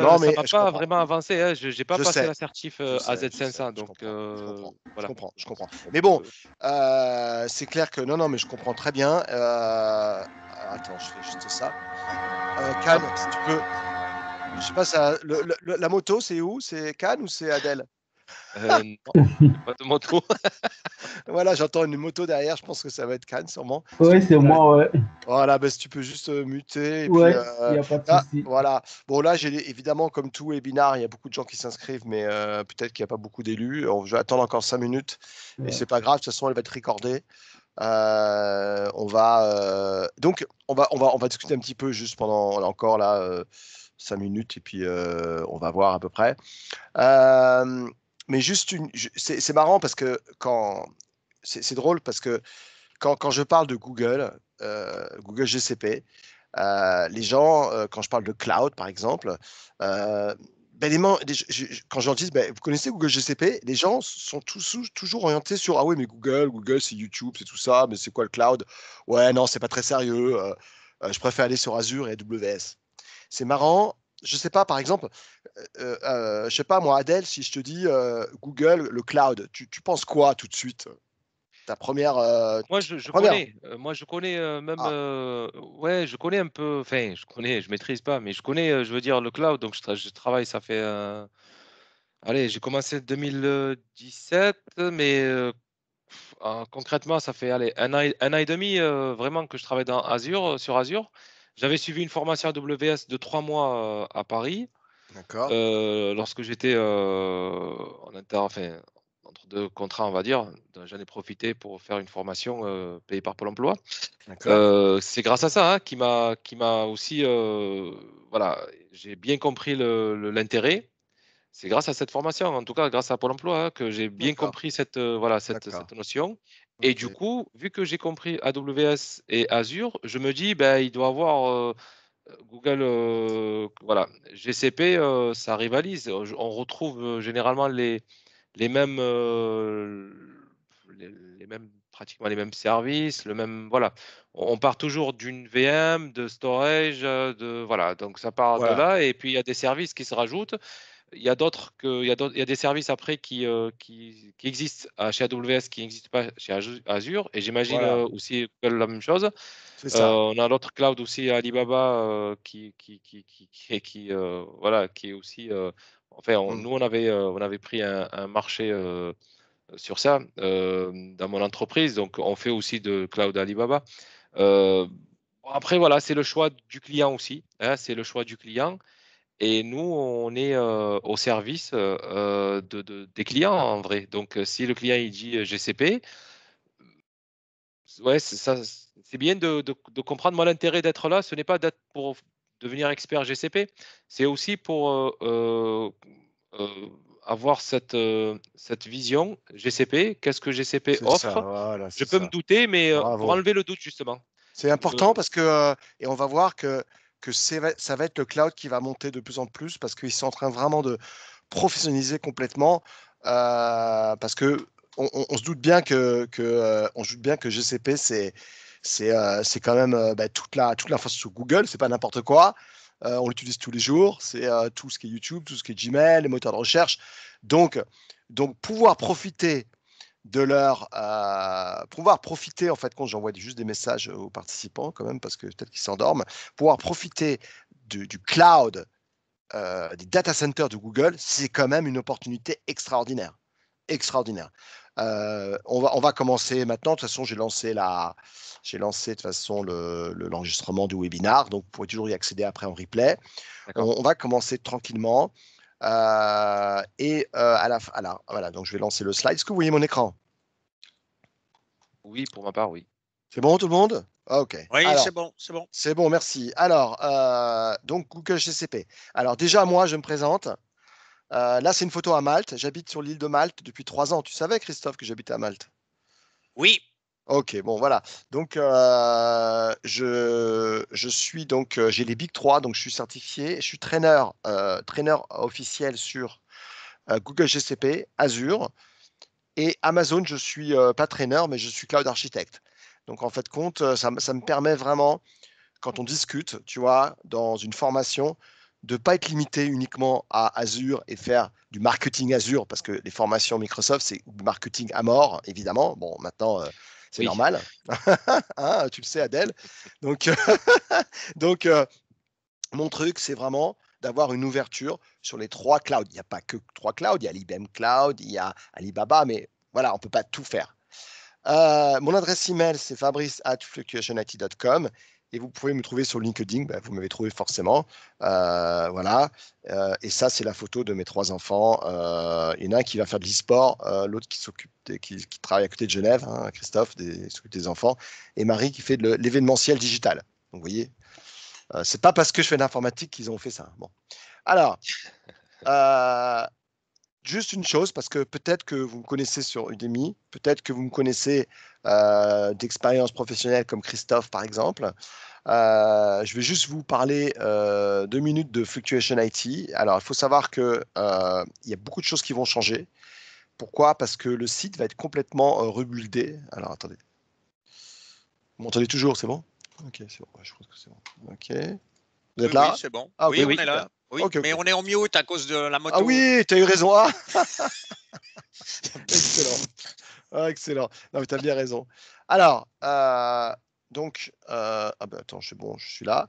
non, euh, mais ça m'a pas vraiment avancé. Hein. Je n'ai pas passé l'assertif euh, à AZ500. Donc, je euh, comprends. je, comprends. Mais bon, c'est clair que non, non, mais je comprends très bien. attends, je fais juste ça. Can, si tu peux. Je sais pas, la moto, c'est où C'est Can ou c'est Adèle euh, voilà, j'entends une moto derrière, je pense que ça va être Cannes sûrement. Oui, c'est euh, moi, ouais. Voilà, ben si tu peux juste euh, muter. Et ah, Voilà. Bon, là, j'ai évidemment, comme tout webinar, il y a beaucoup de gens qui s'inscrivent, mais peut-être qu'il n'y a pas beaucoup d'élus. Je vais attendre encore 5 minutes, mais et c'est pas grave, de toute façon, elle va être recordée. on va donc on va, on va on va discuter un petit peu juste pendant encore là 5 minutes et puis on va voir à peu près. Mais juste une. C'est marrant parce que quand. C'est drôle parce que quand, quand, je parle de Google, euh, Google GCP, euh, les gens, euh, quand je parle de cloud par exemple, ben les je, leur quand dis, ben, vous connaissez Google GCP, les gens sont tous, toujours orientés sur Ah oui, mais Google, Google, c'est YouTube, c'est tout ça, mais c'est quoi le cloud Ouais, non, c'est pas très sérieux. je préfère aller sur Azure et AWS. C'est marrant, je sais pas, par exemple, euh, euh, euh, je sais pas, moi, Adèle, si je te dis euh, Google, le cloud, tu, tu, penses quoi tout de suite Ta première. moi, je, je connais. Moi, je connais même. Ah. ouais, je connais un peu. Enfin, je connais, je maîtrise pas, mais je connais, je veux dire, le cloud. Donc, je, travaille, ça fait. allez, j'ai commencé 2017, mais. Ah, concrètement, ça fait allez, un, an, un an et demi vraiment que je travaille dans Azure, sur Azure. J'avais suivi une formation AWS de trois mois euh, à Paris. Euh, lorsque j'étais euh, en inter, entre deux contrats, on va dire, j'en ai profité pour faire une formation payée par Pôle Emploi. C'est grâce à ça hein, qui m'a aussi voilà, j'ai bien compris l'intérêt. C'est grâce à cette formation, en tout cas grâce à Pôle Emploi, hein, que j'ai bien compris cette voilà cette, cette notion et du coup, vu que j'ai compris AWS et Azure, je me dis, ben, il doit avoir euh, Google, euh, voilà, GCP, euh, ça rivalise. On retrouve généralement les, les mêmes, les, mêmes, pratiquement les mêmes services, le même, voilà. On part toujours d'une VM, de storage, de voilà. Donc ça part de là, et puis il y a des services qui se rajoutent. Il y a d'autres que, y, a des services après qui, euh, qui, qui, existent chez AWS qui n'existent pas chez Azure et j'imagine euh, aussi la même chose. Ça. Euh, on a l'autre cloud aussi Alibaba qui, qui, qui, qui, voilà qui est aussi enfin mm. nous on avait on avait pris un, marché sur ça dans mon entreprise donc on fait aussi de cloud Alibaba. après voilà c'est le choix du client aussi hein, c'est le choix du client. Et nous, on est euh, au service euh, euh, de, des clients ah. en vrai. Donc, si le client il dit GCP, ouais, c'est bien de, comprendre. Moi, l'intérêt d'être là, ce n'est pas d'être pour devenir expert GCP, c'est aussi pour avoir cette, cette vision GCP. Qu'est-ce que GCP offre Je peux me douter, mais pour enlever le doute, justement. C'est important parce que, et on va voir que que ça va être le cloud qui va monter de plus en plus parce qu'ils sont en train vraiment de professionnaliser complètement. Euh, parce que on, se doute bien que, euh, on se bien que GCP c'est euh, c'est quand même bah, toute la toute l'infrastructure Google, c'est pas n'importe quoi. on l'utilise tous les jours, c'est tout ce qui est YouTube, tout ce qui est Gmail, les moteurs de recherche. Donc donc pouvoir profiter de leur pouvoir profiter en fait quand j'envoie juste des messages aux participants quand même parce que peut-être qu'ils s'endorment pouvoir profiter du, cloud des data centers de Google c'est quand même une opportunité extraordinaire extraordinaire on, va, commencer maintenant de toute façon j'ai lancé la j'ai lancé de façon l'enregistrement le, l'enregistrement du webinar donc vous pouvez toujours y accéder après en replay on, va commencer tranquillement euh, et euh, à la fin, voilà, voilà, donc je vais lancer le slide. Est-ce que vous voyez mon écran Oui, pour ma part, oui. C'est bon, tout le monde Ok. Oui, c'est bon, c'est bon. C'est bon, merci. Alors, euh, donc Google GCP. Alors déjà, moi, je me présente. là, c'est une photo à Malte. J'habite sur l'île de Malte depuis trois ans. Tu savais, Christophe, que j'habite à Malte Oui, Ok, bon voilà. Donc je, suis donc j'ai les Big 3, donc je suis certifié, je suis trainer euh, officiel sur Google GCP, Azure et Amazon. Je suis pas trainer, mais je suis cloud architecte. Donc en fait compte, ça, me permet vraiment quand on discute, tu vois, dans une formation, de pas être limité uniquement à Azure et faire du marketing Azure parce que les formations Microsoft c'est marketing à mort évidemment. Bon maintenant c'est normal. Ah, tu le sais, Adèle. Donc, euh, donc euh, mon truc, c'est vraiment d'avoir une ouverture sur les trois clouds. Il n'y a pas que trois clouds. Il y a l'IBM Cloud, il y a Alibaba, mais voilà, on ne peut pas tout faire. Euh, mon adresse email, c'est fabrice at fluctuationit.com et vous pouvez me trouver sur LinkedIn, bah, vous m'avez trouvé forcément. Euh, voilà. Euh, et ça, c'est la photo de mes trois enfants. Euh, il y en a un qui va faire de l'e-sport, euh, l'autre qui s'occupe, qui, travaille à côté de Genève, hein, Christophe, des, s'occupe des enfants, et Marie qui fait de l'événementiel digital. Donc, vous voyez, c'est pas parce que je fais de l'informatique qu'ils ont fait ça. Bon. Alors, juste une chose, parce que peut-être que vous me connaissez sur Udemy, peut-être que vous me connaissez euh, d'expérience professionnelle comme Christophe par exemple. Euh, je vais juste vous parler euh, deux minutes de Fluctuation IT. Alors, il faut savoir qu'il euh, y a beaucoup de choses qui vont changer. Pourquoi Parce que le site va être complètement rebuildé. Alors, attendez. Vous m'entendez toujours, c'est bon Ok, c'est bon. Je c'est bon. Vous êtes là oui, c'est bon. Ah, oui, on est là. Oui, mais on est en mute à cause de la moto. Ah oui, tu as eu raison. Hein Excellent. Ah, excellent. Non, tu as bien raison. Alors, euh, donc, euh, ah, ben, attends, je suis bon, je suis là.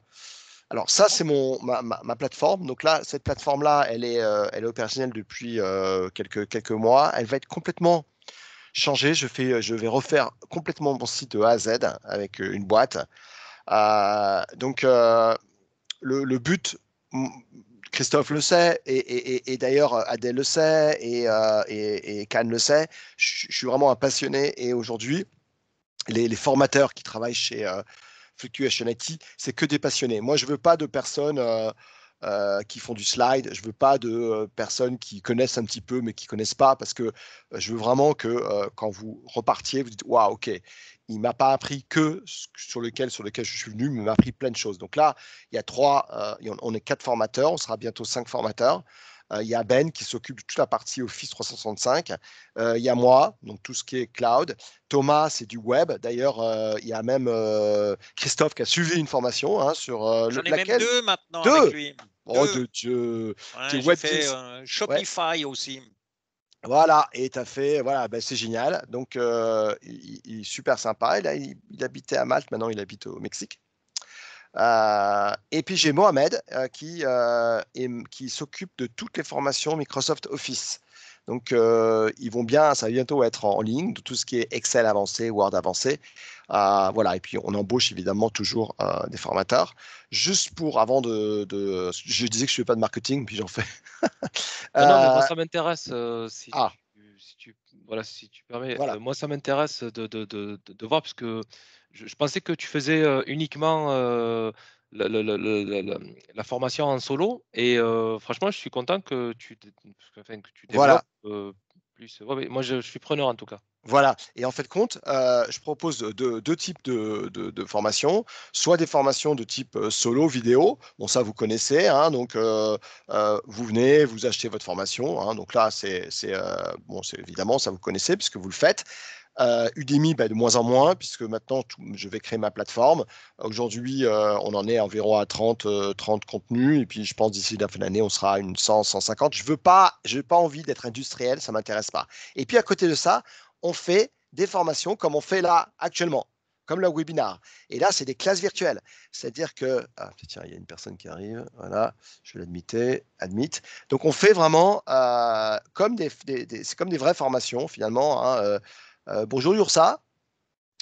Alors, ça, c'est mon, ma, plateforme. Donc là, cette plateforme-là, elle est, euh, elle est opérationnelle depuis quelques, quelques mois. Elle va être complètement changée. Je, fais, je vais refaire complètement mon site de A à Z avec une boîte. donc, le but Christophe le sait, et, d'ailleurs euh, Adèle le sait, et, euh, Cannes le sait. Je, suis vraiment un passionné, et aujourd'hui, les, formateurs qui travaillent chez euh, Fluctuation IT, c'est que des passionnés. Moi, je veux pas de personnes euh, qui font du slide. Je veux pas de euh, personnes qui connaissent un petit peu mais qui connaissent pas parce que euh, je veux vraiment que quand vous repartiez, vous dites waouh, ok, il m'a pas appris que sur lequel sur lequel je suis venu, mais m'a appris plein de choses. Donc là, il y a trois, on est quatre formateurs, on sera bientôt cinq formateurs. Euh, il y a Ben qui s'occupe de toute la partie Office 365. Euh, il y a moi, donc tout ce qui est cloud. Thomas, c'est du web. D'ailleurs, euh, il y a même Christophe qui a suivi une formation hein, sur J'en ai même deux maintenant avec lui. Oh de Dieu ouais, fait, Shopify aussi. Voilà, et tu as fait, voilà, ben c'est génial. Donc, il, est super sympa. il, habitait à Malte, maintenant il habite au Mexique. Euh, et puis j'ai Mohamed euh, qui, euh, qui s'occupe de toutes les formations Microsoft Office. Donc ils vont bien, ça va bientôt être en, ligne, de tout ce qui est Excel avancé, Word avancé. voilà, et puis on embauche évidemment toujours des formateurs. Juste pour, avant de, Je disais que je ne fais pas de marketing, puis j'en fais. Ah non, moi ça m'intéresse. si tu, ah. si tu voilà, si tu permets. moi, ça m'intéresse de, de, de, de, voir, je, pensais que tu faisais uniquement la, formation en solo. Et franchement, je suis content que tu, enfin, développes plus. moi, je, suis preneur en tout cas. Voilà, et en fait compte, je propose deux, types de, de, formations, soit des formations de type solo vidéo, bon ça vous connaissez, hein, donc vous venez, vous achetez votre formation, hein, donc là c'est bon, évidemment ça vous connaissez puisque vous le faites, euh, Udemy, bah, de moins en moins, puisque maintenant, je vais créer ma plateforme. Aujourd'hui, euh, on en est environ à 30, 30 euh, contenus, et puis je pense d'ici la fin de l'année, on sera à une 100, 150. Je veux pas, j'ai pas envie d'être industriel, ça m'intéresse pas. Et puis à côté de ça, on fait des formations comme on fait là actuellement comme le webinar. Et là, c'est des classes virtuelles. C'est-à-dire que, ah, tiens, il y a une personne qui arrive, voilà, je vais l'admitter admit. Donc, on fait vraiment comme des, c'est comme des vraies formations, finalement. Hein, euh, bonjour Ursa,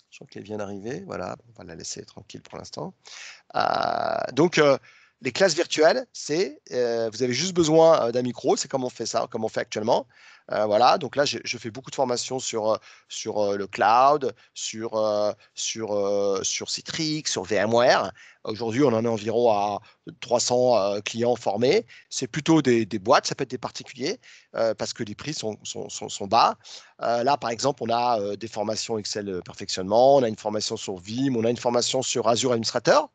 Je crois qu'elle vient d'arriver. Voilà, on va la laisser tranquille pour l'instant. Euh, donc, euh, les classes virtuelles, c'est euh, vous avez juste besoin euh, d'un micro, c'est comme on fait ça, comme on fait actuellement. Euh, voilà, donc là, je, fais beaucoup de formations sur, sur le cloud, sur, sur, sur Citrix, sur VMware. Aujourd'hui, on en est environ à 300 clients formés. C'est plutôt des, boîtes, ça peut être des particuliers, parce que les prix sont, bas. là, par exemple, on a des formations Excel perfectionnement, on a une formation sur Vim, on a une formation sur Azure Administrateur.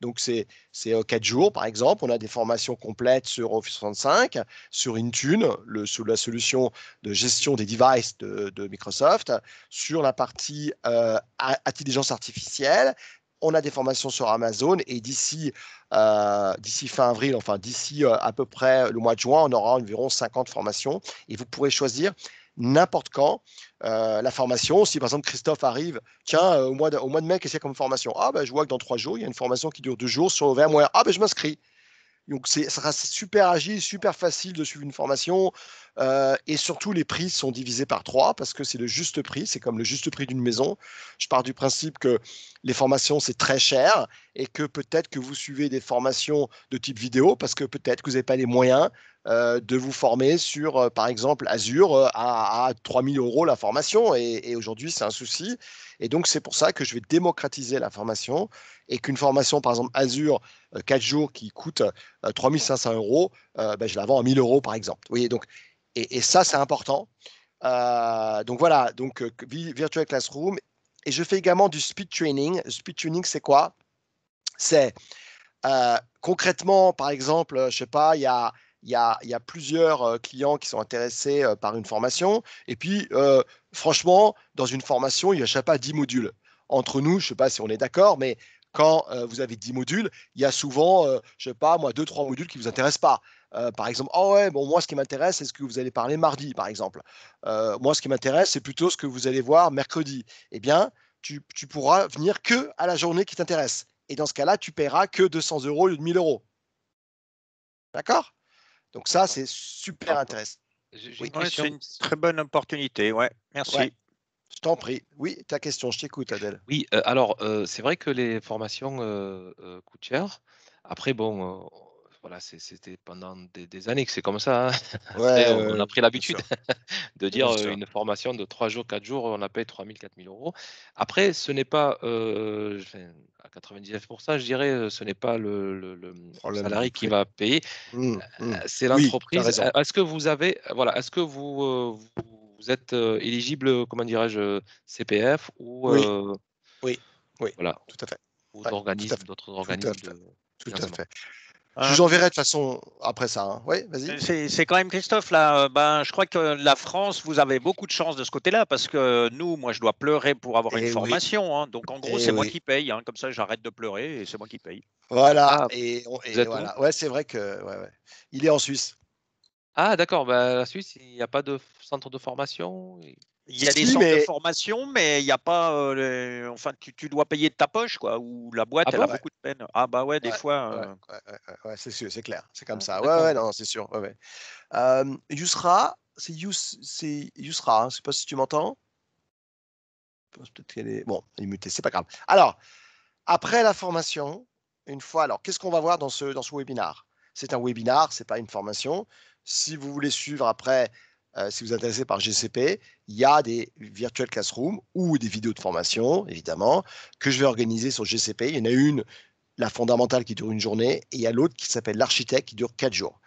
Donc, c'est euh, quatre jours, par exemple. On a des formations complètes sur Office 365, sur Intune, le, sur la solution de gestion des devices de, Microsoft, sur la partie euh, intelligence artificielle. On a des formations sur Amazon et d'ici euh, d'ici fin avril, enfin d'ici à peu près le mois de juin, on aura environ 50 formations et vous pourrez choisir n'importe quand euh, la formation. Si par exemple Christophe arrive, tiens, euh, au, mois de, au mois de mai, qu'est-ce qu'il y a comme formation Ah, ben, je vois que dans trois jours, il y a une formation qui dure deux jours sur OVM. Ouais, ah, ben, je m'inscris. Donc, ça sera super agile, super facile de suivre une formation. Euh, et surtout, les prix sont divisés par trois parce que c'est le juste prix. C'est comme le juste prix d'une maison. Je pars du principe que les formations, c'est très cher et que peut-être que vous suivez des formations de type vidéo parce que peut-être que vous n'avez pas les moyens euh, de vous former sur, euh, par exemple, Azure euh, à, 3000 euros la formation. Et, aujourd'hui, c'est un souci. Et donc, c'est pour ça que je vais démocratiser la formation et qu'une formation, par exemple, Azure, 4 jours qui coûte 3500 euros, ben, je la vends à 1000 euros, par exemple. voyez donc, et, ça, c'est important. donc voilà, donc Virtual Classroom. Et je fais également du speed training. Le speed training, c'est quoi C'est concrètement, par exemple, je sais pas, il y a il y, a, plusieurs clients qui sont intéressés par une formation. Et puis, franchement, dans une formation, il n'y a pas 10 modules. Entre nous, je ne sais pas si on est d'accord, mais quand vous avez 10 modules, il y a souvent, je ne sais pas, moi, 2-3 modules qui ne vous intéressent pas. par exemple, oh ouais, bon, moi, ce qui m'intéresse, c'est ce que vous allez parler mardi, par exemple. moi, ce qui m'intéresse, c'est plutôt ce que vous allez voir mercredi. Eh bien, tu, pourras venir que à la journée qui t'intéresse. Et dans ce cas-là, tu paieras que 200 euros au lieu de 1000 euros. D'accord donc ça, c'est super intéressant. c'est une très bonne opportunité, ouais. Merci. Je t'en prie. Oui, ta question, je t'écoute, Adèle. Oui, euh, alors, euh, c'est vrai que les formations euh, euh coûtent cher. Après, bon, voilà, c'était pendant des, années que c'est comme ça. Hein. on, a pris l'habitude de dire une formation de 3 jours, 4 jours, on a payé 3 000, 4 000 euros. Après, ce n'est pas, à 99%, je dirais, ce n'est pas le, salarié qui va payer, mmh, mmh. c'est l'entreprise. est-ce que vous avez, voilà, est-ce que vous, êtes éligible, comment dirais-je, CPF ou. Oui. oui. voilà. tout à fait. Ou d'autres organismes. Tout à fait. Je vous euh, enverrai de façon après ça. Hein. C'est quand même Christophe là. Euh, ben, je crois que la France, vous avez beaucoup de chance de ce côté-là parce que nous, moi, je dois pleurer pour avoir une eh formation. Hein. Donc en gros, eh c'est moi qui paye. Hein. Comme ça, j'arrête de pleurer et c'est moi qui paye. Voilà. Ah, et, ouais, c'est vrai que il est en Suisse. Ah d'accord. Bah, la Suisse, il n'y a pas de centre de formation. Il y a des centres mais... de formation, mais il n'y a pas. Euh, enfin, tu, tu, dois payer de ta poche, quoi. Ou la boîte, ah elle a bah beaucoup de peine. Ah bah ouais, des fois. Euh ouais, c'est sûr, c'est clair, c'est comme ça. Ouais, ouais, non, c'est sûr. Euh, Yusra, c'est Yusra. Je hein, Je sais pas si tu m'entends. Peut-être qu'elle est. Bon, elle est mutée, c'est pas grave. Alors, après la formation, une fois, alors qu'est-ce qu'on va voir dans ce dans ce webinar C'est un webinar, c'est pas une formation. Si vous voulez suivre après euh, si vous êtes intéressé par GCP, il y a des virtual classrooms ou des vidéos de formation, évidemment, que je vais organiser sur GCP. Il y en a une, la fondamentale, qui dure une journée, et il y a l'autre qui s'appelle l'architecte, qui dure quatre jours.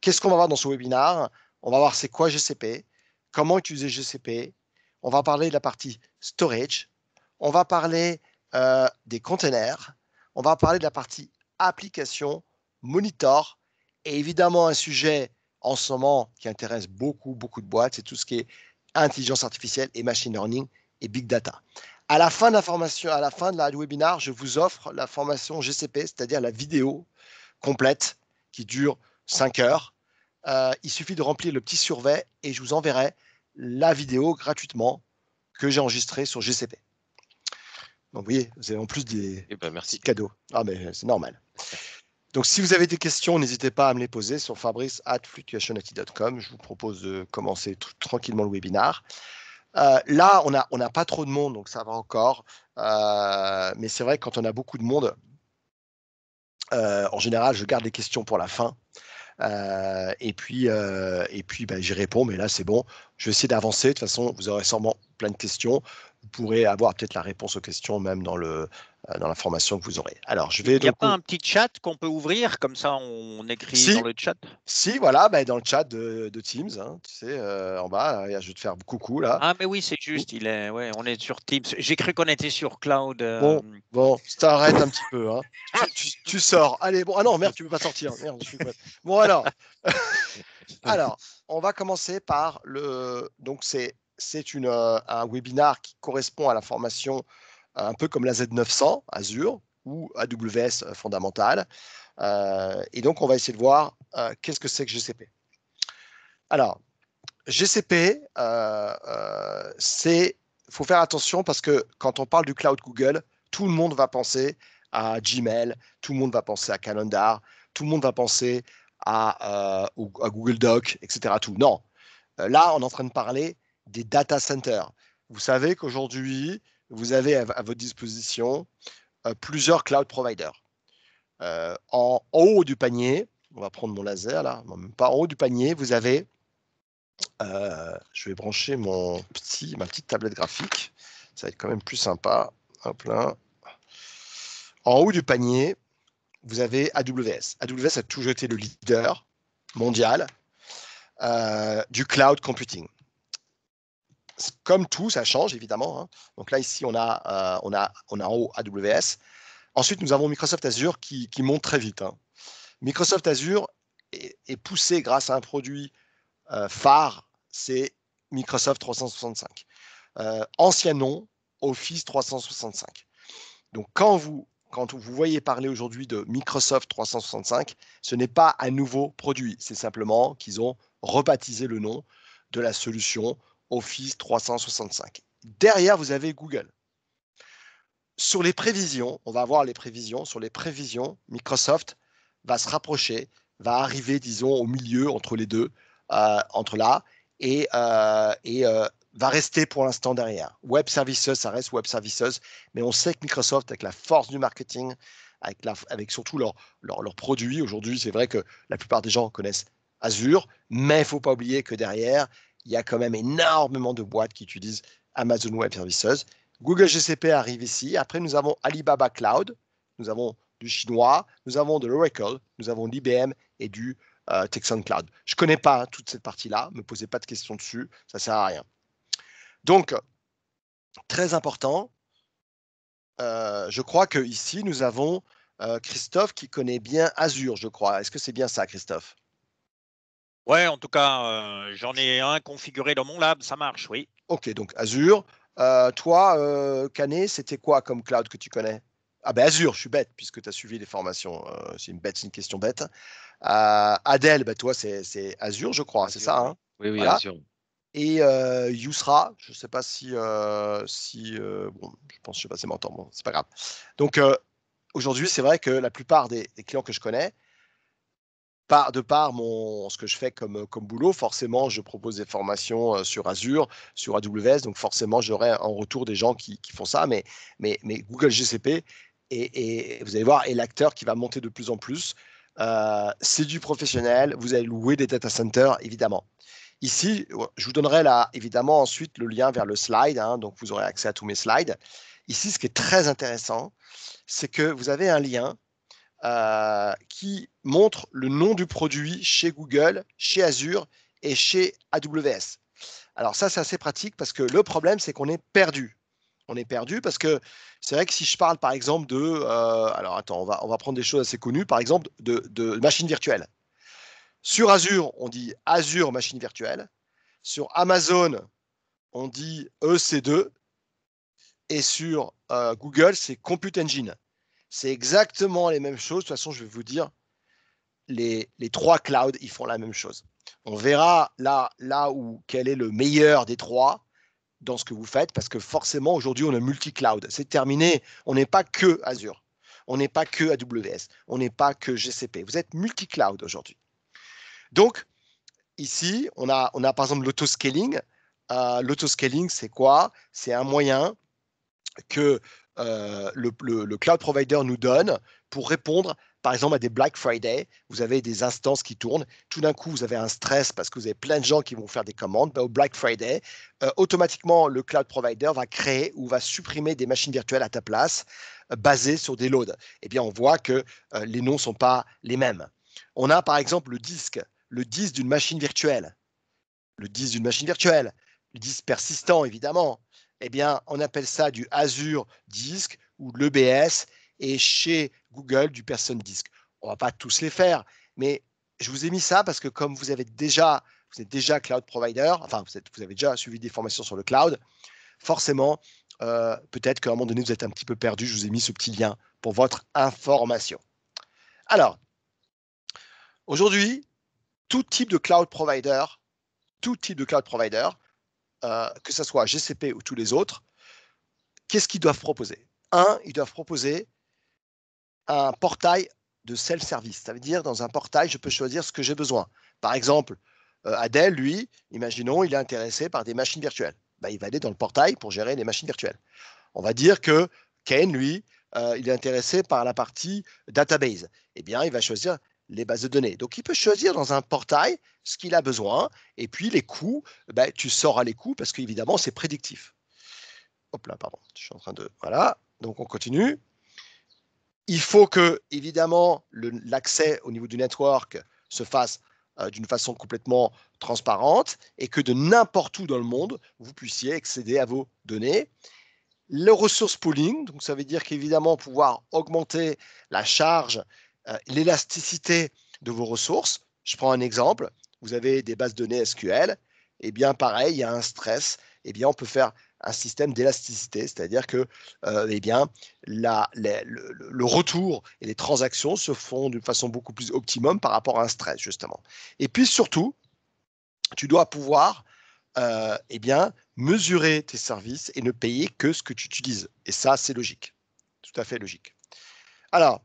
Qu'est-ce qu'on va voir dans ce webinaire On va voir c'est quoi GCP, comment utiliser GCP, on va parler de la partie storage, on va parler euh, des containers, on va parler de la partie application, monitor, et évidemment un sujet en ce moment qui intéresse beaucoup, beaucoup de boîtes, c'est tout ce qui est intelligence artificielle et machine learning et big data. À la fin de la formation, à la fin de la webinaire, je vous offre la formation GCP, c'est-à-dire la vidéo complète qui dure 5 heures. Euh, il suffit de remplir le petit survey et je vous enverrai la vidéo gratuitement que j'ai enregistrée sur GCP. Donc vous voyez, vous avez en plus des eh ben, merci. cadeaux. Ah mais c'est normal. Donc, si vous avez des questions, n'hésitez pas à me les poser sur fluctuationity.com. Je vous propose de commencer tranquillement le webinaire. Euh, là, on n'a on a pas trop de monde, donc ça va encore. Euh, mais c'est vrai que quand on a beaucoup de monde, euh, en général, je garde les questions pour la fin. et puis, et puis ben, j'y réponds, mais là, c'est bon. Je vais essayer d'avancer. De toute façon, vous aurez sûrement plein de questions. Vous pourrez avoir peut-être la réponse aux questions même dans le, euh, dans la formation que vous aurez. Alors, je vais. Il n'y a pas un petit chat qu'on peut ouvrir comme ça, on écrit dans le chat. Si, voilà, ben, dans le chat de, Teams, hein, tu sais, euh, en bas, euh, je vais te faire coucou là. Ah, mais oui, c'est juste. Il est, ouais, on est sur Teams. J'ai cru qu'on était sur Cloud. Bon, bon, t'arrêtes un petit peu. Hein. tu, sors. Allez, bon, ah non, merde, tu peux pas sortir. Merde, je suis bon alors. alors, on va commencer par le. Donc c'est c'est une, un webinar qui correspond à la formation un peu comme la Z900 Azure ou AWS euh, fondamentale. Euh, et donc, on va essayer de voir euh, qu'est-ce que c'est que GCP. Alors, GCP, c'est faut faire attention parce que quand on parle du cloud Google, tout le monde va penser à Gmail, tout le monde va penser à Calendar, tout le monde va penser à, Google Doc, etc. Tout. Non. Là, on est en train de parler des data centers. Vous savez qu'aujourd'hui, vous avez à, votre disposition euh, plusieurs cloud providers. Euh, en, haut du panier, on va prendre mon laser là, en haut du panier, vous avez, euh, je vais brancher mon petit, ma petite tablette graphique, ça va être quand même plus sympa. En haut du panier, vous avez AWS. AWS a toujours été le leader mondial du cloud computing. Comme tout, ça change évidemment. Hein. Donc là, ici, on a, euh, on, a, on en haut AWS. Ensuite, nous avons Microsoft Azure qui, monte très vite. Hein. Microsoft Azure est, poussé grâce à un produit euh, phare, c'est Microsoft 365. Euh, ancien nom, Office 365. Donc quand vous, quand vous voyez parler aujourd'hui de Microsoft 365, ce n'est pas un nouveau produit, c'est simplement qu'ils ont rebaptisé le nom de la solution Office 365. Derrière, vous avez Google. Sur les prévisions, on va voir les prévisions. Sur les prévisions, Microsoft va se rapprocher, va arriver, disons, au milieu entre les deux, euh, entre là, et, euh, et euh, va rester pour l'instant derrière. Web Services, ça reste Web Services, mais on sait que Microsoft, avec la force du marketing, avec, la, avec surtout leurs leur, leur produits, aujourd'hui, c'est vrai que la plupart des gens connaissent Azure, mais il ne faut pas oublier que derrière, il y a quand même énormément de boîtes qui utilisent Amazon Web Services. Google GCP arrive ici. Après, nous avons Alibaba Cloud. Nous avons du chinois. Nous avons de l'Oracle. Nous avons l'IBM et du euh, Texan Cloud. Je ne connais pas toute cette partie-là. Ne me posez pas de questions dessus. Ça ne sert à rien. Donc, très important, euh, je crois que ici nous avons euh, Christophe qui connaît bien Azure, je crois. Est-ce que c'est bien ça, Christophe Ouais, en tout cas, j'en ai un configuré dans mon lab, ça marche, oui. Ok, donc Azure. toi, euh, Canet, c'était quoi comme cloud que tu connais Ah ben Azure, je suis bête, puisque tu as suivi les formations. c'est une bête, une question bête. Ah, Adèle, ben toi, c'est Azure, je crois, c'est ça hein Oui, oui, Azure. Et Yusra, je ne sais pas si... si bon, je pense que je sais pas mon temps, bon, c'est pas grave. Donc, aujourd'hui, c'est vrai que la plupart des clients que je connais, de par mon, ce que je fais comme, euh, comme boulot, forcément, je propose des formations euh, sur Azure, sur AWS, donc forcément, j'aurai en retour des gens qui, qui font ça, mais, mais, mais Google GCP, et, vous allez voir, est l'acteur qui va monter de plus en plus. Euh, c'est du professionnel, vous allez louer des data centers, évidemment. Ici, je vous donnerai là, évidemment, ensuite le lien vers le slide, hein, donc vous aurez accès à tous mes slides. Ici, ce qui est très intéressant, c'est que vous avez un lien euh, qui montre le nom du produit chez Google, chez Azure et chez AWS. Alors ça, c'est assez pratique parce que le problème, c'est qu'on est perdu. On est perdu parce que c'est vrai que si je parle par exemple de... Euh, alors attends, on va, on va prendre des choses assez connues, par exemple de, machines virtuelles. Sur Azure, on dit Azure machine virtuelle. Sur Amazon, on dit EC2. Et sur euh, Google, c'est Compute Engine. C'est exactement les mêmes choses. De toute façon, je vais vous dire, les, trois clouds, ils font la même chose. On verra là, où quel est le meilleur des trois dans ce que vous faites, parce que forcément, aujourd'hui, on a multi-cloud. C'est terminé. On n'est pas que Azure. On n'est pas que AWS. On n'est pas que GCP. Vous êtes multi-cloud aujourd'hui. Donc, ici, on a, on a par exemple l'autoscaling. Euh, l'autoscaling, c'est quoi C'est un moyen que euh, le, cloud provider nous donne pour répondre, par exemple, à des Black Friday. Vous avez des instances qui tournent. Tout d'un coup, vous avez un stress parce que vous avez plein de gens qui vont faire des commandes. Bah, au Black Friday, euh, automatiquement, le cloud provider va créer ou va supprimer des machines virtuelles à ta place euh, basées sur des loads. Eh bien, on voit que les noms ne sont pas les mêmes. On a, par exemple, le disque, le disque d'une machine virtuelle, le disque d'une machine virtuelle, le disque persistant, évidemment eh bien, on appelle ça du Azure Disk ou l'EBS et chez Google du Person Disk. On va pas tous les faire, mais je vous ai mis ça parce que comme vous avez déjà, vous êtes déjà cloud provider, enfin vous, avez déjà suivi des formations sur le cloud, forcément, euh, peut-être qu'à un moment donné vous êtes un petit peu perdu. Je vous ai mis ce petit lien pour votre information. Alors, aujourd'hui, tout type de cloud provider, tout type de cloud provider euh, que ce soit GCP ou tous les autres, qu'est-ce qu'ils doivent proposer Un, ils doivent proposer un portail de self-service. Ça veut dire, dans un portail, je peux choisir ce que j'ai besoin. Par exemple, euh, Adèle, lui, imaginons, il est intéressé par des machines virtuelles. Ben, il va aller dans le portail pour gérer les machines virtuelles. On va dire que Ken, lui, euh, il est intéressé par la partie database. Eh bien, il va choisir les bases de données. Donc, il peut choisir dans un portail ce qu'il a besoin, et puis les coûts, ben, tu tu à les coûts parce qu'évidemment, c'est prédictif. Hop là, pardon, je suis en train de... Voilà, donc on continue. Il faut que, évidemment, l'accès au niveau du network se fasse euh, d'une façon complètement transparente et que de n'importe où dans le monde, vous puissiez accéder à vos données. Le resource pooling, donc ça veut dire qu'évidemment, pouvoir augmenter la charge euh, l'élasticité de vos ressources. Je prends un exemple. Vous avez des bases de données SQL. Eh bien, pareil, il y a un stress. Eh bien, on peut faire un système d'élasticité, c'est-à-dire que euh, eh bien, le, retour et les transactions se font d'une façon beaucoup plus optimum par rapport à un stress, justement. Et puis surtout, tu dois pouvoir euh, eh bien, mesurer tes services et ne payer que ce que tu utilises. Et ça, c'est logique, tout à fait logique. Alors,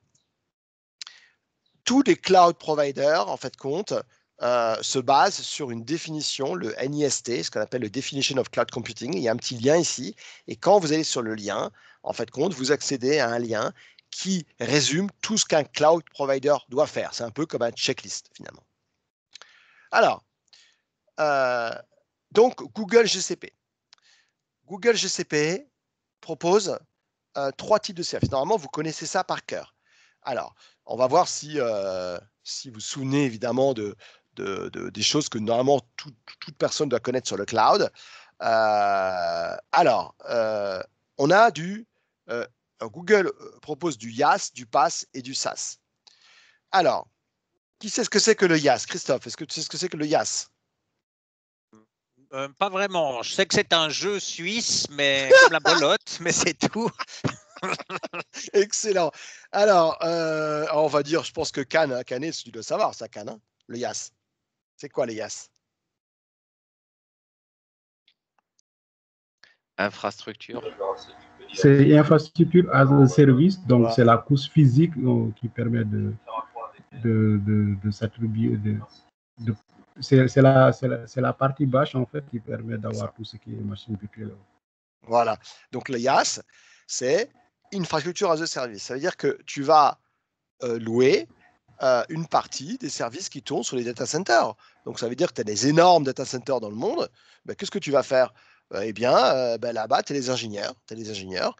tous les cloud providers, en fait, compte, euh, se basent sur une définition, le NIST, ce qu'on appelle le Definition of Cloud Computing. Il y a un petit lien ici. Et quand vous allez sur le lien, en fait, compte, vous accédez à un lien qui résume tout ce qu'un cloud provider doit faire. C'est un peu comme un checklist, finalement. Alors, euh, donc, Google GCP. Google GCP propose euh, trois types de services. Normalement, vous connaissez ça par cœur. Alors, on va voir si, euh, si vous vous souvenez évidemment de, des choses que normalement toute personne doit connaître sur le cloud. Euh, alors, euh, on a du. Google propose du YAS, du PASS et du SAS. Alors, qui sait ce que c'est que le YAS Christophe, est-ce que tu sais ce que c'est que le YAS Pas vraiment. Je sais que c'est un jeu suisse, mais la bolotte, mais c'est tout. Excellent. Alors, euh, on va dire, je pense que Cannes, Cannes, tu dois savoir, ça, Cannes, hein le Yas. C'est quoi le Yas Infrastructure. C'est infrastructure as a service, donc c'est la course physique euh, qui permet de, de, de, de s'attribuer. c'est la, partie basse en fait qui permet d'avoir tout ce qui est machine virtuelle. Voilà. Donc le YAS, c'est infrastructure as a service. Ça veut dire que tu vas euh, louer euh, une partie des services qui tournent sur les data centers. Donc ça veut dire que tu as des énormes data centers dans le monde. Ben, qu'est-ce que tu vas faire ben, Eh bien, euh, ben, là-bas, tu as des ingénieurs, as les ingénieurs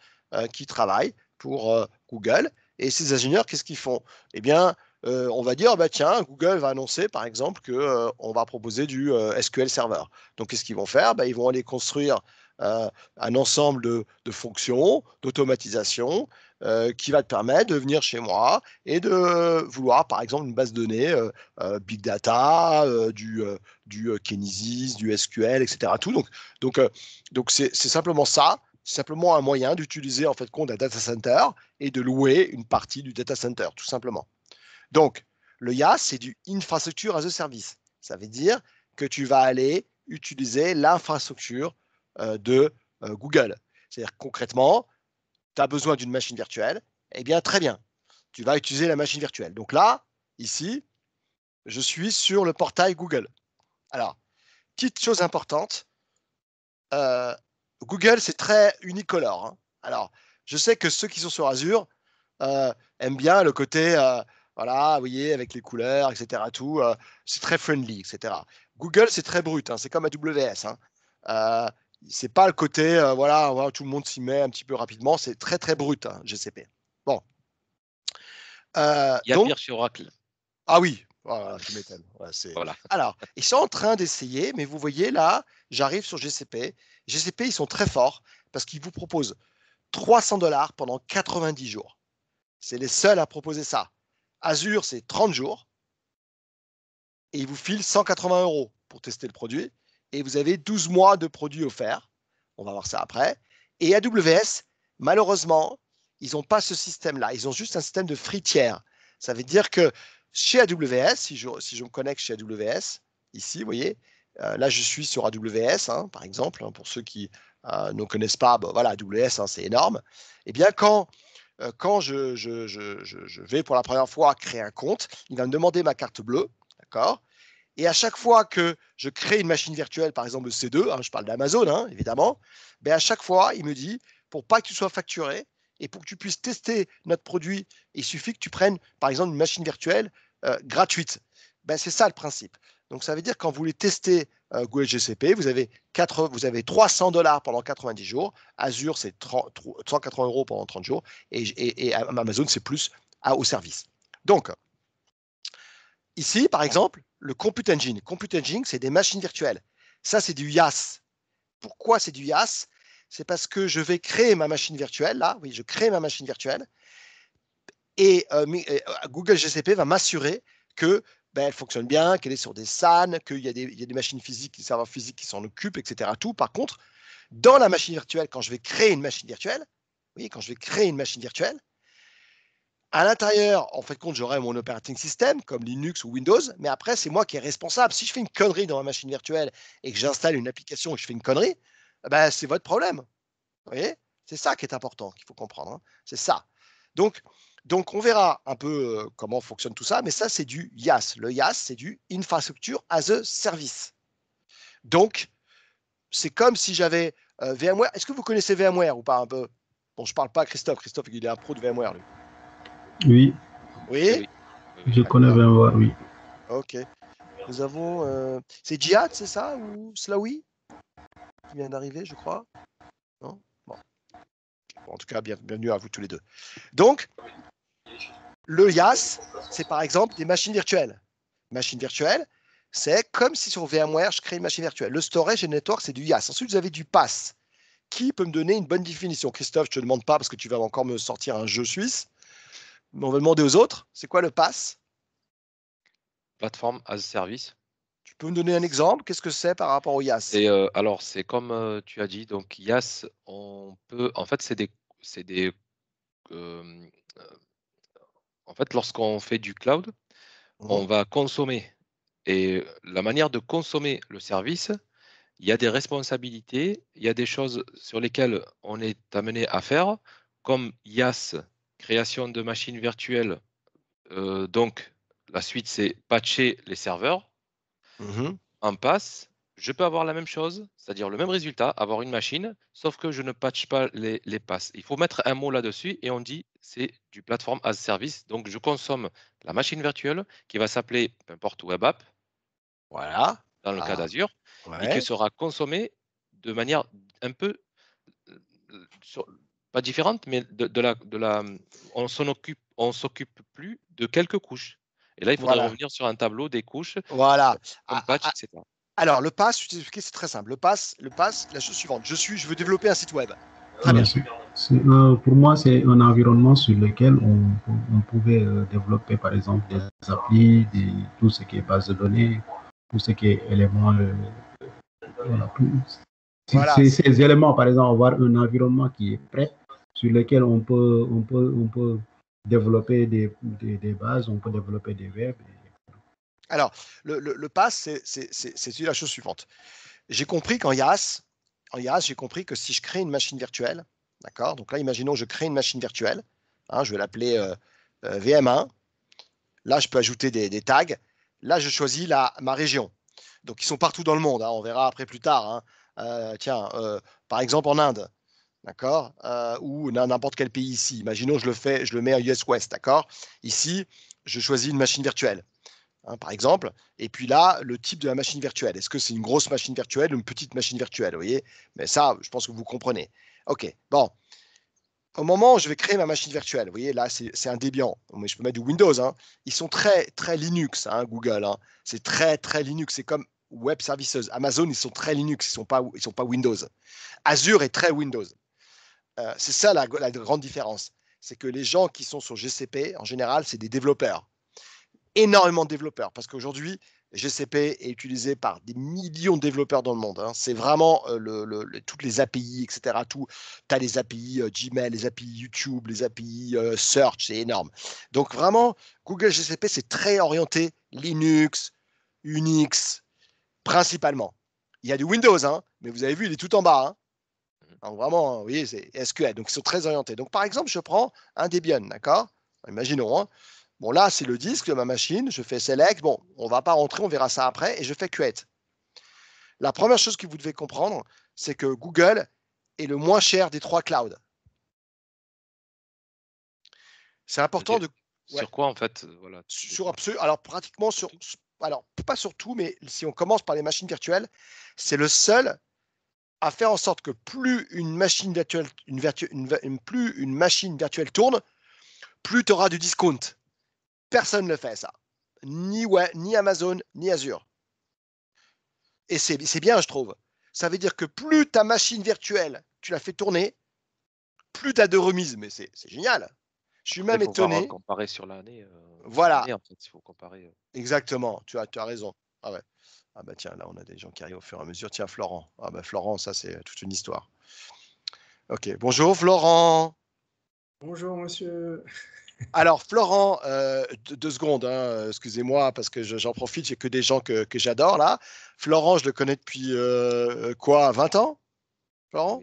qui travaillent pour Google. Et ces ingénieurs, qu'est-ce qu'ils font Eh bien, on va dire, tiens, Google va annoncer par exemple qu'on va proposer du SQL Server. Donc qu'est-ce qu'ils vont faire Ils vont aller construire euh, un ensemble de, fonctions, d'automatisation, euh, qui va te permettre de venir chez moi et de vouloir, par exemple, une base de données euh, Big Data, du, du Kinesis, du SQL, etc. Tout. Donc, donc, donc c'est, simplement ça. simplement un moyen d'utiliser en fait compte un data center et de louer une partie du data center, tout simplement. Donc, le IaaS, c'est du infrastructure as a service. Ça veut dire que tu vas aller utiliser l'infrastructure euh, de euh, Google. C'est-à-dire concrètement, tu as besoin d'une machine virtuelle, eh bien très bien, tu vas utiliser la machine virtuelle. Donc là, ici, je suis sur le portail Google. Alors, petite chose importante, euh, Google, c'est très unicolore. Hein. Alors, je sais que ceux qui sont sur Azure aiment bien le côté, voilà, vous voyez, avec les couleurs, etc. Tout, c'est très friendly, etc. Google, c'est très brut, hein, c'est comme AWS. Hein c'est pas le côté, euh, voilà, voilà, tout le monde s'y met un petit peu rapidement. C'est très, très brut, hein, GCP. Bon. Il y a euh, pire sur Oracle. Ah oui, voilà, Alors, ils sont en train d'essayer, mais vous voyez là, j'arrive sur GCP. GCP, ils sont très forts parce qu'ils vous proposent 300 dollars pendant 90 jours. C'est les seuls à proposer ça. Azure, c'est 30 jours. Et ils vous filent 180 euros pour tester le produit et vous avez 12 mois de produits offerts. On va voir ça après. Et AWS, malheureusement, ils n'ont pas ce système-là. Ils ont juste un système de fritière Ça veut dire que chez AWS, si je, me connecte chez AWS, ici, vous voyez, euh, là je suis sur AWS, hein, par exemple, hein, pour ceux qui euh, ne connaissent pas, voilà, AWS, hein, c'est énorme. Eh bien, quand, euh, je, je, vais pour la première fois créer un compte, il va me demander ma carte bleue, d'accord et à chaque fois que je crée une machine virtuelle, par exemple C2, hein, je parle d'Amazon hein, évidemment, ben à chaque fois, il me dit, pour pas que tu sois facturé et pour que tu puisses tester notre produit, il suffit que tu prennes, par exemple, une machine virtuelle euh, gratuite. Ben, c'est ça le principe. Donc ça veut dire quand vous voulez tester euh, Google GCP, vous avez, 4, vous avez 300 dollars pendant 90 jours, Azure c'est 180 euros pendant 30 jours, et, Amazon c'est plus à, au service. Donc, Ici, par exemple, le Compute Engine. Compute Engine, c'est des machines virtuelles. Ça, c'est du IaaS. Pourquoi c'est du IaaS C'est parce que je vais créer ma machine virtuelle. Là, oui, je crée ma machine virtuelle. Et euh, euh, Google GCP va m'assurer que ben, elle fonctionne bien, qu'elle est sur des SAN, qu'il y, a des machines physiques, des serveurs physiques qui s'en occupent, etc. Tout. Par contre, dans la machine virtuelle, quand je vais créer une machine virtuelle, oui, quand je vais créer une machine virtuelle, à l'intérieur, en fait, compte, j'aurai mon operating system comme Linux ou Windows, mais après, c'est moi qui est responsable. Si je fais une connerie dans ma machine virtuelle et que j'installe une application et que je fais une connerie, eh ben, c'est votre problème. Vous voyez C'est ça qui est important, qu'il faut comprendre. Hein. c'est ça. Donc, donc, on verra un peu euh, comment fonctionne tout ça, mais ça, c'est du IaaS. Le IaaS, c'est du Infrastructure as a Service. Donc, c'est comme si j'avais euh, VMware. Est-ce que vous connaissez VMware ou pas un peu Bon, je ne parle pas à Christophe. Christophe, il est un pro de VMware, lui. Oui. Oui, Je connais bien oui. Ok. Nous avons. Euh, c'est Djihad, c'est ça Ou Slawi Qui vient d'arriver, je crois. Non Bon. En tout cas, bienvenue à vous tous les deux. Donc, le YAS, c'est par exemple des machines virtuelles. Machines virtuelles, c'est comme si sur VMware, je crée une machine virtuelle. Le storage et le network, c'est du YAS. Ensuite, vous avez du PASS. Qui peut me donner une bonne définition Christophe, je ne te demande pas parce que tu vas encore me sortir un jeu suisse on va demander aux autres, c'est quoi le pass Plateforme as a service. Tu peux me donner un exemple Qu'est-ce que c'est par rapport au IaaS euh, Alors, c'est comme euh, tu as dit, donc IaaS, on peut. En fait, c'est des. des euh, en fait, lorsqu'on fait du cloud, mmh. on va consommer. Et la manière de consommer le service, il y a des responsabilités, il y a des choses sur lesquelles on est amené à faire, comme IaaS création de machines virtuelles. Euh, donc, la suite, c'est patcher les serveurs. Mmh en passe, je peux avoir la même chose, c'est-à-dire le même résultat, avoir une machine, sauf que je ne patche pas les, les passes. Il faut mettre un mot là-dessus et on dit c'est du platform as service. Donc, je consomme la machine virtuelle qui va s'appeler, peu importe, web app. Voilà. Dans le cas ah. d'Azure. Et qui sera consommée de manière un peu euh, sur, pas différente, mais de, la, de la, on s'en occupe, on s'occupe plus de quelques couches. Et là, il faudrait revenir sur un tableau des couches. Voilà. Euh, ah, ah, alors, le pass, c'est très simple. Le pass, le pass, la chose suivante. Je suis, je veux développer un site web. Très bien. Euh, euh, pour moi, c'est un environnement sur lequel on, pouvait développer, par exemple, des applis, des, tout ce qui est base de données, tout ce qui est éléments. Ces éléments, par exemple, avoir un environnement qui est prêt sur lesquels on peut, on peut, on peut développer des, des, bases, on peut développer des verbs Alors, le, le, le pass, c'est la chose suivante. J'ai compris qu'en IAS, en j'ai compris que si je crée une machine virtuelle, d'accord Donc là, imaginons je crée une machine virtuelle, hein, je vais l'appeler euh, euh, VM1. Là, je peux ajouter des, des tags. Là, je choisis la, ma région. Donc, ils sont partout dans le monde. Hein, on verra après plus tard. Hein. Euh, tiens, par exemple, en Inde, d'accord euh, Ou n'importe quel pays ici. Imaginons, je le fais, je le mets en US West, d'accord Ici, je choisis une machine virtuelle, hein, par exemple. Et puis là, le type de la machine virtuelle. Est-ce que c'est une grosse machine virtuelle ou une petite machine virtuelle Vous voyez Mais ça, je pense que vous comprenez. OK, bon. Au moment où je vais créer ma machine virtuelle, vous voyez, là, c'est un Debian, mais je peux mettre du Windows. Hein. Ils sont très, très Linux, hein, Google. C'est très, très Linux. C'est comme Web Services. Amazon, ils sont très Linux, ils ne sont, pas, ils sont pas Windows. Azure est très Windows. Euh, c'est ça la, grande différence. C'est que les gens qui sont sur GCP, en général, c'est des développeurs. Énormément de développeurs. Parce qu'aujourd'hui, GCP est utilisé par des millions de développeurs dans le monde. Hein. C'est vraiment euh, toutes les API, etc. Tu as les API euh, Gmail, les API YouTube, les API Search, c'est énorme. Donc vraiment, Google GCP, c'est très orienté Linux, Unix, principalement. Il y a du Windows, hein, mais vous avez vu, il est tout en bas. Hein. Donc vraiment, hein, vous voyez, c'est SQL. Donc ils sont très orientés. Donc par exemple, je prends un Debian, d'accord Imaginons. Hein. Bon là, c'est le disque de ma machine. Je fais select. Bon, on ne va pas rentrer, on verra ça après. Et je fais quête. La première chose que vous devez comprendre, c'est que Google est le moins cher des trois clouds. C'est important de. Sur quoi en fait euh, voilà, Sur absolu. Alors pratiquement sur. Alors pas sur tout, mais si on commence par les machines virtuelles, c'est le seul à faire en sorte que plus une machine virtuelle, une plus une machine virtuelle tourne, plus tu auras du discount. Personne ne fait ça. Ni, ouais, ni Amazon, ni Azure. Et c'est bien, je trouve. Ça veut dire que plus ta machine virtuelle, tu la fais tourner, plus tu as de remises. Mais c'est génial. Je suis même étonné. Euh, comparer sur l'année. Euh, voilà. faut comparer. Euh. Exactement. Tu as, tu as raison. Ah ouais. Ah bah tiens, là on a des gens qui arrivent au fur et à mesure. Tiens, Florent. Ah bah Florent, ça c'est toute une histoire. Ok, bonjour Florent. Bonjour monsieur. Alors Florent, euh, deux, secondes, hein, excusez-moi parce que j'en profite, j'ai que des gens que, j'adore là. Florent, je le connais depuis euh, quoi, 20 ans Florent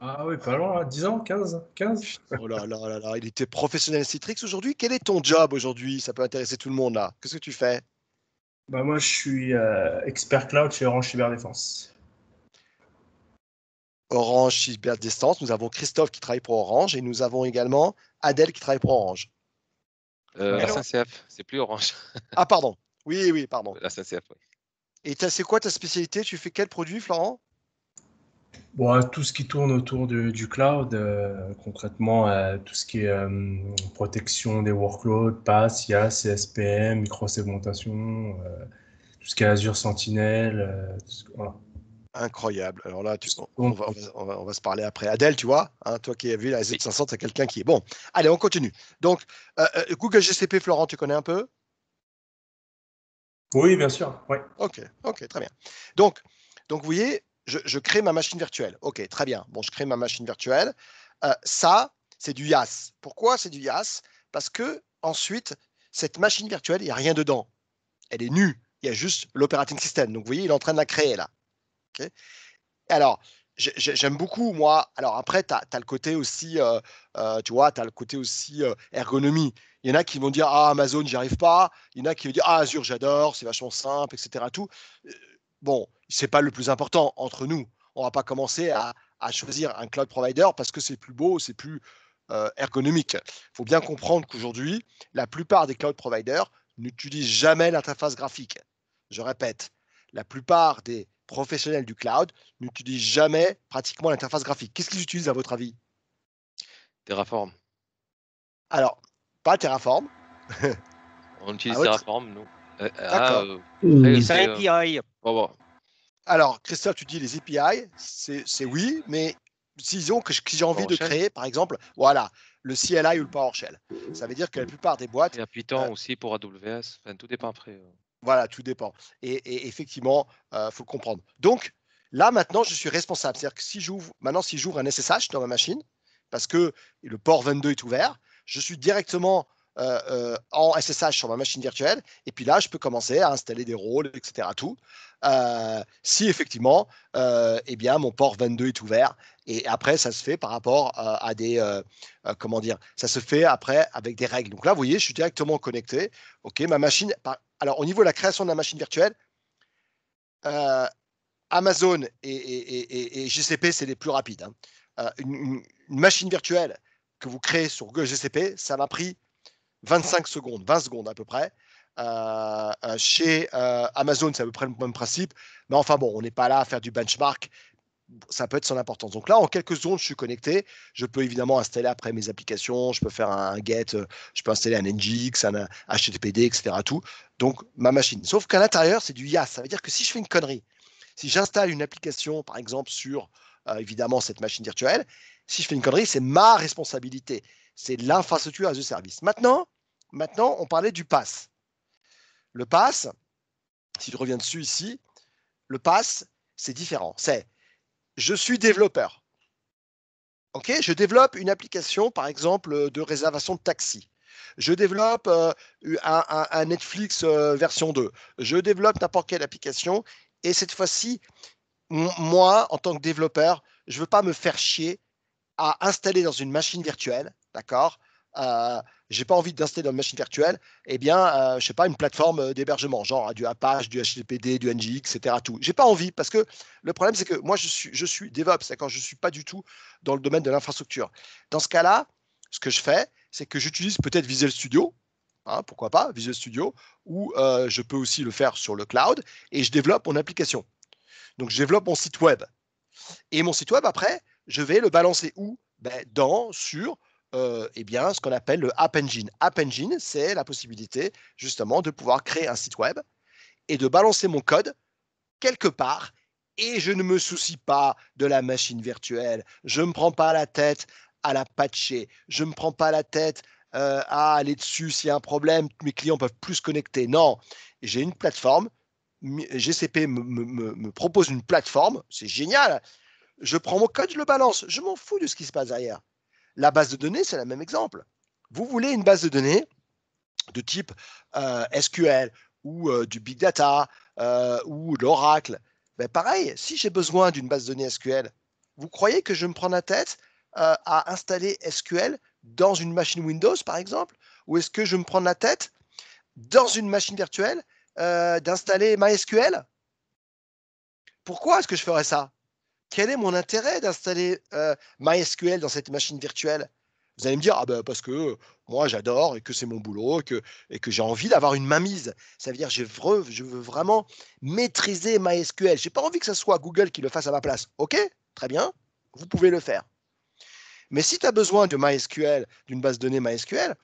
Ah oui, pas loin, 10 ans, 15, 15. Oh là là là il était professionnel Citrix aujourd'hui. Quel est ton job aujourd'hui Ça peut intéresser tout le monde là. Qu'est-ce que tu fais bah, moi, je suis euh, expert cloud chez Orange Cyberdéfense. Orange Cyberdéfense, nous avons Christophe qui travaille pour Orange et nous avons également Adèle qui travaille pour Orange. Euh, la SNCF, c'est plus Orange. ah, pardon. Oui, oui, pardon. La SNCF, oui. Et c'est quoi ta spécialité Tu fais quel produit, Florent Bon, tout ce qui tourne autour du cloud, euh, concrètement, euh, tout ce qui est euh, protection des workloads, PaaS, IaaS, CSPM, microsegmentation, tout ce qui est Azure Sentinel. Incroyable. Alors là, on, va, se parler après. Adèle, tu vois, hein, toi qui as vu la Z500, c'est quelqu'un qui est bon. Allez, on continue. Donc, Google GCP, Florent, tu connais un peu Oui, bien sûr. Ok, ok, très bien. Donc, donc vous voyez, je, crée ma machine virtuelle. Ok, très bien. Bon, je crée ma machine virtuelle. Euh, ça, c'est du YAS. Pourquoi c'est du YAS Parce que ensuite, cette machine virtuelle, il n'y a rien dedans. Elle est nue. Il y a juste l'operating system. Donc, vous voyez, il est en train de la créer là. Alors, j'aime beaucoup, moi. Alors, après, tu as, le côté aussi, euh, euh, tu vois, tu as le côté aussi ergonomie. Il y en a qui vont dire Ah, Amazon, j'y arrive pas. Il y en a qui vont dire Ah, Azure, j'adore, c'est vachement simple, etc. Tout bon, ce n'est pas le plus important entre nous. On ne va pas commencer à, choisir un cloud provider parce que c'est plus beau, c'est plus euh, ergonomique. Il faut bien comprendre qu'aujourd'hui, la plupart des cloud providers n'utilisent jamais l'interface graphique. Je répète, la plupart des professionnels du cloud n'utilisent jamais pratiquement l'interface graphique. Qu'est-ce qu'ils utilisent à votre avis Terraform. Alors, pas Terraform. On utilise Terraform, nous. Alors, Christophe, tu dis les API, c'est oui, mais s'ils ont que j'ai envie de créer, par exemple, voilà, le CLI ou le PowerShell. Ça veut dire que la plupart des boîtes. Il y a ans aussi pour AWS, enfin, tout dépend après. Euh. Voilà, tout dépend. Et, effectivement, il euh, faut comprendre. Donc, là, maintenant, je suis responsable. C'est-à-dire que si j'ouvre, maintenant, si j'ouvre un SSH dans ma machine, parce que le port 22 est ouvert, je suis directement euh, euh, en SSH sur ma machine virtuelle. Et puis là, je peux commencer à installer des rôles, etc. Tout. Euh, si effectivement, eh bien, mon port 22 est ouvert. Et après, ça se fait par rapport à des, comment dire, ça se fait après avec des règles. Donc là, vous voyez, je suis directement connecté. Ok, ma machine. Alors au niveau de la création de la machine virtuelle. Amazon et, GCP, c'est les plus rapides. Hein. Une, une, machine virtuelle que vous créez sur Google GCP, ça m'a pris 25 secondes, 20 secondes à peu près. Euh, euh, chez euh, Amazon, c'est à peu près le même principe. Mais enfin bon, on n'est pas là à faire du benchmark. Ça peut être son importance. Donc là, en quelques secondes, je suis connecté. Je peux évidemment installer après mes applications. Je peux faire un GET, je peux installer un NGX, un HTTPD, etc. Tout. Donc ma machine. Sauf qu'à l'intérieur, c'est du YAS. Ça veut dire que si je fais une connerie, si j'installe une application, par exemple, sur évidemment cette machine virtuelle, si je fais une connerie, c'est ma responsabilité. C'est l'infrastructure as a service. Maintenant, maintenant, on parlait du pass. Le pass, si je reviens dessus ici, le pass, c'est différent. C'est je suis développeur. Ok, je développe une application, par exemple, de réservation de taxi. Je développe euh, un, Netflix euh, version 2. Je développe n'importe quelle application. Et cette fois-ci, moi, en tant que développeur, je ne veux pas me faire chier à installer dans une machine virtuelle d'accord euh, j'ai pas envie d'installer dans une machine virtuelle, eh bien, euh, je sais pas, une plateforme euh, d'hébergement, genre euh, du Apache, du HTTPD, du NGX, etc. Tout. J'ai pas envie parce que le problème, c'est que moi, je suis, je suis DevOps, d'accord Je suis pas du tout dans le domaine de l'infrastructure. Dans ce cas-là, ce que je fais, c'est que j'utilise peut-être Visual Studio, hein, pourquoi pas, Visual Studio, ou euh, je peux aussi le faire sur le cloud et je développe mon application. Donc, je développe mon site web. Et mon site web, après, je vais le balancer où ben, Dans, sur euh, eh bien, ce qu'on appelle le App Engine. App Engine, c'est la possibilité justement de pouvoir créer un site web et de balancer mon code quelque part. Et je ne me soucie pas de la machine virtuelle. Je ne me prends pas la tête à la patcher. Je ne me prends pas la tête euh, à aller dessus s'il y a un problème. Mes clients peuvent plus se connecter. Non, j'ai une plateforme. GCP me, me propose une plateforme. C'est génial. Je prends mon code, je le balance. Je m'en fous de ce qui se passe derrière. La base de données, c'est le même exemple. Vous voulez une base de données de type euh, SQL ou euh, du Big Data euh, ou l'Oracle. Ben pareil, si j'ai besoin d'une base de données SQL, vous croyez que je me prends la tête à installer SQL dans une machine Windows, par exemple Ou est-ce que je me prends la tête dans une machine virtuelle d'installer MySQL Pourquoi est-ce que je ferais ça quel est mon intérêt d'installer euh, MySQL dans cette machine virtuelle Vous allez me dire, ah ben, parce que euh, moi j'adore et que c'est mon boulot et que, j'ai envie d'avoir une mainmise. Ça veut dire que je veux vraiment maîtriser MySQL. Je n'ai pas envie que ce soit Google qui le fasse à ma place. Ok, très bien, vous pouvez le faire. Mais si tu as besoin de MySQL, d'une base de données MySQL, franchement,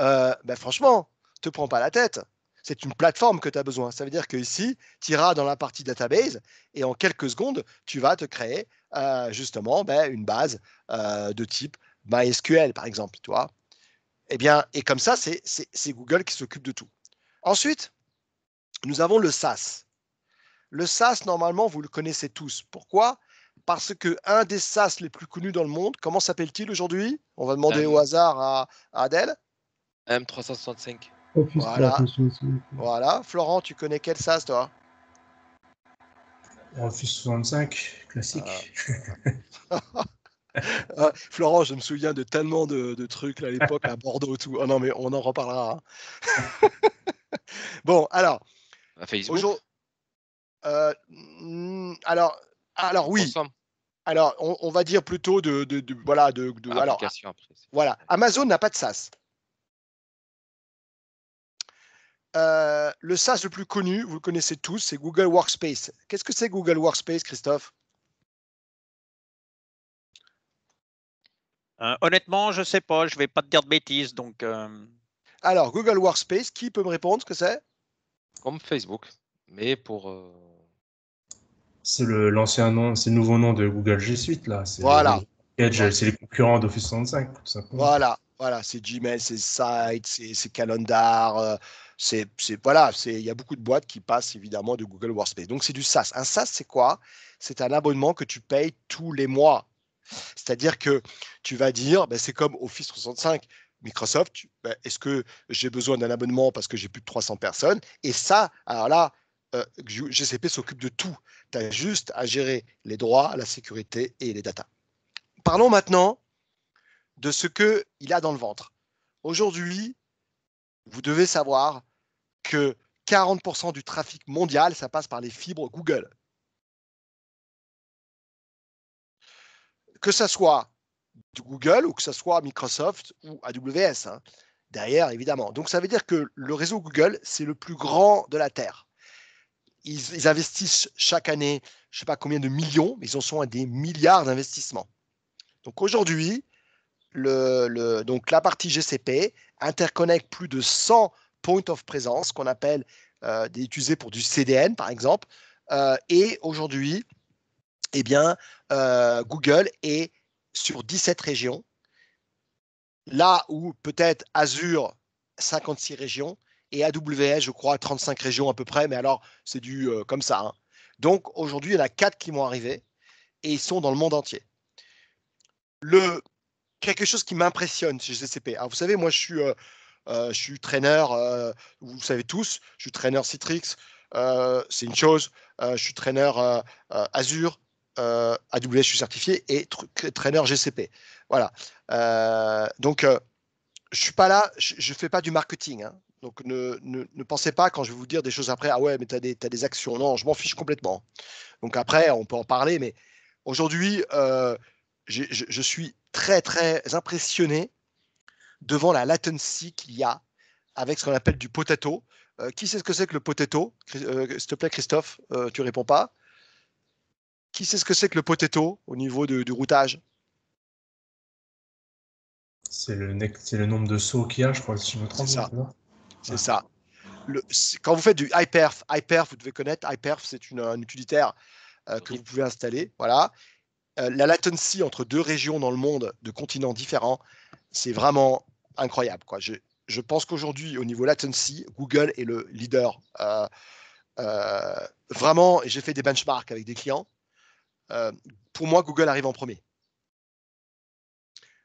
euh, ben franchement, te prends pas la tête c'est une plateforme que tu as besoin. Ça veut dire qu'ici, tu iras dans la partie database et en quelques secondes, tu vas te créer euh, justement ben, une base euh, de type MySQL, par exemple. Toi. Et, eh bien, et comme ça, c'est Google qui s'occupe de tout. Ensuite, nous avons le SaaS. Le SaaS, normalement, vous le connaissez tous. Pourquoi Parce que un des SaaS les plus connus dans le monde, comment s'appelle-t-il aujourd'hui On va demander au hasard à, à Adèle. M365 voilà. voilà. Florent, tu connais quel SAS, toi Office 65, classique. Ah. Ah, Florent, je me souviens de tellement de, trucs à l'époque à Bordeaux, tout. Oh non, mais on en reparlera. Hein. bon, alors. bonjour Euh, hmm, alors, alors oui. Alors, on, va dire plutôt de, de, voilà de, de alors, voilà. Amazon n'a pas de sas. Euh, le SaaS le plus connu, vous le connaissez tous, c'est Google Workspace. Qu'est-ce que c'est Google Workspace, Christophe euh, Honnêtement, je ne sais pas. Je ne vais pas te dire de bêtises. Donc, euh, Alors, Google Workspace, qui peut me répondre ce que c'est Comme Facebook, mais pour... C'est le l'ancien nom, c'est le nouveau nom de Google G Suite, là. Voilà. C'est les concurrents d'Office 365. Voilà, voilà, c'est Gmail, c'est Site, c'est Calendar, c'est voilà, c'est il y a beaucoup de boîtes qui passent évidemment de Google Workspace. Donc c'est du SaaS. Un SaaS c'est quoi C'est un abonnement que tu payes tous les mois. C'est-à-dire que tu vas dire, ben, c'est comme Office 365. Microsoft, ben, est-ce que j'ai besoin d'un abonnement parce que j'ai plus de 300 personnes Et ça, alors là, euh, GCP s'occupe de tout. Tu as juste à gérer les droits, la sécurité et les datas. Parlons maintenant de ce qu'il a dans le ventre. Aujourd'hui, vous devez savoir que 40% du trafic mondial, ça passe par les fibres Google. Que ce soit Google ou que ce soit Microsoft ou AWS, hein, derrière évidemment. Donc ça veut dire que le réseau Google, c'est le plus grand de la Terre. Ils, investissent chaque année, je ne sais pas combien de millions, mais ils en sont à des milliards d'investissements. Donc aujourd'hui, le, le, donc la partie GCP interconnecte plus de 100 point of présence qu'on appelle euh, utilisé pour du CDN par exemple. Euh, et aujourd'hui, eh bien, euh, Google est sur 17 régions, là où peut-être Azure 56 régions et AWS, je crois, 35 régions à peu près, mais alors c'est du euh, comme ça. Hein. Donc aujourd'hui, il y en a 4 qui m'ont arrivé et ils sont dans le monde entier. Le, quelque chose qui m'impressionne chez GCP. Alors, vous savez, moi, je suis, euh, je suis traîneur, euh, vous le savez tous, je suis traîneur Citrix, euh, c'est une chose. je suis traîneur Azure, AWS, je suis certifié, et traîneur GCP. Voilà. donc, je suis pas là, je ne fais pas du marketing. Hein. Donc ne, ne, ne, pensez pas quand je vais vous dire des choses après, ah ouais, mais tu as, des actions. Non, je m'en fiche complètement. Donc après, on peut en parler, mais aujourd'hui, je suis très, très impressionné devant la latency qu'il y a avec ce qu'on appelle du potato. Euh, qui sait ce que c'est que le potato euh, S'il te plaît, Christophe, euh, tu réponds pas. Qui sait ce que c'est que le potato au niveau du, routage C'est le, nombre de sauts qu'il y a, je crois, si je me trompe. C'est ça. Ah. quand vous faites du hyperf, hyperf, vous devez connaître, hyperf, c'est un utilitaire que vous pouvez installer. Voilà. la latency entre deux régions dans le monde, de continents différents, c'est vraiment incroyable. Quoi. Je, pense qu'aujourd'hui, au niveau latency, Google est le leader. Euh, euh, vraiment, j'ai fait des benchmarks avec des clients. Euh, pour moi, Google arrive en premier.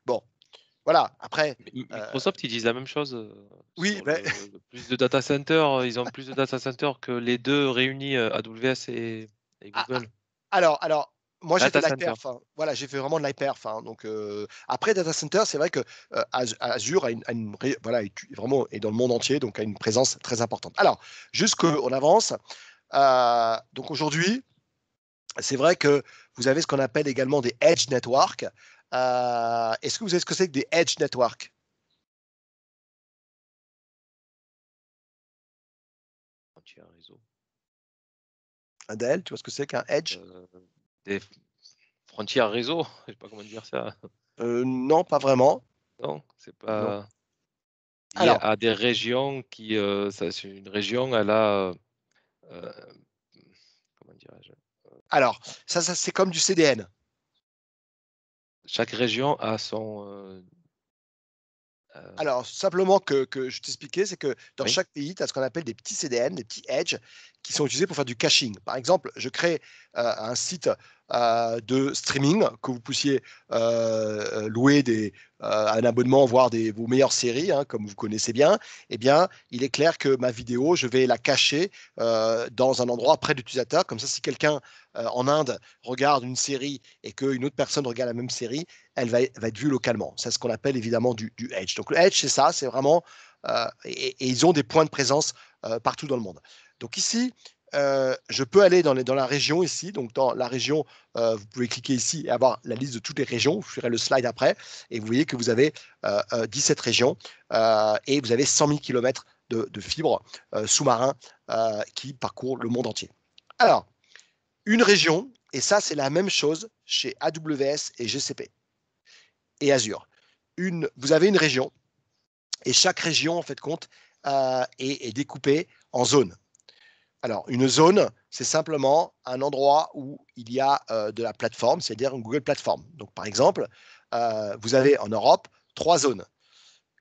Bon, voilà. Après, euh, Microsoft, ils disent la même chose. Euh, oui, plus de data centers, ils ont plus de data centers que les deux réunis, AWS et, ah, Google. Ah, alors, alors, moi, j'ai fait de Voilà, j'ai fait vraiment de Donc, euh, après, data center, c'est vrai que euh, Azure a une, voilà, est vraiment est dans le monde entier, donc a une présence très importante. Alors, juste qu'on avance. Euh, donc aujourd'hui, c'est vrai que vous avez ce qu'on appelle également des edge networks. Est-ce que vous savez ce que c'est que des edge Network un réseau. Adèle, tu vois ce que c'est qu'un edge des frontières réseau, je sais pas comment dire ça. Euh, non, pas vraiment. Non, c'est pas. Il y a des régions qui, euh, c'est une région elle a. Euh, comment dirais-je Alors, ça, ça c'est comme du CDN. Chaque région a son euh, Alors, simplement que, je t'expliquais, c'est que dans chaque pays, tu as ce qu'on appelle des petits CDN, des petits edge, qui sont utilisés pour faire du caching. Par exemple, je crée euh, un site euh, de streaming, que vous puissiez euh, euh, louer des, un abonnement, voire des, vos meilleures séries, hein, comme vous connaissez bien, eh bien, il est clair que ma vidéo, je vais la cacher dans un endroit près de l'utilisateur. Comme ça, si quelqu'un en Inde regarde une série et qu'une autre personne regarde la même série, elle va, être vue localement. C'est ce qu'on appelle évidemment du, du edge. Donc le edge, c'est ça, c'est vraiment... et, ils ont des points de présence partout dans le monde. Donc ici, euh, je peux aller dans, la région ici. Donc, dans la région, euh, vous pouvez cliquer ici et avoir la liste de toutes les régions. Je ferai le slide après. Et vous voyez que vous avez 17 euh, régions et vous avez 100 000 km de, fibres sous-marins qui parcourent le monde entier. Alors, une région, et ça, c'est la même chose chez AWS et GCP et Azure. vous avez une région et chaque région, en fait, compte, est découpée en zones. Alors, une zone, c'est simplement un endroit où il y a euh, de la plateforme, c'est-à-dire une Google Platform. Donc, par exemple, euh, vous avez en Europe trois zones.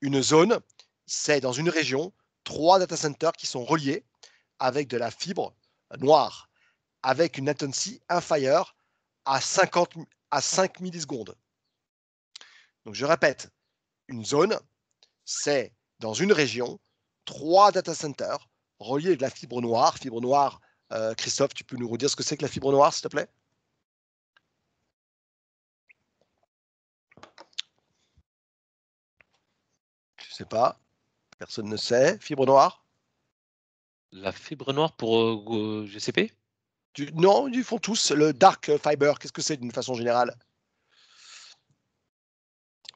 Une zone, c'est dans une région, trois data centers qui sont reliés avec de la fibre noire, avec une latency inférieure à, 50, à 5 millisecondes. Donc, je répète, une zone, c'est dans une région, trois data centers relié avec la fibre noire. Fibre noire, euh, Christophe, tu peux nous redire ce que c'est que la fibre noire, s'il te plaît Je ne sais pas. Personne ne sait. Fibre noire La fibre noire pour euh, GCP Non, ils font tous. Le dark fiber, qu'est-ce que c'est d'une façon générale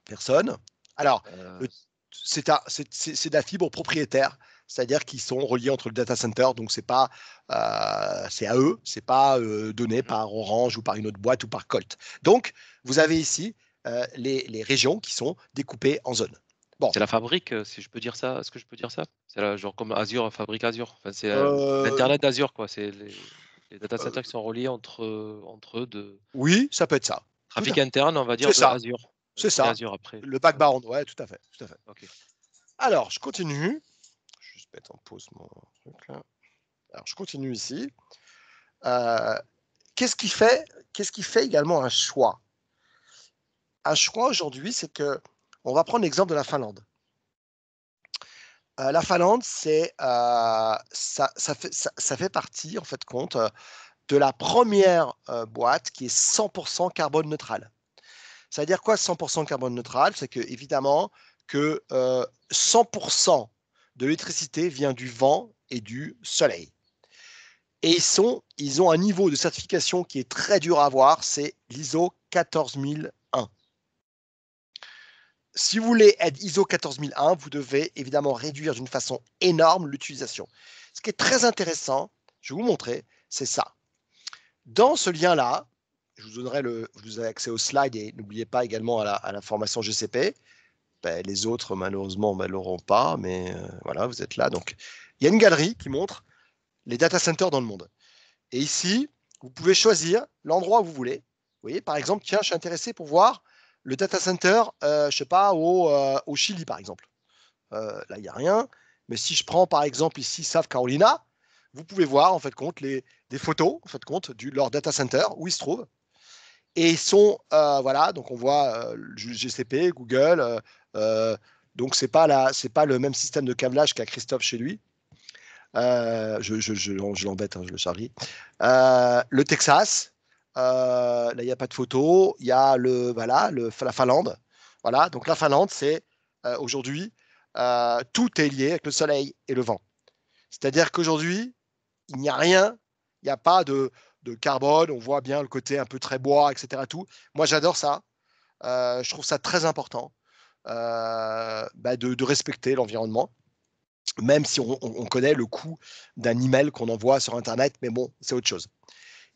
Personne. Alors, euh. c'est de la fibre propriétaire c'est-à-dire qu'ils sont reliés entre le data center, donc c'est pas euh, c'est à eux, c'est pas euh, donné mmh par Orange ou par une autre boîte ou par Colt. Donc vous avez ici euh, les, régions qui sont découpées en zones. Bon. C'est la fabrique, si je peux dire ça. Est-ce que je peux dire ça C'est genre comme Azure, fabrique Azure. Enfin, c'est l'internet d'Azure, quoi. C'est les, data centers qui sont reliés entre entre eux Oui, ça peut être ça. Trafic interne, on va dire. C'est ça. Azure. C'est ça. après. Le backbone, ouais, tout à fait, tout à fait. Alors, je continue vais mettre en pause mon truc là. Alors, je continue ici. Euh, qu'est-ce qui fait, également un choix Un choix aujourd'hui, c'est que, on va prendre l'exemple de la Finlande. Euh, la Finlande, euh, ça, fait, partie, en fait, compte, de la première boîte qui est 100% carbone neutrale. Ça veut dire quoi 100% carbone neutrale C'est que, évidemment, que 100% de l'électricité vient du vent et du soleil. Et ils, sont, ils ont un niveau de certification qui est très dur à avoir, c'est l'ISO 14001. Si vous voulez être ISO 14001, vous devez évidemment réduire d'une façon énorme l'utilisation. Ce qui est très intéressant, je vais vous montrer, c'est ça. Dans ce lien-là, je vous donnerai le, vous avez accès au slide et n'oubliez pas également à la, GCP. Bah, les autres, malheureusement, ne l'auront pas, mais voilà, vous êtes là. Donc, il y a une galerie qui montre les data centers dans le monde. Et ici, vous pouvez choisir l'endroit où vous voulez. Vous voyez, par exemple, tiens, je suis intéressé pour voir le data center, je sais pas, au, Chili, par exemple. là, il n'y a rien. Mais si je prends, par exemple, ici, South Carolina, vous pouvez voir, en fait, compte, les, des photos, en fait, compte, du leur data center, où ils se trouvent. Et ils sont, voilà, donc on voit GCP, Google, euh, donc c'est pas la, c'est pas le même système de câblage qu'à Christophe chez lui. Euh, je, je, je, je l'embête, hein, je le charrie. Euh, le Texas, là il n'y a pas de photo. Il y a le, voilà, la Finlande. Voilà, donc la Finlande, c'est aujourd'hui tout est lié avec le soleil et le vent. C'est-à-dire qu'aujourd'hui, il n'y a rien, il n'y a pas de, de, carbone, on voit bien le côté un peu très bois, etc. Tout. Moi, j'adore ça. je trouve ça très important. Euh, bah, de, respecter l'environnement. Même si on, connaît le coût d'un email qu'on envoie sur Internet, mais bon, c'est autre chose.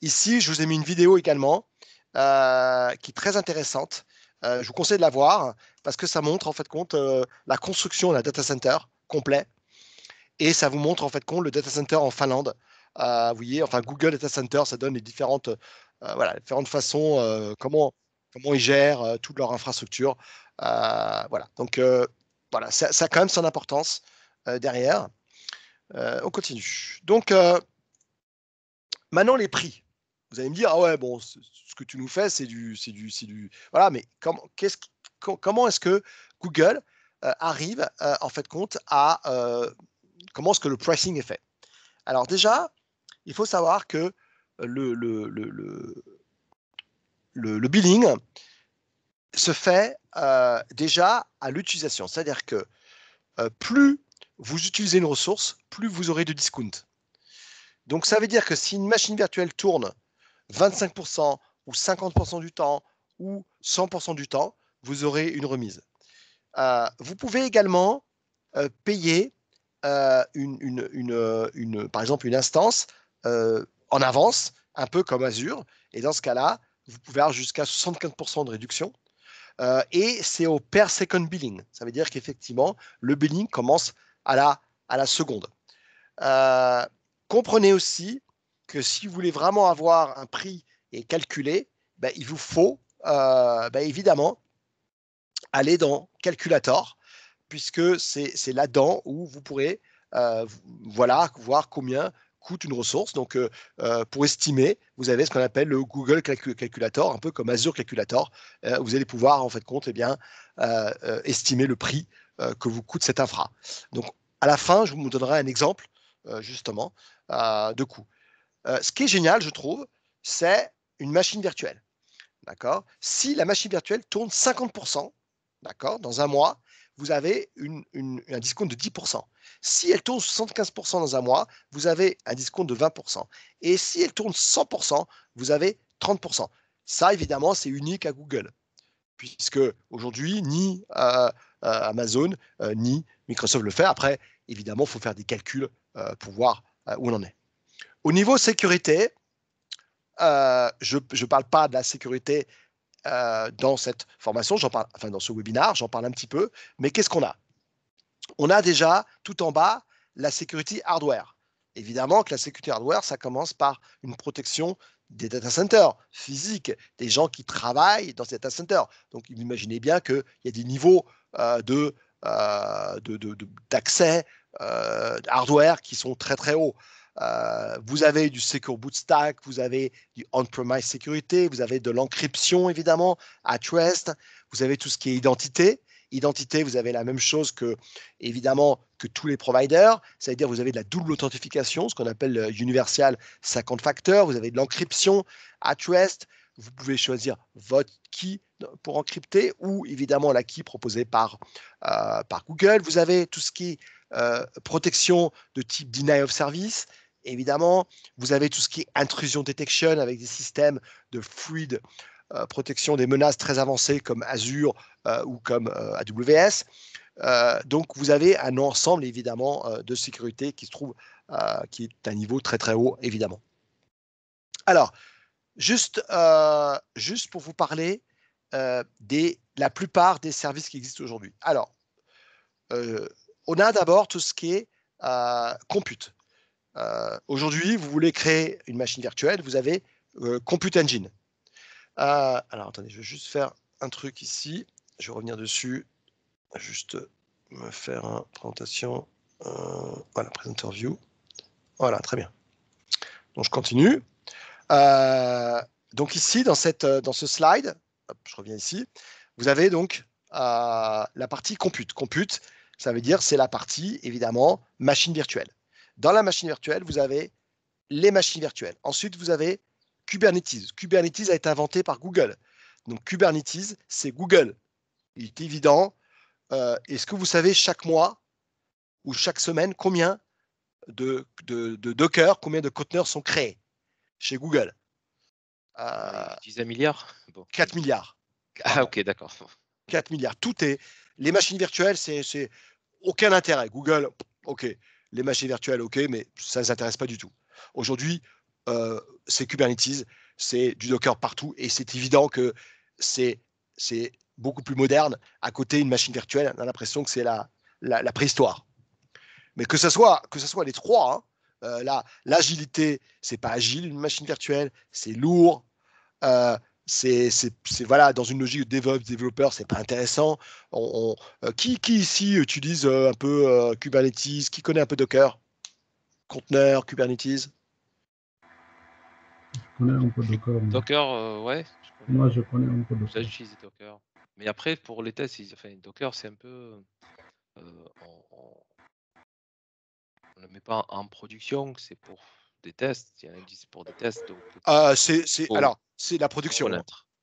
Ici, je vous ai mis une vidéo également euh, qui est très intéressante. Euh, je vous conseille de la voir parce que ça montre en fait compte la construction d'un data center complet et ça vous montre en fait compte le data center en Finlande. vous voyez, enfin Google Data Center, ça donne les différentes, voilà, différentes façons comment comment ils gèrent toute leur infrastructure euh, voilà, donc euh, voilà, ça, a quand même son importance euh, derrière. on continue. Donc, maintenant les prix. Vous allez me dire, ah ouais, bon, ce que tu nous fais, c'est du, c'est du, c'est du. Voilà, mais comment, qu'est-ce, comment est-ce que Google arrive, en fait, compte à. comment est-ce que le pricing est fait Alors, déjà, il faut savoir que le, le, le, le, le billing, se fait euh, déjà à l'utilisation. C'est-à-dire que euh, plus vous utilisez une ressource, plus vous aurez de discount. Donc ça veut dire que si une machine virtuelle tourne 25% ou 50% du temps ou 100% du temps, vous aurez une remise. Euh, vous pouvez également payer par exemple une instance en avance, un peu comme Azure. Et dans ce cas-là, vous pouvez avoir jusqu'à 75% de réduction euh, et c'est au per second billing. Ça veut dire qu'effectivement, le billing commence à la, à la seconde. Euh, comprenez aussi que si vous voulez vraiment avoir un prix et calculer, ben, il vous faut euh, ben, évidemment aller dans Calculator, puisque c'est là-dedans où vous pourrez voilà, voir combien coûte une ressource. Donc, euh, euh, pour estimer, vous avez ce qu'on appelle le Google Calculator, un peu comme Azure Calculator. Euh, vous allez pouvoir, en fait, compte, et eh bien, estimer le prix que vous coûte cette infra. Donc, à la fin, je vous donnerai un exemple, justement, de coût. ce qui est génial, je trouve, c'est une machine virtuelle. D'accord Si la machine virtuelle tourne 50%, d'accord, dans un mois, vous avez un discount de 10%. Si elle tourne 75% dans un mois, vous avez un discount de 20%. Et si elle tourne 100%, vous avez 30%. Ça, évidemment, c'est unique à Google, puisque aujourd'hui, ni euh, euh, Amazon, euh, ni Microsoft le fait. Après, évidemment, il faut faire des calculs pour voir où on en est. Au niveau sécurité, je ne parle pas de la sécurité euh, dans cette formation, j'en parle, enfin dans ce webinaire, j'en parle un petit peu, mais qu'est-ce qu'on a On a déjà tout en bas la security hardware. Évidemment que la sécurité hardware, ça commence par une protection des data centers physiques, des gens qui travaillent dans ces data centers. Donc, imaginez bien qu'il y a des niveaux euh, euh, de, d'accès hardware qui sont très très hauts. Euh, vous avez du Secure Bootstack, vous avez du on-premise sécurité, vous avez de l'encryption évidemment, at trust, vous avez tout ce qui est identité. Identité, vous avez la même chose que évidemment que tous les providers, c'est-à-dire vous avez de la double authentification, ce qu'on appelle euh, universal 50 facteurs, vous avez de l'encryption at trust, vous pouvez choisir votre key pour encrypter ou évidemment la key proposée par, euh, par Google. Vous avez tout ce qui est euh, protection de type deny of service. Évidemment, vous avez tout ce qui est intrusion detection avec des systèmes de fluide euh, protection des menaces très avancées comme Azure euh, ou comme AWS. donc, vous avez un ensemble évidemment de sécurité qui se trouve qui est à un niveau très très haut évidemment. Alors, juste, juste pour vous parler des, la plupart des services qui existent aujourd'hui. Alors, euh, on a d'abord tout ce qui est euh, compute. Euh, aujourd'hui, vous voulez créer une machine virtuelle, vous avez euh, Compute Engine. alors, attendez, je vais juste faire un truc ici. Je vais revenir dessus, juste me faire une présentation. voilà, Presenter View. Voilà, très bien. Donc, je continue. donc, ici, dans, cette, dans ce slide, je reviens ici, vous avez donc la partie compute. Compute, ça veut dire c'est la partie, évidemment, machine virtuelle. Dans la machine virtuelle, vous avez les machines virtuelles. Ensuite, vous avez Kubernetes. Kubernetes a été inventé par Google. Donc Kubernetes, c'est Google. Il est évident. Euh, est-ce que vous savez chaque mois ou chaque semaine combien de, de, Docker, combien de conteneurs sont créés chez Google euh, milliards 4 milliards. Ah, ok, d'accord. 4 milliards. Tout est. Les machines virtuelles, c'est aucun intérêt. Google, ok. Les machines virtuelles, ok, mais ça ne s'intéresse pas du tout. Aujourd'hui, euh, c'est Kubernetes, c'est du Docker partout, et c'est évident que c'est beaucoup plus moderne. À côté, une machine virtuelle, on a l'impression que c'est la, la, préhistoire. Mais que ce soit, que ce soit les trois, hein, euh, là, l'agilité, c'est pas agile une machine virtuelle, c'est lourd. Euh, c'est voilà dans une logique de DevOps développeur c'est pas intéressant on, euh, qui, qui ici utilise euh, un peu euh, Kubernetes qui connaît un peu Docker conteneur Kubernetes je connais un peu Docker Docker ouais moi je connais un peu Docker j'utilise Docker mais après pour les tests enfin, Docker c'est un peu on, ne le met pas en production c'est pour des tests. Il y a pour des tests. Euh, ah, c'est, alors, c'est la production.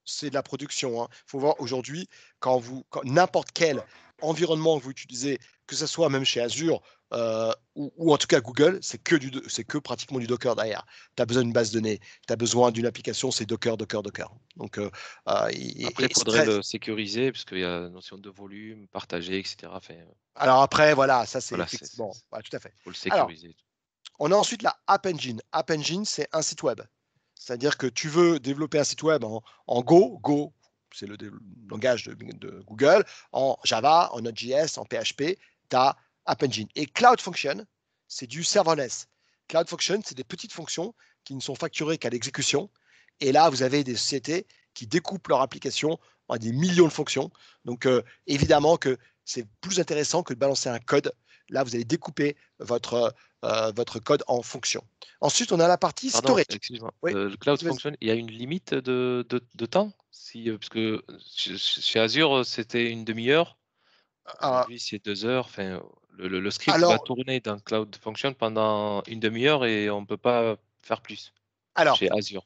C'est de la production. Il hein. hein. faut voir aujourd'hui, quand vous, n'importe quel environnement que vous utilisez, que ce soit même chez Azure euh, ou, en tout cas Google, c'est que, du, que pratiquement du Docker derrière. Tu as besoin d'une base de données, tu as besoin d'une application, c'est Docker, Docker, Docker. Donc, euh, après, il faudrait le sécuriser parce qu'il y a la notion de volume, partagé, etc. alors après, voilà, ça c'est voilà, tout à fait. Il faut le sécuriser. On a ensuite la App Engine. App Engine, c'est un site web. C'est-à-dire que tu veux développer un site web en, Go, Go, c'est le langage de, Google, en Java, en Node.js, en PHP, tu as App Engine. Et Cloud Function, c'est du serverless. Cloud Function, c'est des petites fonctions qui ne sont facturées qu'à l'exécution. Et là, vous avez des sociétés qui découpent leur application en des millions de fonctions. Donc, euh, évidemment que c'est plus intéressant que de balancer un code Là, vous allez découper votre, euh, euh, votre code en fonction. Ensuite, on a la partie storage. Euh, le cloud function, il y a une limite de, de, temps si, Parce que chez Azure, c'était une demi-heure. Ah. Aujourd'hui, c'est deux heures. Enfin, le, script va tourner dans cloud function pendant une demi-heure et on ne peut pas faire plus alors, chez Azure.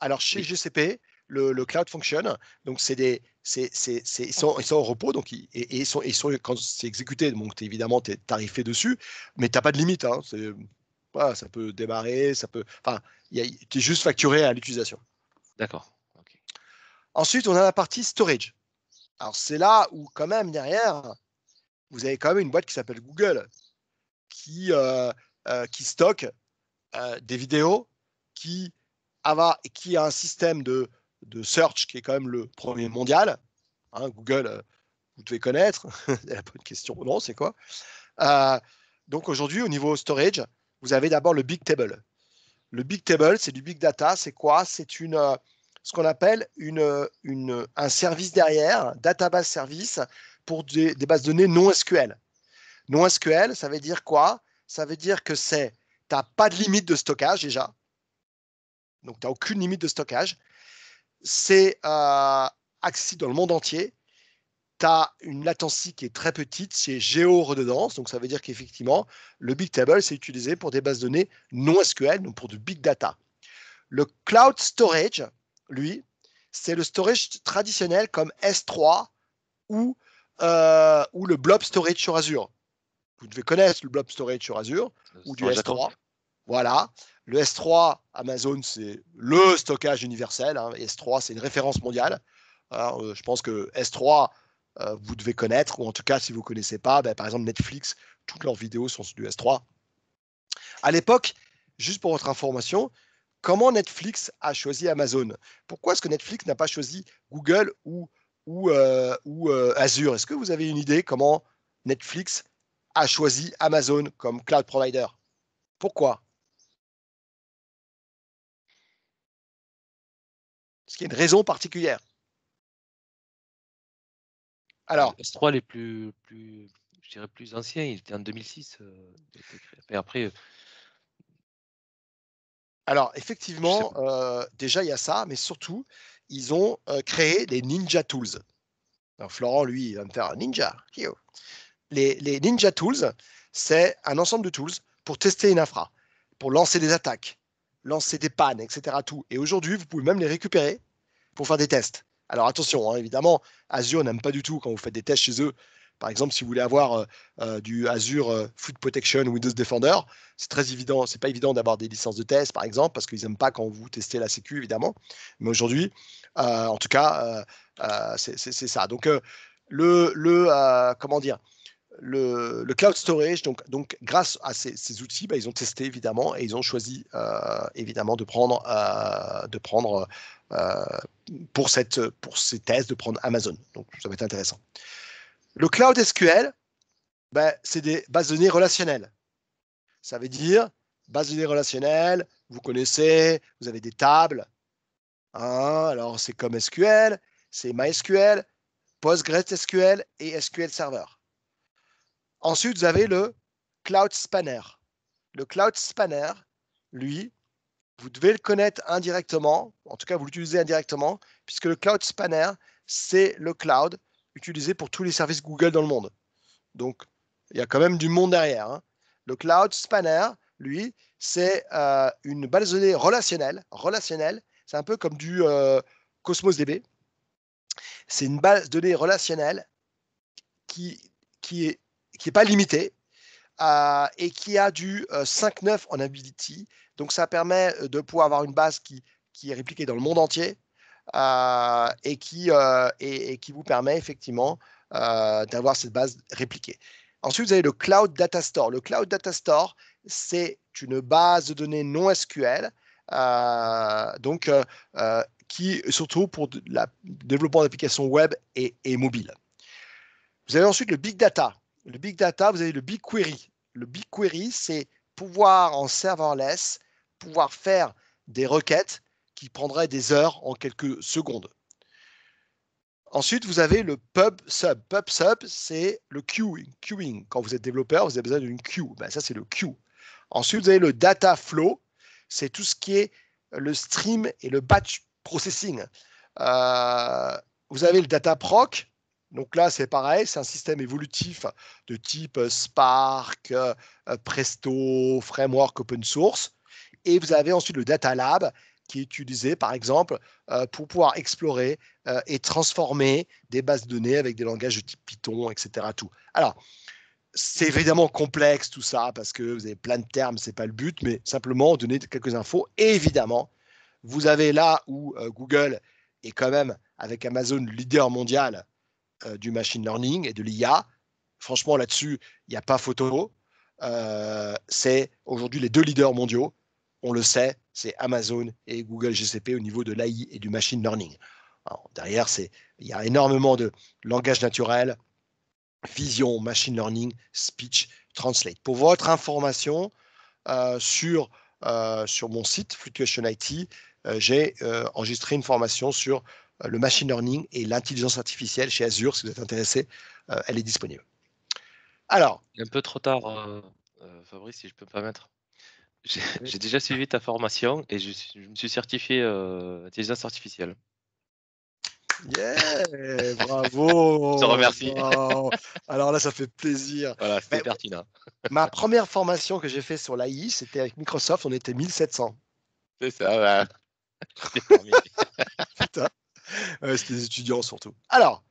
Alors, chez GCP, le, cloud fonctionne Donc, c'est des, ils, sont, ils sont au repos, donc et, ils sont, ils sont, quand c'est exécuté, donc évidemment, tu es tarifé dessus, mais tu n'as pas de limite. Hein, ça peut démarrer, ça peut. Enfin, tu es juste facturé à l'utilisation. D'accord. Ensuite, on a la partie storage. Alors, c'est là où, quand même, derrière, vous avez quand même une boîte qui s'appelle Google qui, euh, euh, qui stocke euh, des vidéos, qui, qui a un système de de search, qui est quand même le premier mondial. Hein, Google, euh, vous devez connaître. la bonne question, non, c'est quoi euh, Donc aujourd'hui, au niveau storage, vous avez d'abord le Big Table. Le Big Table, c'est du Big Data. C'est quoi C'est une euh, ce qu'on appelle une, une, un service derrière, database service, pour des, bases de données non SQL. Non SQL, ça veut dire quoi Ça veut dire que c'est, tu n'as pas de limite de stockage déjà. Donc, tu n'as aucune limite de stockage c'est euh, dans le monde entier. Tu as une latence qui est très petite, c'est géo-redondance, donc ça veut dire qu'effectivement, le Big Table, c'est utilisé pour des bases de données non SQL, donc pour du Big Data. Le Cloud Storage, lui, c'est le storage traditionnel comme S3 ou, euh, ou le Blob Storage sur Azure. Vous devez connaître le Blob Storage sur Azure ou du S3. Voilà. Le S3, Amazon, c'est le stockage universel. Hein. S3, c'est une référence mondiale. Euh, je pense que S3, euh, vous devez connaître, ou en tout cas, si vous ne connaissez pas, ben, par exemple, Netflix, toutes leurs vidéos sont du S3. À l'époque, juste pour votre information, comment Netflix a choisi Amazon Pourquoi est-ce que Netflix n'a pas choisi Google ou, ou euh, Azure Est-ce que vous avez une idée comment Netflix a choisi Amazon comme cloud provider Pourquoi une raison particulière. Alors. Les les plus, plus, je plus anciens, il était en 2006. et euh, après. Euh, Alors, effectivement, euh, déjà, il y a ça, mais surtout, ils ont créé des Ninja Tools. Alors, Florent, lui, il va faire ninja. Les, les Ninja Tools, c'est un ensemble de tools pour tester une infra, pour lancer des attaques, lancer des pannes, etc. Tout. Et aujourd'hui, vous pouvez même les récupérer faire des tests. Alors attention, hein, évidemment, Azure n'aime pas du tout quand vous faites des tests chez eux. Par exemple, si vous voulez avoir euh, euh, du Azure foot euh, Food Protection Windows Defender, c'est très évident, c'est pas évident d'avoir des licences de test, par exemple, parce qu'ils n'aiment pas quand vous testez la sécu, évidemment. Mais aujourd'hui, en tout cas, c'est ça. Donc, le, le comment dire, le, cloud storage, donc, donc grâce à ces, outils, bah, ils ont testé évidemment et ils ont choisi évidemment de prendre, de prendre pour, cette, pour ces tests de prendre Amazon. Donc, ça va être intéressant. Le cloud SQL, ben, c'est des bases de données relationnelles. Ça veut dire, base de données relationnelles, vous connaissez, vous avez des tables. Hein, alors, c'est comme SQL, c'est MySQL, PostgreSQL et SQL Server. Ensuite, vous avez le Cloud Spanner. Le Cloud Spanner, lui, vous devez le connaître indirectement, en tout cas vous l'utilisez indirectement, puisque le Cloud Spanner, c'est le cloud utilisé pour tous les services Google dans le monde. Donc il y a quand même du monde derrière. Hein. Le Cloud Spanner, lui, c'est euh, une base de données relationnelle. relationnelle. C'est un peu comme du euh, Cosmos DB. C'est une base de données relationnelle qui, qui est qui n'est pas limitée euh, et qui a du 5.9 en ability, donc ça permet euh, de pouvoir avoir une base qui, est répliquée dans le monde entier euh, euh, et, qui, vous permet effectivement d'avoir cette base répliquée. Ensuite, vous avez le Cloud Data Store. Le Cloud Data Store, c'est une base de données non SQL, donc qui surtout pour le développement d'applications web et, et mobiles. Vous avez ensuite le Big Data. Le Big Data, vous avez le BigQuery. Le BigQuery, c'est pouvoir en serverless pouvoir faire des requêtes qui prendraient des heures en quelques secondes. Ensuite, vous avez le pub sub. Pub sub, c'est le queuing. queuing. Quand vous êtes développeur, vous avez besoin d'une queue. Ben, ça, c'est le queue. Ensuite, vous avez le data flow. C'est tout ce qui est le stream et le batch processing. Euh, vous avez le data proc. Donc là, c'est pareil, c'est un système évolutif de type Spark, euh, Presto, Framework open source. Et vous avez ensuite le Data Lab qui est utilisé, par exemple, euh, pour pouvoir explorer euh, et transformer des bases de données avec des langages de type Python, etc. Tout. Alors, c'est évidemment complexe tout ça parce que vous avez plein de termes, c'est pas le but, mais simplement donner quelques infos. Et évidemment, vous avez là où euh, Google est quand même, avec Amazon, leader mondial du machine learning et de l'IA. Franchement, là-dessus, il n'y a pas photo. c'est aujourd'hui les deux leaders mondiaux on le sait, c'est Amazon et Google GCP au niveau de l'AI et du machine learning. derrière, il y a énormément de langage naturel, vision, machine learning, speech, translate. Pour votre information, euh, sur, euh, sur mon site Fluctuation IT, euh, j'ai enregistré une formation sur le machine learning et l'intelligence artificielle chez Azure. Si vous êtes intéressé, elle est disponible. Alors. Un peu trop tard, Fabrice, si je peux pas permettre. J'ai déjà suivi ta formation et je, me suis certifié euh, intelligence artificielle. Yeah, bravo. Je te remercie. Alors là, ça fait plaisir. Voilà, c'était pertinent. ma première formation que j'ai fait sur l'AI, c'était avec Microsoft, on était 1700. C'est ça, ouais. Putain. c'était des étudiants surtout. Alors,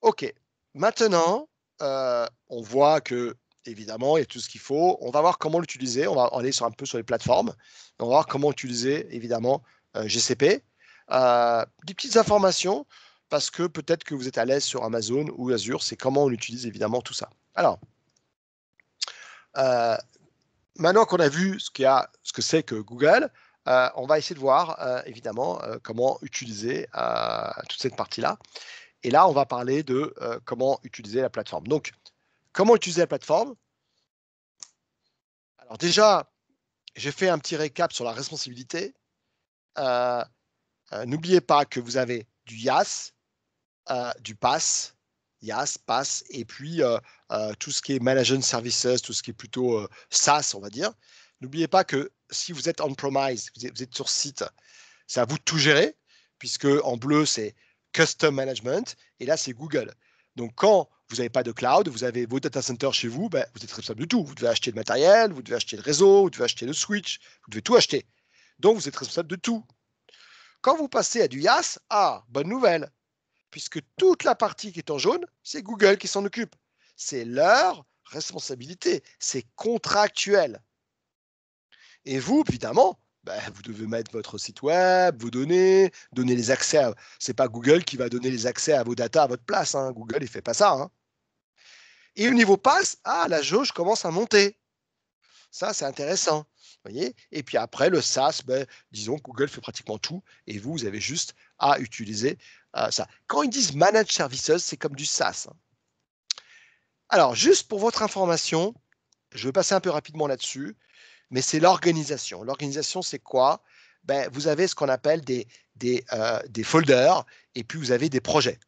ok. Maintenant, euh, on voit que évidemment, il y a tout ce qu'il faut. On va voir comment l'utiliser. On va aller sur un peu sur les plateformes. On va voir comment utiliser, évidemment, euh, GCP. Euh, des petites informations, parce que peut-être que vous êtes à l'aise sur Amazon ou Azure, c'est comment on utilise, évidemment, tout ça. Alors, euh, maintenant qu'on a vu ce, ce que c'est que Google, on va essayer de voir, évidemment, comment utiliser toute cette partie-là. Et là, on va parler de comment utiliser la plateforme. Donc, Comment utiliser la plateforme Alors déjà, j'ai fait un petit récap sur la responsabilité. Euh, euh, n'oubliez pas que vous avez du YAS, euh, du PASS, YAS, PASS, et puis tout ce qui est Management Services, tout ce qui est plutôt SaaS, on va dire. N'oubliez pas que si vous êtes on Promise, vous êtes sur site, c'est à vous de tout gérer, puisque en bleu, c'est Custom Management, et là, c'est Google. Donc, quand vous n'avez pas de cloud, vous avez vos data centers chez vous, ben, vous êtes responsable de tout. Vous devez acheter le matériel, vous devez acheter le réseau, vous devez acheter le switch, vous devez tout acheter. Donc, vous êtes responsable de tout. Quand vous passez à du IaaS, ah, bonne nouvelle, puisque toute la partie qui est en jaune, c'est Google qui s'en occupe. C'est leur responsabilité, c'est contractuel. Et vous, évidemment, ben, vous devez mettre votre site web, vos données, donner les accès. À... n'est pas Google qui va donner les accès à vos data à votre place. Hein. Google, il fait pas ça. Hein. Et au niveau passe, ah, la jauge commence à monter. Ça, c'est intéressant. Voyez et puis après, le SaaS, ben, disons, Google fait pratiquement tout et vous, vous avez juste à utiliser euh, ça. Quand ils disent Manage Services, c'est comme du SaaS. Hein. Alors, juste pour votre information, je vais passer un peu rapidement là-dessus, mais c'est l'organisation. L'organisation, c'est quoi ben, Vous avez ce qu'on appelle des, des, euh, des folders et puis vous avez des projets.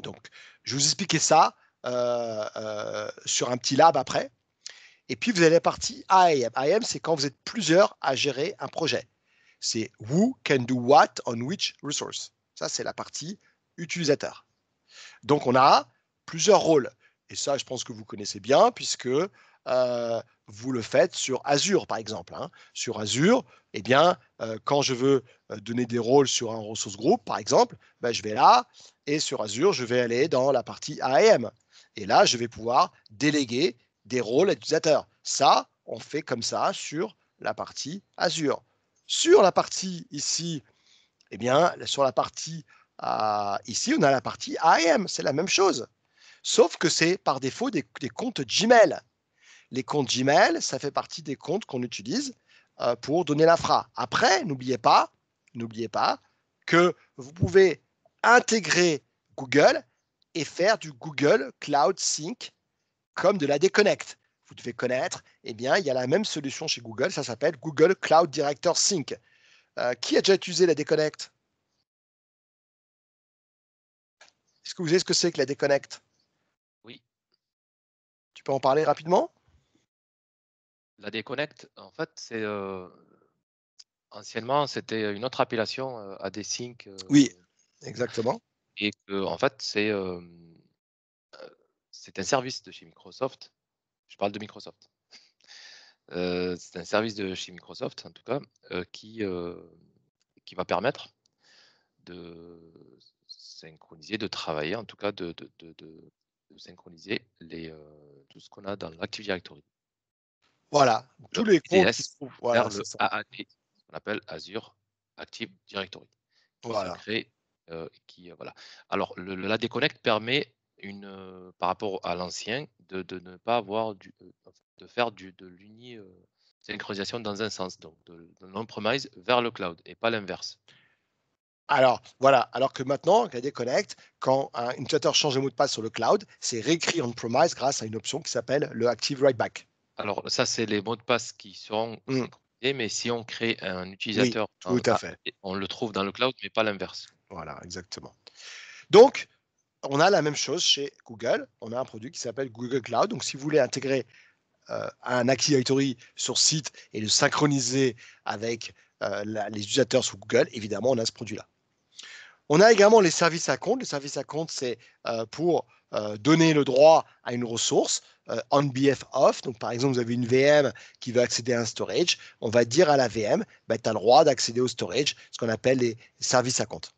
Donc, je vais vous expliquer ça euh, euh, sur un petit lab après. Et puis vous avez la partie IAM. IAM, c'est quand vous êtes plusieurs à gérer un projet. C'est who can do what on which resource. Ça, c'est la partie utilisateur. Donc on a plusieurs rôles. Et ça, je pense que vous connaissez bien, puisque euh, vous le faites sur Azure, par exemple. Hein. Sur Azure, eh bien, quand je veux donner des rôles sur un ressource group, par exemple, ben, je vais là, et sur Azure, je vais aller dans la partie AAM. Et là, je vais pouvoir déléguer des rôles à l'utilisateur. Ça, on fait comme ça sur la partie Azure. Sur la partie ici, eh bien, sur la partie euh, ici, on a la partie AM, c'est la même chose. Sauf que c'est par défaut des, comptes Gmail. Les comptes Gmail, ça fait partie des comptes qu'on utilise euh, pour donner l'infra. Après, n'oubliez pas, n'oubliez pas que vous pouvez intégrer Google et faire du Google Cloud Sync comme de la déconnect. Vous devez connaître, eh bien, il y a la même solution chez Google, ça s'appelle Google Cloud Director Sync. Euh, qui a déjà utilisé la déconnect Est-ce que vous savez ce que c'est que la déconnect Oui. Tu peux en parler rapidement La déconnect, en fait, c'est euh, anciennement, c'était une autre appellation ad euh, à des oui, exactement et en fait c'est c'est un service de chez Microsoft. Je parle de Microsoft. c'est un service de chez Microsoft en tout cas qui qui va permettre de synchroniser, de travailler en tout cas de, synchroniser les tout ce qu'on a dans l'Active Directory. Voilà, tous les comptes qui on appelle Azure Active Directory. Voilà. Euh, qui, euh, voilà. Alors, le, la déconnecte permet une, euh, par rapport à l'ancien, de, ne pas avoir du, de faire de l'uni synchronisation dans un sens, donc de, de vers le cloud et pas l'inverse. Alors voilà, alors que maintenant, la déconnect, quand un utilisateur change de mot de passe sur le cloud, c'est réécrit on promise grâce à une option qui s'appelle le Active Write Back. Alors ça, c'est les mots de passe qui sont mmh. mais si on crée un utilisateur, on le trouve dans le cloud, mais pas l'inverse. Voilà, exactement. Donc, on a la même chose chez Google. On a un produit qui s'appelle Google Cloud. Donc, si vous voulez intégrer euh, un Active Directory sur site et le synchroniser avec euh, les utilisateurs sur Google, évidemment, on a ce produit-là. On a également les services à compte. Les services à compte, c'est euh, pour donner le droit à une ressource on BF off. Donc, par exemple, vous avez une VM qui veut accéder à un storage. On va dire à la VM, bah, tu as le droit d'accéder au storage, ce qu'on appelle les services à compte.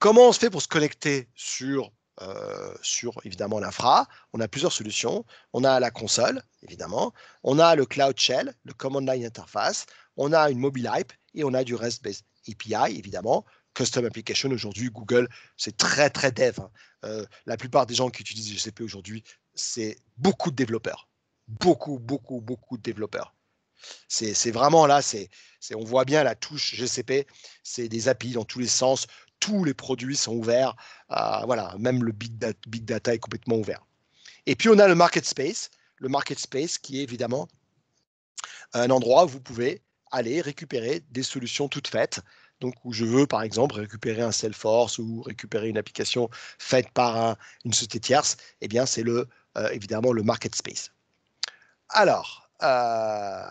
Comment on se fait pour se connecter sur, euh, sur évidemment l'infra On a plusieurs solutions. On a la console, évidemment. On a le Cloud Shell, le Command Line Interface. On a une mobile hype et on a du REST-based API, évidemment. Custom Application, aujourd'hui, Google, c'est très, très dev. Hein. Euh, la plupart des gens qui utilisent GCP aujourd'hui, c'est beaucoup de développeurs. Beaucoup, beaucoup, beaucoup de développeurs. C'est vraiment là, c'est on voit bien la touche GCP, c'est des API dans tous les sens, tous les produits sont ouverts. Euh, voilà, même le big data, big data est complètement ouvert. Et puis on a le market space, le market space qui est évidemment un endroit où vous pouvez aller récupérer des solutions toutes faites. Donc, où je veux, par exemple, récupérer un Salesforce ou récupérer une application faite par une société tierce, et eh bien, c'est le, euh, évidemment le market space. Alors, euh,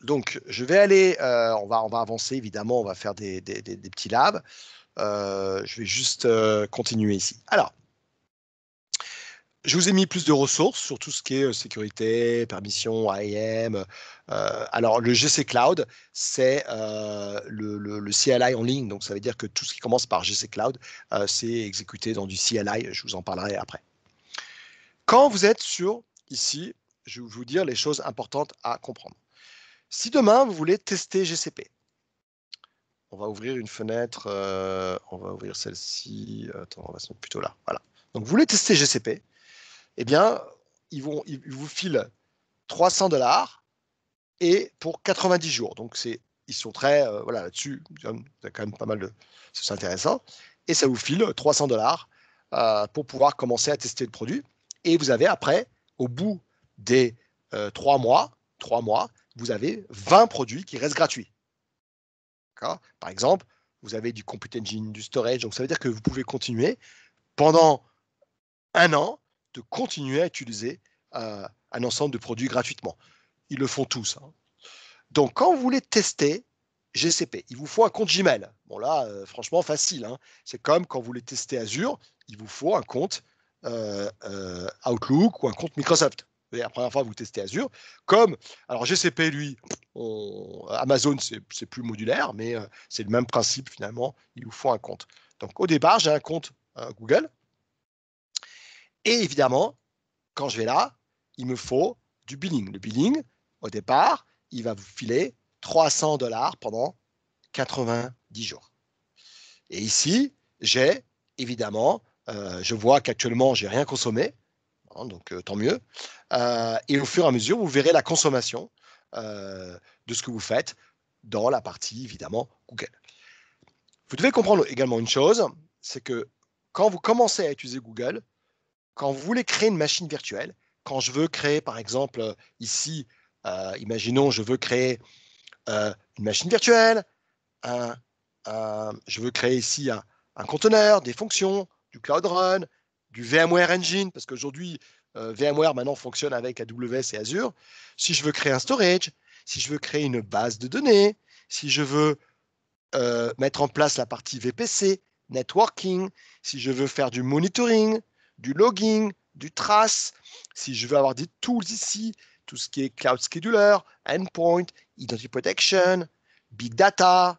donc, je vais aller, on, va, on va avancer, évidemment, on va faire des petits labs. Euh, je vais juste euh, continuer ici. Alors, je vous ai mis plus de ressources sur tout ce qui est euh, sécurité, permission, IAM. alors, le GC Cloud, c'est le, CLI en ligne. Donc, ça veut dire que tout ce qui commence par GC Cloud, c'est exécuté dans du CLI. Je vous en parlerai après. Quand vous êtes sur, ici, je vais vous dire les choses importantes à comprendre. Si demain, vous voulez tester GCP, on va ouvrir une fenêtre. Euh, on va ouvrir celle-ci. Attends, on va se mettre plutôt là. Voilà. Donc, vous voulez tester GCP Eh bien, ils, vous filent 300 dollars et pour 90 jours. Donc, c'est ils sont très euh, voilà là-dessus. a quand même pas mal de, c'est intéressant. Et ça vous file 300 dollars euh, pour pouvoir commencer à tester le produit. Et vous avez après, au bout des trois mois, trois mois, vous avez 20 produits qui restent gratuits. Par exemple, vous avez du Compute Engine, du storage, donc ça veut dire que vous pouvez continuer pendant un an de continuer à utiliser euh, un ensemble de produits gratuitement. Ils le font tous. Hein. Donc quand vous voulez tester GCP, il vous faut un compte Gmail. Bon là, euh, franchement, facile. Hein. C'est comme quand vous voulez tester Azure, il vous faut un compte euh, Outlook ou un compte Microsoft la première fois que vous testez Azure. Comme, alors GCP, lui, Amazon, c'est plus modulaire, mais euh, c'est le même principe finalement, il vous faut un compte. Donc au départ, j'ai un compte euh, Google. Et évidemment, quand je vais là, il me faut du billing. Le billing, au départ, il va vous filer 300 dollars pendant 90 jours. Et ici, j'ai évidemment, euh, je vois qu'actuellement, j'ai rien consommé. Hein, donc euh, tant mieux. Euh, et au fur et à mesure, vous verrez la consommation euh, de ce que vous faites dans la partie, évidemment, Google. Vous devez comprendre également une chose, c'est que quand vous commencez à utiliser Google, quand vous voulez créer une machine virtuelle, quand je veux créer, par exemple, ici, imaginons, je veux créer une machine virtuelle, je veux créer ici un conteneur, des fonctions, du cloud run, du VMware Engine, parce qu'aujourd'hui, euh, VMware maintenant fonctionne avec AWS et Azure. Si je veux créer un storage, si je veux créer une base de données, si je veux euh, mettre en place la partie VPC, networking, si je veux faire du monitoring, du logging, du trace, si je veux avoir des tools ici, tout ce qui est cloud scheduler, endpoint, identity protection, big data,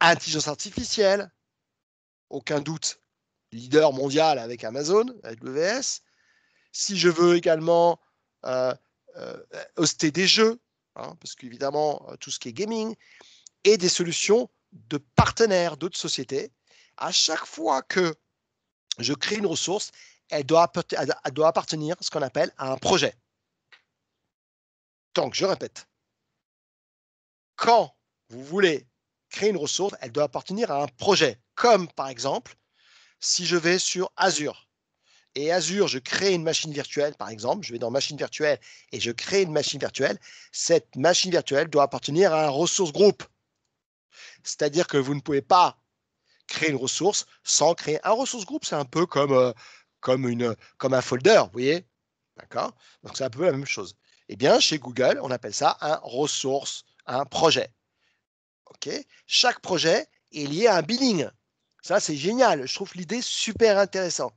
intelligence artificielle, aucun doute, leader mondial avec Amazon, avec si je veux également euh, euh, hoster des jeux, hein, parce qu'évidemment, euh, tout ce qui est gaming, et des solutions de partenaires d'autres sociétés, à chaque fois que je crée une ressource, elle doit, doit appartenir à ce qu'on appelle à un projet. Donc, je répète, quand vous voulez créer une ressource, elle doit appartenir à un projet, comme par exemple si je vais sur Azure. Et Azure, je crée une machine virtuelle, par exemple, je vais dans machine virtuelle et je crée une machine virtuelle, cette machine virtuelle doit appartenir à un ressource groupe. C'est-à-dire que vous ne pouvez pas créer une ressource sans créer un ressource groupe. C'est un peu comme, euh, un folder, vous voyez D'accord Donc c'est un peu la même chose. Eh bien, chez Google, on appelle ça un ressource, un projet. OK Chaque projet est lié à un billing. Ça, c'est génial. Je trouve l'idée super intéressante.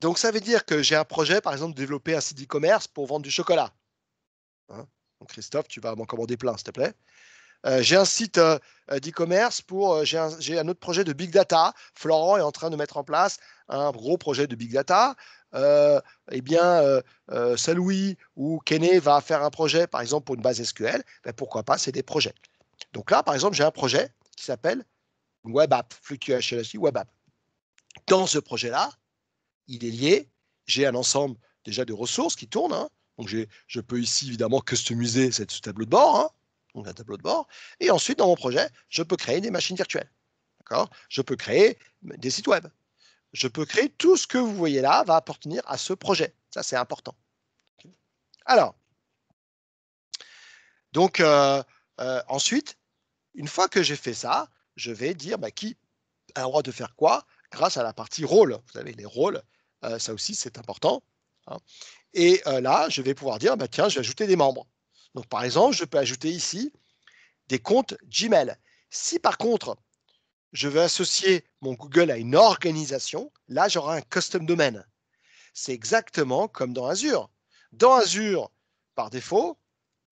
Donc, ça veut dire que j'ai un projet, par exemple, de développer un site de commerce pour vendre du chocolat. Hein? Christophe, tu vas m'en commander plein, s'il te plaît. Euh, j'ai un site euh, euh, d'e-commerce pour. j'ai, un, autre projet de big data. Florent est en train de mettre en place un gros projet de big data. eh bien, Saint-Louis ou Kenny va faire un projet, par exemple, pour une base SQL. Ben, pourquoi pas C'est des projets. Donc là, par exemple, j'ai un projet qui s'appelle web app, plus web app. Dans ce projet-là, il est lié. J'ai un ensemble déjà de ressources qui tournent. Hein. Donc, je peux ici, évidemment, customiser cette, ce tableau de bord. Hein. un tableau de bord. Et ensuite, dans mon projet, je peux créer des machines virtuelles. Je peux créer des sites web. Je peux créer tout ce que vous voyez là va appartenir à ce projet. Ça, c'est important. Alors, donc, euh, euh, ensuite, une fois que j'ai fait ça, je vais dire bah, qui a le droit de faire quoi grâce à la partie rôle. Vous avez les rôles, euh, ça aussi c'est important. Hein. Et euh, là, je vais pouvoir dire, bah, tiens, je vais ajouter des membres. Donc par exemple, je peux ajouter ici des comptes Gmail. Si par contre, je veux associer mon Google à une organisation, là j'aurai un custom domain. C'est exactement comme dans Azure. Dans Azure, par défaut,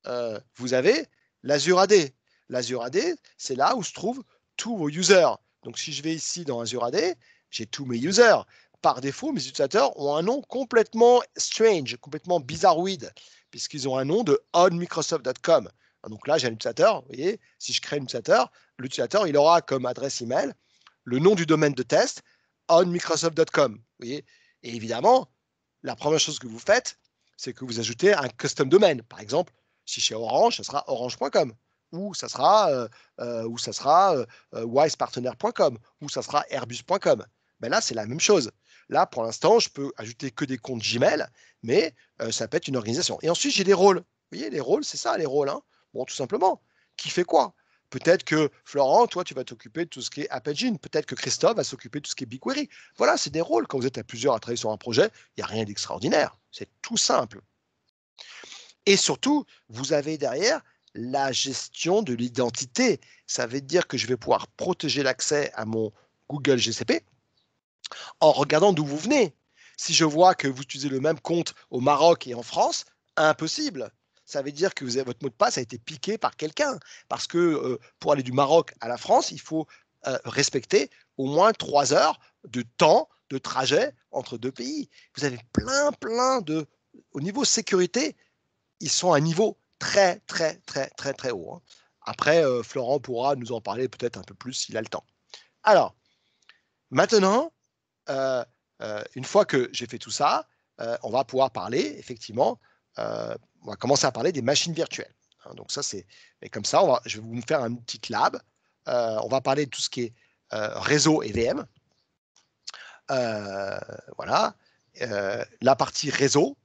euh, vous avez l'Azure AD. L'Azure AD, c'est là où se trouve tous vos users. Donc si je vais ici dans Azure AD, j'ai tous mes users. Par défaut, mes utilisateurs ont un nom complètement strange, complètement bizarroïde, puisqu'ils ont un nom de onmicrosoft.com. Ah, donc là, j'ai un utilisateur, vous voyez, si je crée un utilisateur, l'utilisateur, il aura comme adresse email le nom du domaine de test onmicrosoft.com. Vous voyez, et évidemment, la première chose que vous faites, c'est que vous ajoutez un custom domaine. Par exemple, si je chez Orange, ce sera orange.com ou ça sera, euh, euh, ou ça sera euh, wisepartner.com, ou ça sera airbus.com. Ben là, c'est la même chose. Là, pour l'instant, je peux ajouter que des comptes Gmail, mais ça peut être une organisation. Et ensuite, j'ai des rôles. Vous voyez, les rôles, c'est ça, les rôles. Hein. bon, tout simplement. Qui fait quoi Peut-être que Florent, toi, tu vas t'occuper de tout ce qui est Apple Peut-être que Christophe va s'occuper de tout ce qui est BigQuery. Voilà, c'est des rôles. Quand vous êtes à plusieurs à travailler sur un projet, il n'y a rien d'extraordinaire. C'est tout simple. Et surtout, vous avez derrière la gestion de l'identité. Ça veut dire que je vais pouvoir protéger l'accès à mon Google GCP en regardant d'où vous venez. Si je vois que vous utilisez le même compte au Maroc et en France, impossible. Ça veut dire que votre mot de passe a été piqué par quelqu'un. Parce que euh, pour aller du Maroc à la France, il faut euh, respecter au moins trois heures de temps de trajet entre deux pays. Vous avez plein, plein de... Au niveau sécurité, ils sont à niveau très, très, très, très, très haut. Hein. Après, euh, Florent pourra nous en parler peut-être un peu plus s'il a le temps. Alors, maintenant, euh, euh, une fois que j'ai fait tout ça, on va pouvoir parler, effectivement, on va commencer à parler des machines virtuelles. Hein. donc ça, c'est comme ça, je vais vous faire un petit lab. on va parler de tout ce qui est réseau et VM. voilà. la partie réseau,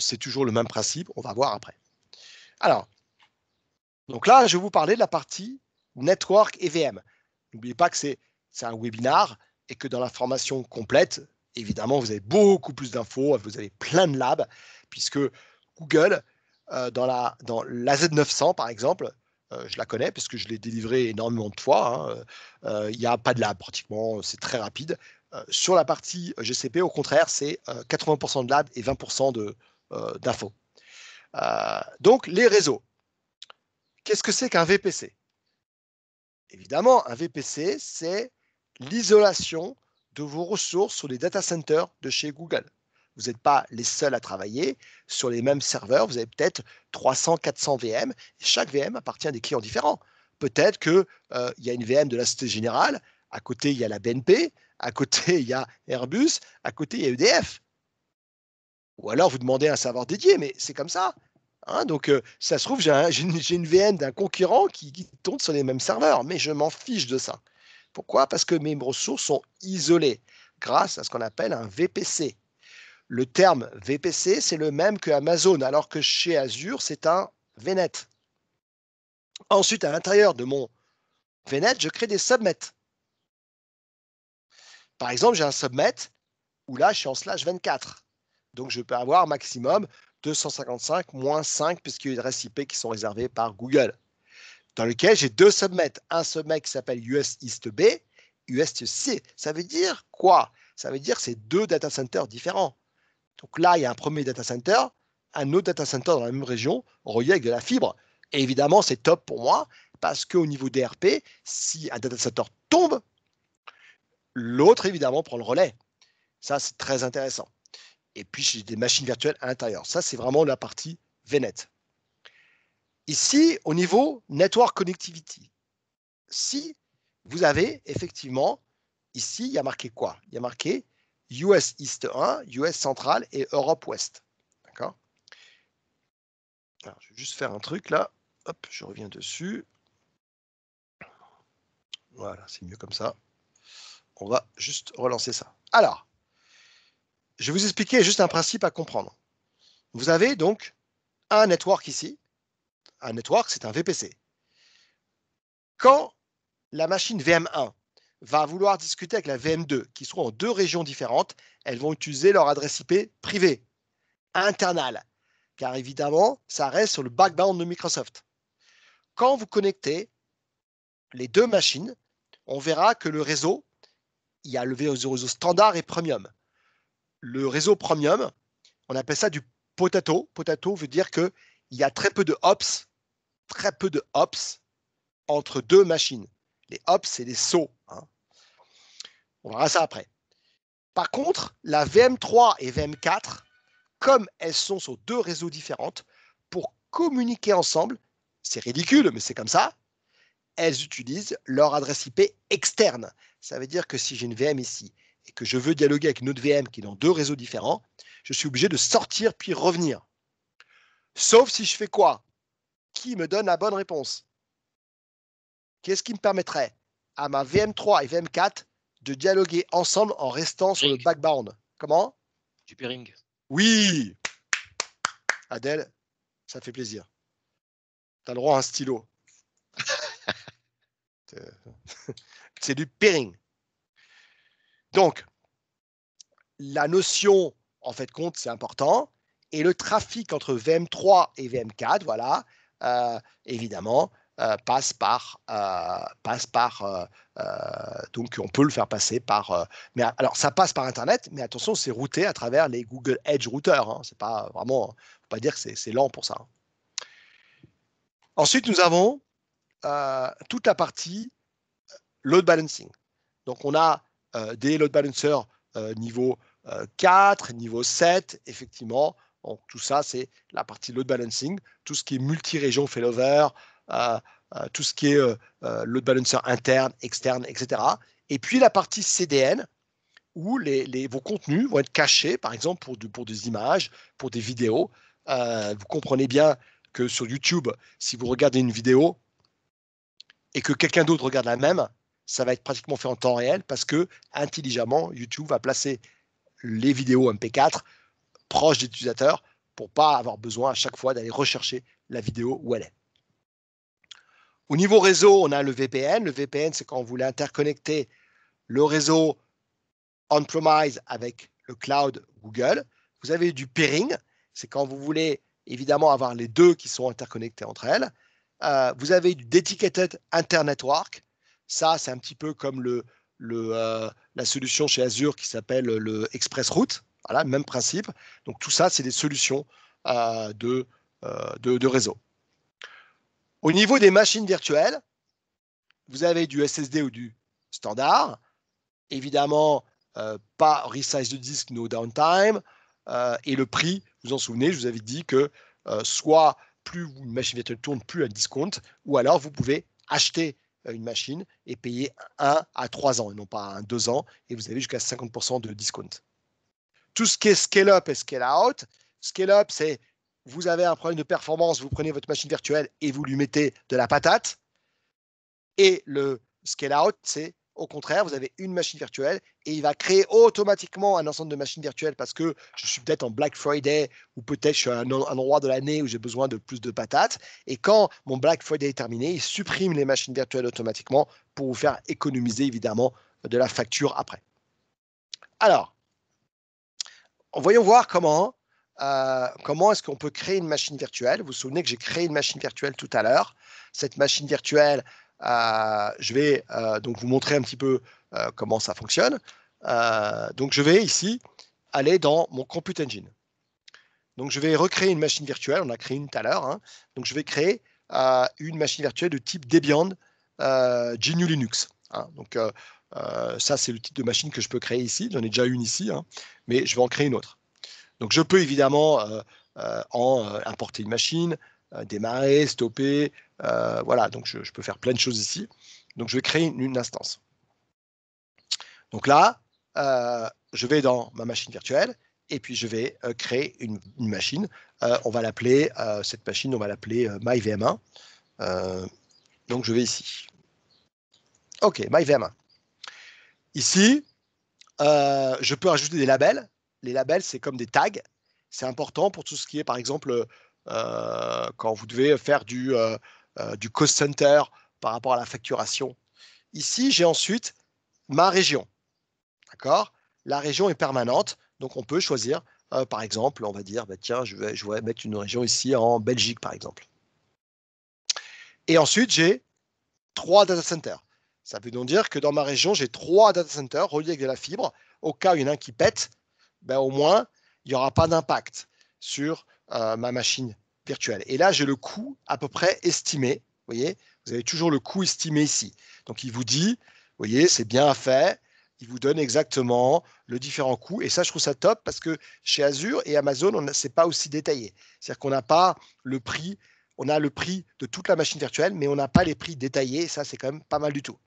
c'est toujours le même principe. On va voir après. Alors, donc là, je vais vous parler de la partie network et VM. N'oubliez pas que c'est un webinar et que dans la formation complète, évidemment, vous avez beaucoup plus d'infos, vous avez plein de labs, puisque Google, euh, dans la Z900 par exemple, euh, je la connais parce que je l'ai délivrée énormément de fois. Hein, euh, il n'y a pas de lab pratiquement, c'est très rapide. sur la partie GCP, au contraire, c'est 80% de lab et 20% d'infos. Euh, donc, les réseaux. Qu'est-ce que c'est qu'un VPC Évidemment, un VPC, c'est l'isolation de vos ressources sur les data centers de chez Google. Vous n'êtes pas les seuls à travailler sur les mêmes serveurs. Vous avez peut-être 300, 400 VM. chaque VM appartient à des clients différents. Peut-être qu'il euh, y a une VM de la Société Générale. À côté, il y a la BNP. À côté, il y a Airbus. À côté, il y a EDF. Ou alors, vous demandez un serveur dédié, mais c'est comme ça. Hein, donc, euh, ça se trouve, j'ai une, VM d'un concurrent qui, qui, tourne sur les mêmes serveurs, mais je m'en fiche de ça. Pourquoi Parce que mes ressources sont isolées grâce à ce qu'on appelle un VPC. Le terme VPC, c'est le même que Amazon, alors que chez Azure, c'est un VNet. Ensuite, à l'intérieur de mon VNet, je crée des submets. Par exemple, j'ai un subnet où là, je suis en slash 24. Donc, je peux avoir maximum 255 moins 5 puisqu'il y a des IP qui sont réservées par Google, dans lequel j'ai deux submets, Un submet qui s'appelle US East B, US East C. Ça veut dire quoi Ça veut dire que c'est deux data centers différents. Donc là, il y a un premier data center, un autre data center dans la même région, relié avec de la fibre. évidemment, c'est top pour moi parce qu'au niveau DRP, si un data center tombe, l'autre évidemment prend le relais. Ça, c'est très intéressant. Et puis, j'ai des machines virtuelles à l'intérieur. Ça, c'est vraiment la partie VNet. Ici, au niveau Network Connectivity, si vous avez effectivement, ici, il y a marqué quoi Il y a marqué US East 1, US Central et Europe West. D'accord je vais juste faire un truc là. Hop, je reviens dessus. Voilà, c'est mieux comme ça. On va juste relancer ça. Alors, je vais vous expliquer juste un principe à comprendre. Vous avez donc un network ici. Un network, c'est un VPC. Quand la machine VM1 va vouloir discuter avec la VM2, qui se en deux régions différentes, elles vont utiliser leur adresse IP privée, internale, car évidemment, ça reste sur le backbone de Microsoft. Quand vous connectez les deux machines, on verra que le réseau, il y a le réseau standard et premium le réseau Premium, on appelle ça du potato. Potato veut dire qu'il y a très peu de hops, très peu de hops entre deux machines. Les hops, c'est les sauts. Hein. On verra ça après. Par contre, la VM3 et VM4, comme elles sont sur deux réseaux différentes, pour communiquer ensemble, c'est ridicule, mais c'est comme ça, elles utilisent leur adresse IP externe. Ça veut dire que si j'ai une VM ici et que je veux dialoguer avec une autre VM qui est dans deux réseaux différents, je suis obligé de sortir puis revenir. Sauf si je fais quoi Qui me donne la bonne réponse Qu'est-ce qui me permettrait à ma VM3 et VM4 de dialoguer ensemble en restant sur le backbone Comment Du peering. Oui Adèle, ça fait plaisir. Tu as le droit à un stylo. C'est du peering. Donc, la notion en fait compte, c'est important. Et le trafic entre VM3 et VM4, voilà, euh, évidemment, euh, passe par, euh, passe par donc on peut le faire passer par. mais alors ça passe par Internet, mais attention, c'est routé à travers les Google Edge routers, Hein, c'est pas vraiment, pas dire que c'est lent pour ça. Hein. Ensuite, nous avons toute la partie load balancing. Donc on a euh, des load balancers euh, niveau 4, euh, niveau 7, effectivement. tout ça, c'est la partie load balancing, tout ce qui est multi-région failover, tout ce qui est load balancer interne, externe, etc. Et puis la partie CDN, où les, vos contenus vont être cachés, par exemple pour, pour des images, pour des vidéos. vous comprenez bien que sur YouTube, si vous regardez une vidéo et que quelqu'un d'autre regarde la même, ça va être pratiquement fait en temps réel parce que intelligemment, YouTube va placer les vidéos MP4 proches des utilisateurs pour pas avoir besoin à chaque fois d'aller rechercher la vidéo où elle est. Au niveau réseau, on a le VPN. Le VPN, c'est quand vous voulez interconnecter le réseau on-premise avec le cloud Google. Vous avez du pairing, c'est quand vous voulez évidemment avoir les deux qui sont interconnectés entre elles. Euh, vous avez du dedicated internetwork, ça, c'est un petit peu comme le, euh, la solution chez Azure qui s'appelle le Express Route. Voilà, même principe. Donc tout ça, c'est des solutions euh, euh, de, de, réseau. Au niveau des machines virtuelles, vous avez du SSD ou du standard. Évidemment, pas resize de disque, no downtime. et le prix, vous vous en souvenez, je vous avais dit que soit plus une machine virtuelle tourne, plus elle discount, ou alors vous pouvez acheter une machine et payer 1 à trois ans et non pas un 2 ans et vous avez jusqu'à 50% de discount. Tout ce qui est scale up et scale out, scale up c'est vous avez un problème de performance, vous prenez votre machine virtuelle et vous lui mettez de la patate. Et le scale out c'est au contraire, vous avez une machine virtuelle et il va créer automatiquement un ensemble de machines virtuelles parce que je suis peut-être en Black Friday ou peut-être je suis à un, endroit de l'année où j'ai besoin de plus de patates. Et quand mon Black Friday est terminé, il supprime les machines virtuelles automatiquement pour vous faire économiser évidemment de la facture après. Alors, voyons voir comment, euh, comment est-ce qu'on peut créer une machine virtuelle. Vous vous souvenez que j'ai créé une machine virtuelle tout à l'heure. Cette machine virtuelle, euh, je vais euh, donc vous montrer un petit peu euh, comment ça fonctionne. donc je vais ici aller dans mon Compute Engine. Donc je vais recréer une machine virtuelle, on a créé une tout à l'heure. Hein. Donc je vais créer une machine virtuelle de type Debian euh, GNU Linux. Hein. Donc ça c'est le type de machine que je peux créer ici, j'en ai déjà une ici, hein, mais je vais en créer une autre. Donc je peux évidemment en importer une machine, euh, démarrer, stopper. Euh, voilà, donc je, peux faire plein de choses ici. Donc je vais créer une, instance. Donc là, euh, je vais dans ma machine virtuelle et puis je vais créer une, machine. on va l'appeler, cette machine, on va l'appeler MyVM1. donc je vais ici. OK, MyVM1. Ici, je peux ajouter des labels. Les labels, c'est comme des tags. C'est important pour tout ce qui est, par exemple, euh, quand vous devez faire du, euh, euh, du cost center par rapport à la facturation. Ici, j'ai ensuite ma région. D'accord La région est permanente, donc on peut choisir, par exemple, on va dire, bah, tiens, je vais, mettre une région ici en Belgique, par exemple. Et ensuite, j'ai trois data centers. Ça veut donc dire que dans ma région, j'ai trois data centers reliés avec de la fibre. Au cas où il y en a un qui pète, ben, au moins, il n'y aura pas d'impact sur euh, ma machine virtuelle. Et là, j'ai le coût à peu près estimé. Vous voyez, vous avez toujours le coût estimé ici. Donc, il vous dit, vous voyez, c'est bien fait. Il vous donne exactement le différent coût. Et ça, je trouve ça top parce que chez Azure et Amazon, ce n'est pas aussi détaillé. C'est-à-dire qu'on n'a pas le prix, on a le prix de toute la machine virtuelle, mais on n'a pas les prix détaillés. ça, c'est quand même pas mal du tout.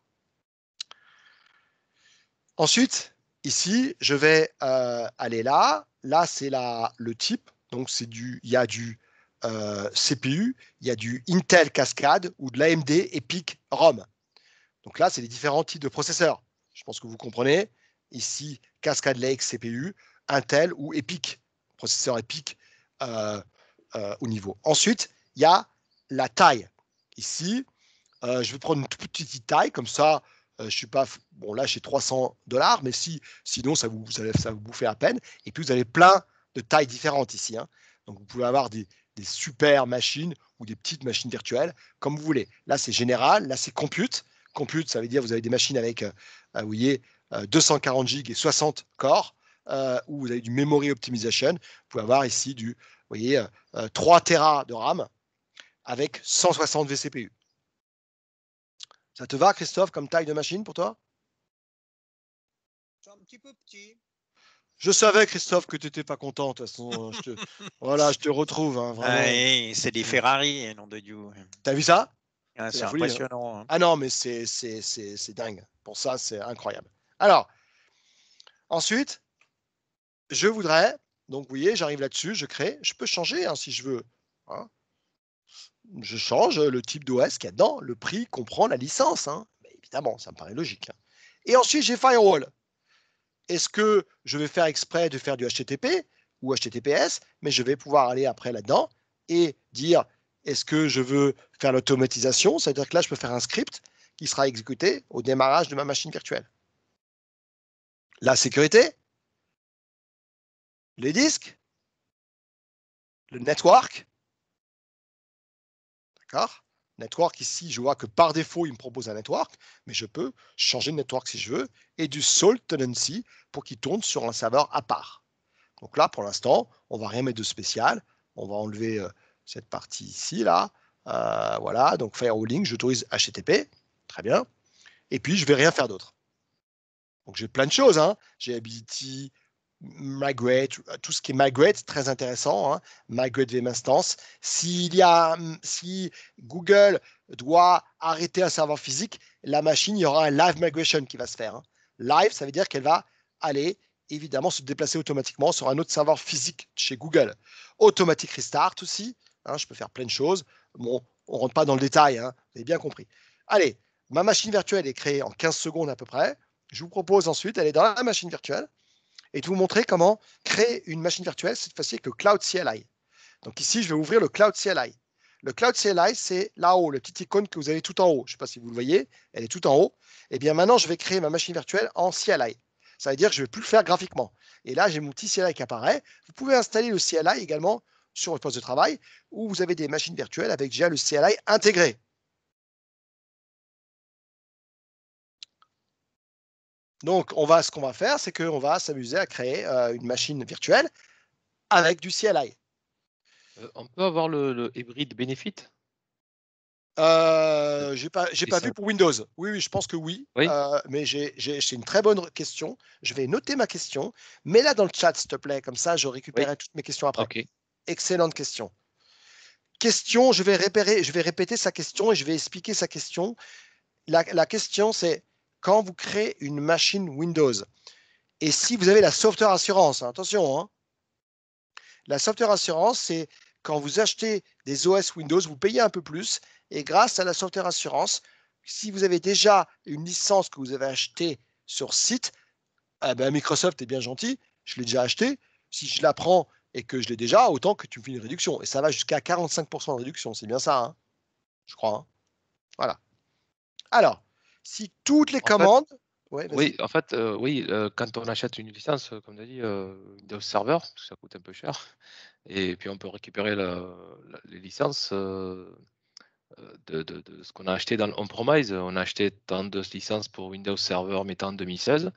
Ensuite, ici, je vais euh, aller là. Là, c'est le type donc, c'est du, il y a du euh, CPU, il y a du Intel Cascade ou de l'AMD EPIC ROM. Donc là, c'est les différents types de processeurs. Je pense que vous comprenez. Ici, Cascade Lake CPU, Intel ou EPIC, processeur EPIC euh, euh, au niveau. Ensuite, il y a la taille. Ici, je vais prendre une toute petite taille, comme ça, je suis pas bon là j'ai 300 dollars mais si sinon ça vous, ça vous fait à peine et puis vous avez plein de tailles différentes ici. Hein. Donc vous pouvez avoir des, super machines ou des petites machines virtuelles, comme vous voulez. Là, c'est général, là, c'est compute. Compute, ça veut dire vous avez des machines avec, euh, vous voyez, 240 euh, gigs et 60 corps, euh, ou vous avez du memory optimization. Vous pouvez avoir ici du, voyez, 3 Tera de RAM avec 160 vCPU. Ça te va, Christophe, comme taille de machine pour toi un petit peu petit. Je savais, Christophe, que tu n'étais pas content. De toute façon, je te... voilà, je te retrouve. Hein, ah c'est des mm. Ferrari, hein, nom de Dieu. T'as vu ça ah, C'est hein. impressionnant. Ah non, mais c'est dingue. Pour ça, c'est incroyable. Alors, ensuite, je voudrais. Donc, vous voyez, j'arrive là-dessus, je crée. Je peux changer si je veux. Je change le type d'OS qu'il y a dedans, le prix comprend la licence. Mais évidemment, ça me paraît logique. Et ensuite, j'ai Firewall est-ce que je vais faire exprès de faire du HTTP ou HTTPS, mais je vais pouvoir aller après là-dedans et dire est-ce que je veux faire l'automatisation, c'est-à-dire que là, je peux faire un script qui sera exécuté au démarrage de ma machine virtuelle. La sécurité, les disques, le network, d'accord Network ici, je vois que par défaut, il me propose un network, mais je peux changer de network si je veux et du salt tenancy pour qu'il tourne sur un serveur à part. Donc là, pour l'instant, on ne va rien mettre de spécial. On va enlever euh, cette partie ici, là. Euh, voilà, donc firewalling, j'autorise HTTP. Très bien. Et puis, je ne vais rien faire d'autre. Donc j'ai plein de choses. Hein. J'ai Ability, migrate, euh, tout ce qui est migrate, très intéressant, hein, migrate VM instance. S'il y a, mm, si Google doit arrêter un serveur physique, la machine, il y aura un live migration qui va se faire. Hein. Live, ça veut dire qu'elle va aller évidemment se déplacer automatiquement sur un autre serveur physique chez Google. Automatic restart aussi, hein, je peux faire plein de choses. Bon, on rentre pas dans le détail, vous avez bien compris. Allez, ma machine virtuelle est créée en 15 secondes à peu près. Je vous propose ensuite d'aller dans la machine virtuelle et de vous montrer comment créer une machine virtuelle, cette fois-ci avec le Cloud CLI. Donc ici, je vais ouvrir le Cloud CLI. Le Cloud CLI, c'est là-haut, la petite icône que vous avez tout en haut. Je ne sais pas si vous le voyez, elle est tout en haut. Et eh bien maintenant, je vais créer ma machine virtuelle en CLI. Ça veut dire que je ne vais plus le faire graphiquement. Et là, j'ai mon petit CLI qui apparaît. Vous pouvez installer le CLI également sur votre poste de travail où vous avez des machines virtuelles avec déjà le CLI intégré. Donc, on va, ce qu'on va faire, c'est qu'on va s'amuser à créer euh, une machine virtuelle avec du CLI. Euh, on peut avoir le, hybride Benefit euh, J'ai pas, vu pour Windows. Oui, je pense que oui. Euh, mais j'ai, c'est une très bonne question. Je vais noter ma question. Mets-la dans le chat, s'il te plaît. Comme ça, je récupérerai toutes mes questions après. Excellente question. Question, je vais, je vais répéter sa question et je vais expliquer sa question. la question, c'est quand vous créez une machine Windows, et si vous avez la software assurance, hein, attention, hein. la software assurance, c'est quand vous achetez des OS Windows, vous payez un peu plus, et grâce à la software assurance, si vous avez déjà une licence que vous avez achetée sur site, eh ben Microsoft est bien gentil, je l'ai déjà achetée, si je la prends et que je l'ai déjà, autant que tu me fais une réduction. Et ça va jusqu'à 45% de réduction, c'est bien ça, hein, je crois. Voilà. Alors, si toutes les commandes. oui, en fait, euh, oui, euh, quand on achète une licence, euh, comme tu as dit, Windows Server, ça coûte un peu cher, et puis on peut récupérer les licences de, ce qu'on a acheté dans le on On a acheté tant de licences pour Windows Server, mettant en 2016.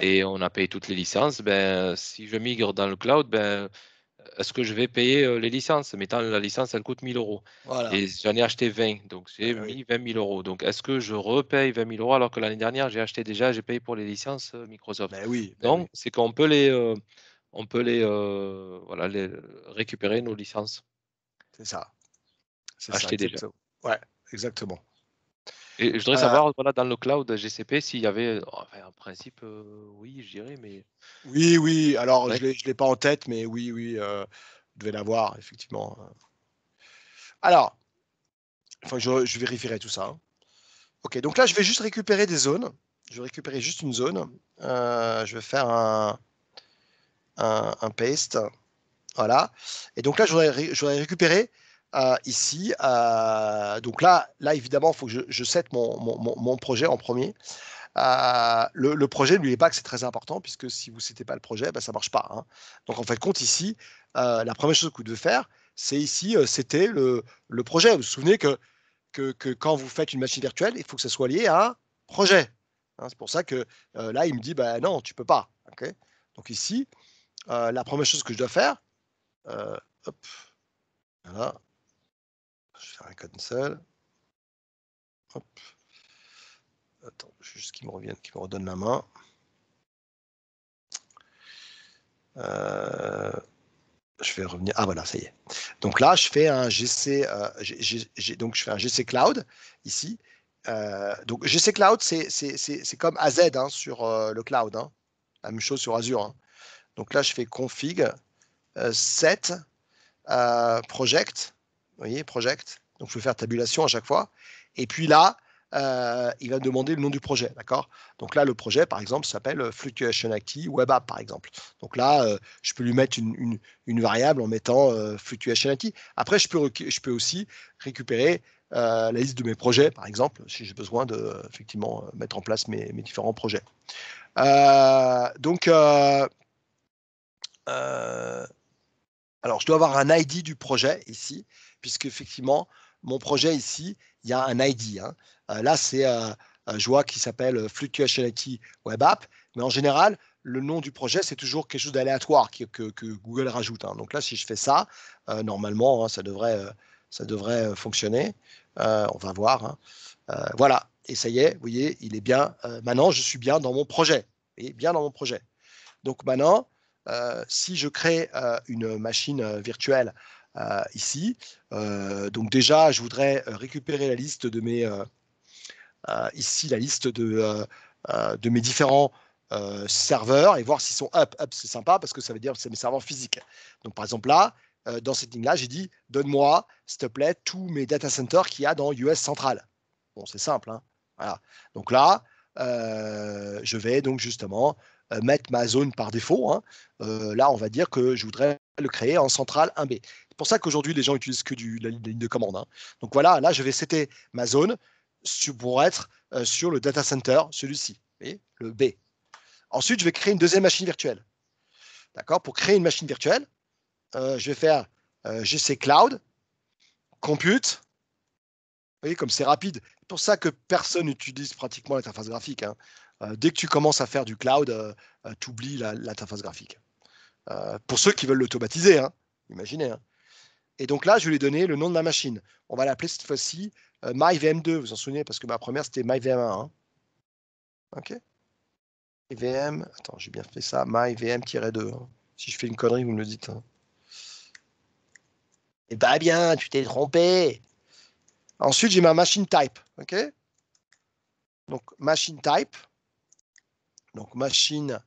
Et on a payé toutes les licences. Ben, si je migre dans le cloud, ben, est-ce que je vais payer euh, les licences Mettant la licence, elle coûte 1000 euros. Et j'en ai acheté 20, donc j'ai ah mis 20 000 euros. Donc est-ce que je repaye 20 000 euros alors que l'année dernière, j'ai acheté déjà, j'ai payé pour les licences euh, Microsoft ben oui, ben Donc, c'est qu'on peut les, euh, on peut les, voilà, les récupérer nos licences. C'est ça. Acheter déjà. Ça. Ouais, exactement. Et je voudrais savoir, voilà, dans le cloud GCP, s'il y avait, en principe, euh, oui, je dirais, mais. Oui, oui, alors je ne l'ai pas en tête, mais oui, oui, euh, je l'avoir, effectivement. Hein. Alors, enfin, je, je, vérifierai tout ça. Hein. Ok, donc là, je vais juste récupérer des zones. Je vais récupérer juste une zone. Euh, je vais faire un, un, un, paste. Voilà. Et donc là, je voudrais, je voudrais récupérer ici. donc là, là évidemment, il faut que je, je sette mon, mon, projet en premier. le, le, projet, lui, pas que c'est très important, puisque si vous ne pas le projet, bah, ça ne marche pas. Hein. Donc en fait, compte ici, euh, la première chose que vous devez faire, c'est ici, euh, c'était le, le, projet. Vous vous souvenez que, que, que, quand vous faites une machine virtuelle, il faut que ça soit lié à un projet. Hein. c'est pour ça que euh, là, il me dit, bah, non, tu ne peux pas. Ok. donc ici, la première chose que je dois faire, hop, voilà, je vais faire un cancel. Hop. Attends, juste qu'il me revienne, qu'il me redonne la main. Euh, je vais revenir. Ah voilà, ça y est. Donc là, je fais un GC, euh, donc je fais un GC Cloud ici. Euh, donc GC Cloud, c'est comme AZ hein, sur le cloud. Hein. La même chose sur Azure. Hein. Donc là, je fais config set project vous voyez, project. Donc, je vais faire tabulation à chaque fois. Et puis là, euh, il va demander le nom du projet, d'accord Donc là, le projet, par exemple, s'appelle Fluctuation Active Web App, par exemple. Donc là, euh, je peux lui mettre une, une, variable en mettant euh, Fluctuation Active. Après, je peux, je peux aussi récupérer la liste de mes projets, par exemple, si j'ai besoin de effectivement mettre en place mes, mes différents projets. donc, alors, je dois avoir un ID du projet ici, puisque effectivement, mon projet ici, il y a un ID. Hein. Euh, là, c'est euh, un joie qui s'appelle euh, IT Web App, mais en général, le nom du projet, c'est toujours quelque chose d'aléatoire que, Google rajoute. Hein. Donc là, si je fais ça, normalement, hein, ça devrait, ça devrait fonctionner. on va voir. voilà. Et ça y est, vous voyez, il est bien. maintenant, je suis bien dans mon projet. Et bien dans mon projet. Donc maintenant, euh, si je crée euh, une machine euh, virtuelle ici, donc déjà, je voudrais récupérer la liste de mes ici la liste de, de mes différents serveurs et voir s'ils sont up. Up, c'est sympa parce que ça veut dire que c'est mes serveurs physiques. Donc, par exemple, là, dans cette ligne-là, j'ai dit donne-moi, s'il te plaît, tous mes data centers qu'il y a dans US Central. Bon, c'est simple. Hein voilà. Donc là, je vais donc justement euh, mettre ma zone par défaut. Hein. Euh, là, on va dire que je voudrais le créer en centrale 1B. C'est pour ça qu'aujourd'hui, les gens utilisent que la, ligne de commande. Hein. Donc voilà, là, je vais setter ma zone pour être euh, sur le data center, celui-ci, le B. Ensuite, je vais créer une deuxième machine virtuelle. D'accord Pour créer une machine virtuelle, je vais faire GC Cloud, Compute. Vous voyez, comme c'est rapide, c'est pour ça que personne n'utilise pratiquement l'interface graphique. Hein. Euh, dès que tu commences à faire du cloud, euh, euh, tu oublies l'interface graphique. pour ceux qui veulent l'automatiser, hein, imaginez. Hein. Et donc là, je lui donner le nom de ma machine. On va l'appeler cette fois-ci MyVM2, vous vous en souvenez, parce que ma première, c'était MyVM1. Hein. OK VM, attends, j'ai bien fait ça, myVM-2. Si je fais une connerie, vous me le dites. Hein. Eh bah bien, tu t'es trompé. Ensuite, j'ai ma machine type. OK Donc, machine type donc machine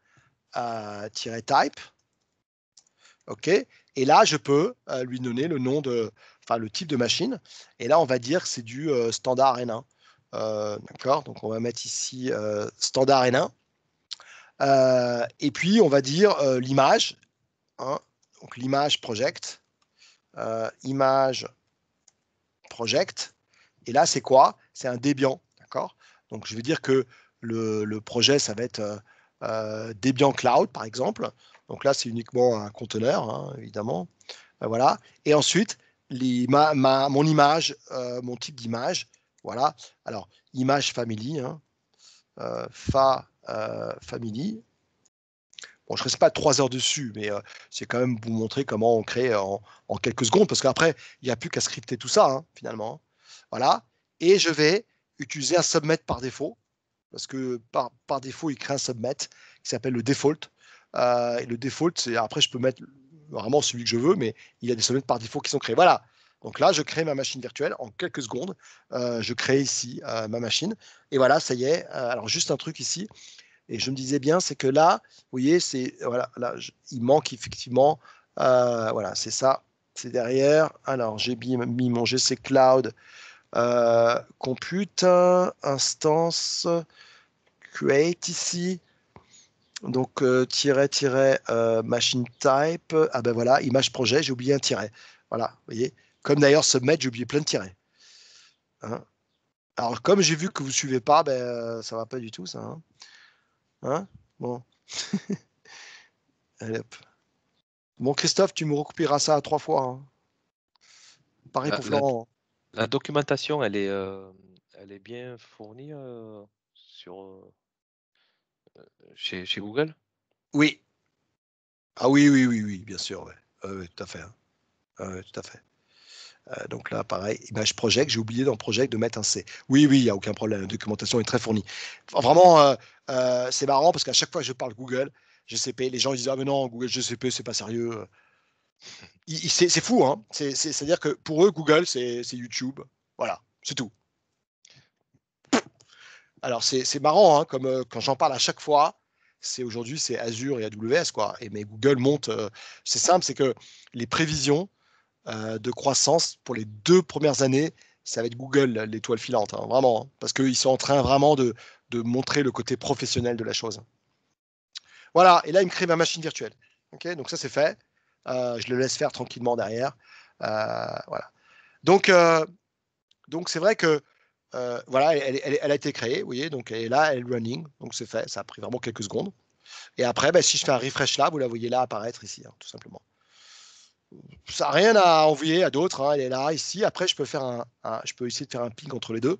type. OK Et là, je peux euh, lui donner le nom de, enfin, le type de machine. Et là, on va dire que c'est du euh, standard N1. Euh, d'accord Donc, on va mettre ici standard N1. et puis, on va dire l'image. Hein. donc, l'image project. image project. Et là, c'est quoi C'est un Debian. D'accord Donc, je veux dire que le, projet, ça va être euh, euh, Debian Cloud, par exemple. Donc là, c'est uniquement un conteneur, hein, évidemment. Euh, voilà. Et ensuite, ma, mon image, mon type d'image. Voilà. Alors, image family. Hein. fa family. Bon, je ne reste pas trois heures dessus, mais c'est quand même vous montrer comment on crée en, en quelques secondes, parce qu'après, il n'y a plus qu'à scripter tout ça, hein, finalement. Voilà. Et je vais utiliser un submit par défaut parce que par, par défaut, il crée un submet qui s'appelle le default. Euh, et le default, c'est après, je peux mettre vraiment celui que je veux, mais il y a des submets par défaut qui sont créés. Voilà. Donc là, je crée ma machine virtuelle en quelques secondes. Euh, je crée ici euh, ma machine. Et voilà, ça y est. alors, juste un truc ici. Et je me disais bien, c'est que là, vous voyez, c'est voilà, là, il manque effectivement. voilà, c'est ça. C'est derrière. Alors, j'ai mis mon GC Cloud. Euh, compute euh, instance create ici. Donc, euh, tiret, machine type. Ah ben voilà, image projet, j'ai oublié un tiret. Voilà, voyez. Comme d'ailleurs submit, j'ai oublié plein de tirets. Hein. Alors, comme j'ai vu que vous suivez pas, ben, ça va pas du tout, ça. Hein. Hein, bon. Christophe, tu me recouperas ça à trois fois. Pareil bah, pour bah, Florent. La documentation, elle est, euh, elle est bien fournie euh, sur, euh, chez, Google Oui. Ah oui, oui, oui, oui, bien sûr, tout à fait. Hein. tout à fait. donc là, pareil, Image Project, j'ai oublié dans Project de mettre un C. Oui, oui, il n'y a aucun problème, la documentation est très fournie. vraiment, c'est marrant parce qu'à chaque fois que je parle Google, GCP, les gens disent Ah, mais non, Google GCP, c'est pas sérieux. C'est fou, hein. C'est-à-dire que pour eux, Google, c'est YouTube. Voilà, c'est tout. Alors, c'est marrant, hein, comme euh, quand j'en parle à chaque fois, c'est aujourd'hui, c'est Azure et AWS, quoi. Et, mais Google monte. Euh, c'est simple, c'est que les prévisions euh, de croissance pour les deux premières années, ça va être Google, l'étoile filante, hein, vraiment. parce qu'ils sont en train vraiment de, montrer le côté professionnel de la chose. Voilà, et là, il me crée ma machine virtuelle. ok donc ça, c'est fait. Euh, je le laisse faire tranquillement derrière. Euh, voilà. Donc, euh, donc c'est vrai que voilà, elle, a été créée, vous voyez, donc elle est là, elle est running, donc c'est fait, ça a pris vraiment quelques secondes. Et après, bah, si je fais un refresh là, vous la voyez là apparaître ici, hein, tout simplement. Ça n'a rien à envoyer à d'autres, hein, elle est là, ici. Après, je peux, faire un, je peux essayer de faire un ping entre les deux.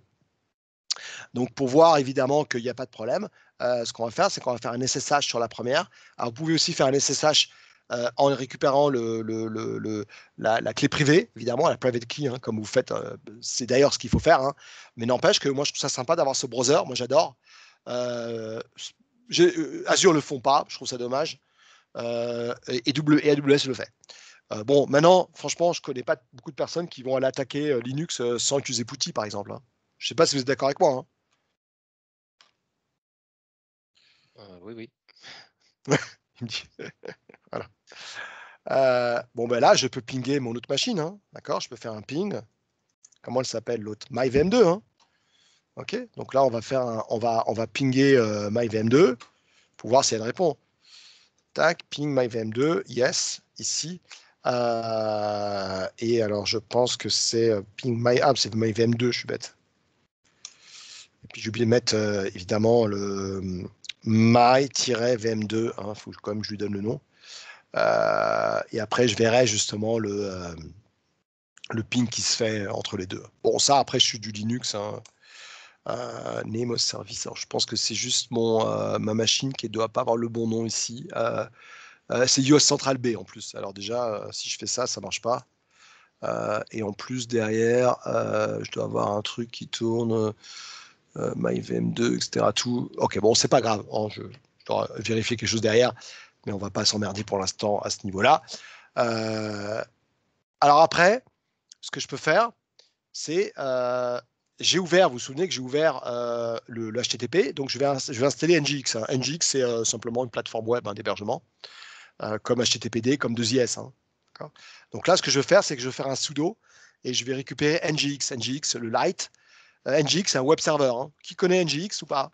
Donc pour voir évidemment qu'il n'y a pas de problème, ce qu'on va faire, c'est qu'on va faire un SSH sur la première. Alors vous pouvez aussi faire un SSH euh, en récupérant la, clé privée, évidemment, la private key, hein, comme vous faites. Euh, c'est d'ailleurs ce qu'il faut faire. Hein. Mais n'empêche que moi, je trouve ça sympa d'avoir ce browser. Moi, j'adore. Euh, Azure Azure le font pas. Je trouve ça dommage. et, AWS le fait. bon, maintenant, franchement, je ne connais pas beaucoup de personnes qui vont aller attaquer Linux sans utiliser Pouty, par exemple. Je hein. Je sais pas si vous êtes d'accord avec moi. oui, oui. Il euh, bon, ben là, je peux pinguer mon autre machine. Hein, d'accord Je peux faire un ping. Comment elle s'appelle l'autre MyVM2. Hein. OK Donc là, on va, faire on va, on va pinguer euh, MyVM2 pour voir si elle répond. Tac, ping MyVM2. Yes, ici. Euh, et alors, je pense que c'est ping my ah, c'est MyVM2, je suis bête. Et puis, j'ai oublié de mettre, évidemment, le my-vm2. Il hein, faut quand même que je lui donne le nom. Euh, et après, je verrai justement le, euh, le ping qui se fait entre les deux. Bon, ça, après, je suis du Linux. Hein. Euh, Nemo Service. Alors, je pense que c'est juste mon, euh, ma machine qui ne doit pas avoir le bon nom ici. c'est iOS Central B en plus. Alors déjà, si je fais ça, ça ne marche pas. et en plus, derrière, je dois avoir un truc qui tourne MyVM2, etc. Tout. Ok, bon, c'est pas grave. Hein, je, je, dois vérifier quelque chose derrière mais on va pas s'emmerder pour l'instant à ce niveau-là. Euh, alors après, ce que je peux faire, c'est euh, j'ai ouvert, vous vous souvenez que j'ai ouvert euh, le, HTTP, donc je vais, installer NGX. NGX, hein. c'est simplement une plateforme web d'hébergement, comme HTTPD, comme 2IS. Hein. donc là, ce que je veux faire, c'est que je vais faire un sudo et je vais récupérer NGX, NGX, le light. NGX, c'est un web server. Hein. Qui connaît NGX ou pas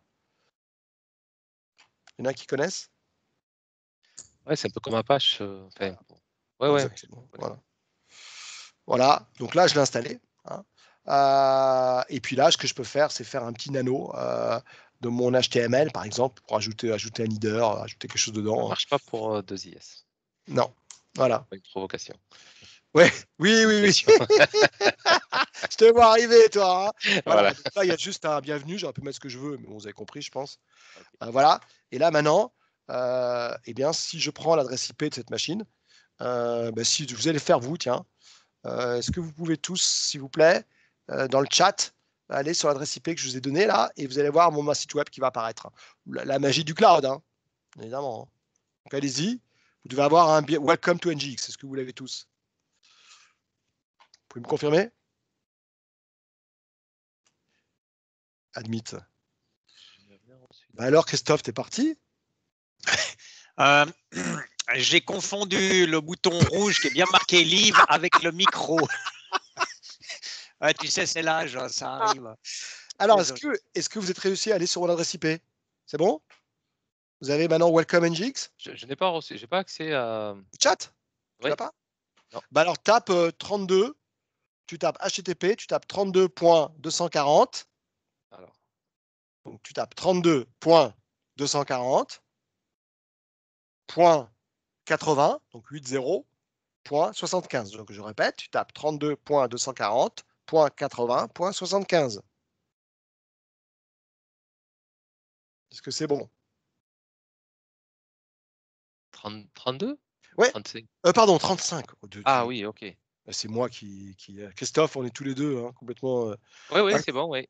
Il y en a qui connaissent Ouais, c'est un peu comme Apache. patch. Euh, oui, voilà. Voilà. Donc là, je l'ai installé. Hein. Euh, et puis là, ce que je peux faire, c'est faire un petit nano euh, de mon HTML, par exemple, pour ajouter, ajouter un leader, ajouter quelque chose dedans. Ça marche pas pour 2IS. Non. Voilà. Une provocation. Ouais. Oui, oui, oui. je te vois arriver, toi. Hein. il y a juste un bienvenu. J'aurais pu mettre ce que je veux, mais vous avez compris, je pense. voilà. Et là, maintenant, euh, eh bien, si je prends l'adresse IP de cette machine, euh, ben, si vous allez le faire vous, tiens, euh, est-ce que vous pouvez tous, s'il vous plaît, dans le chat, aller sur l'adresse IP que je vous ai donnée là, et vous allez voir mon site web qui va apparaître. La, magie du cloud, hein, évidemment. allez-y, vous devez avoir un Welcome to NGX, est-ce que vous l'avez tous Vous pouvez me confirmer Admit. Ben, alors Christophe, t'es parti euh, j'ai confondu le bouton rouge qui est bien marqué live avec le micro. tu sais, c'est l'âge, hein, ça ah. arrive. Alors, est-ce que, est que, vous êtes réussi à aller sur mon adresse IP C'est bon Vous avez maintenant Welcome NGX Je, n'ai pas pas accès à. Chat pas Bah alors, tape 32, euh, tu tapes HTTP, tu tapes 32.240. Alors. Donc, tu tapes 32.240. 80, donc .75. Donc je répète, tu tapes 32.240.80.75. Est-ce que c'est bon 32 Ouais. Euh, pardon, 35. ah oui, ok. Bah, c'est moi qui, qui, euh, Christophe, on est tous les deux hein, complètement. Oui, euh, oui, c'est bon, oui.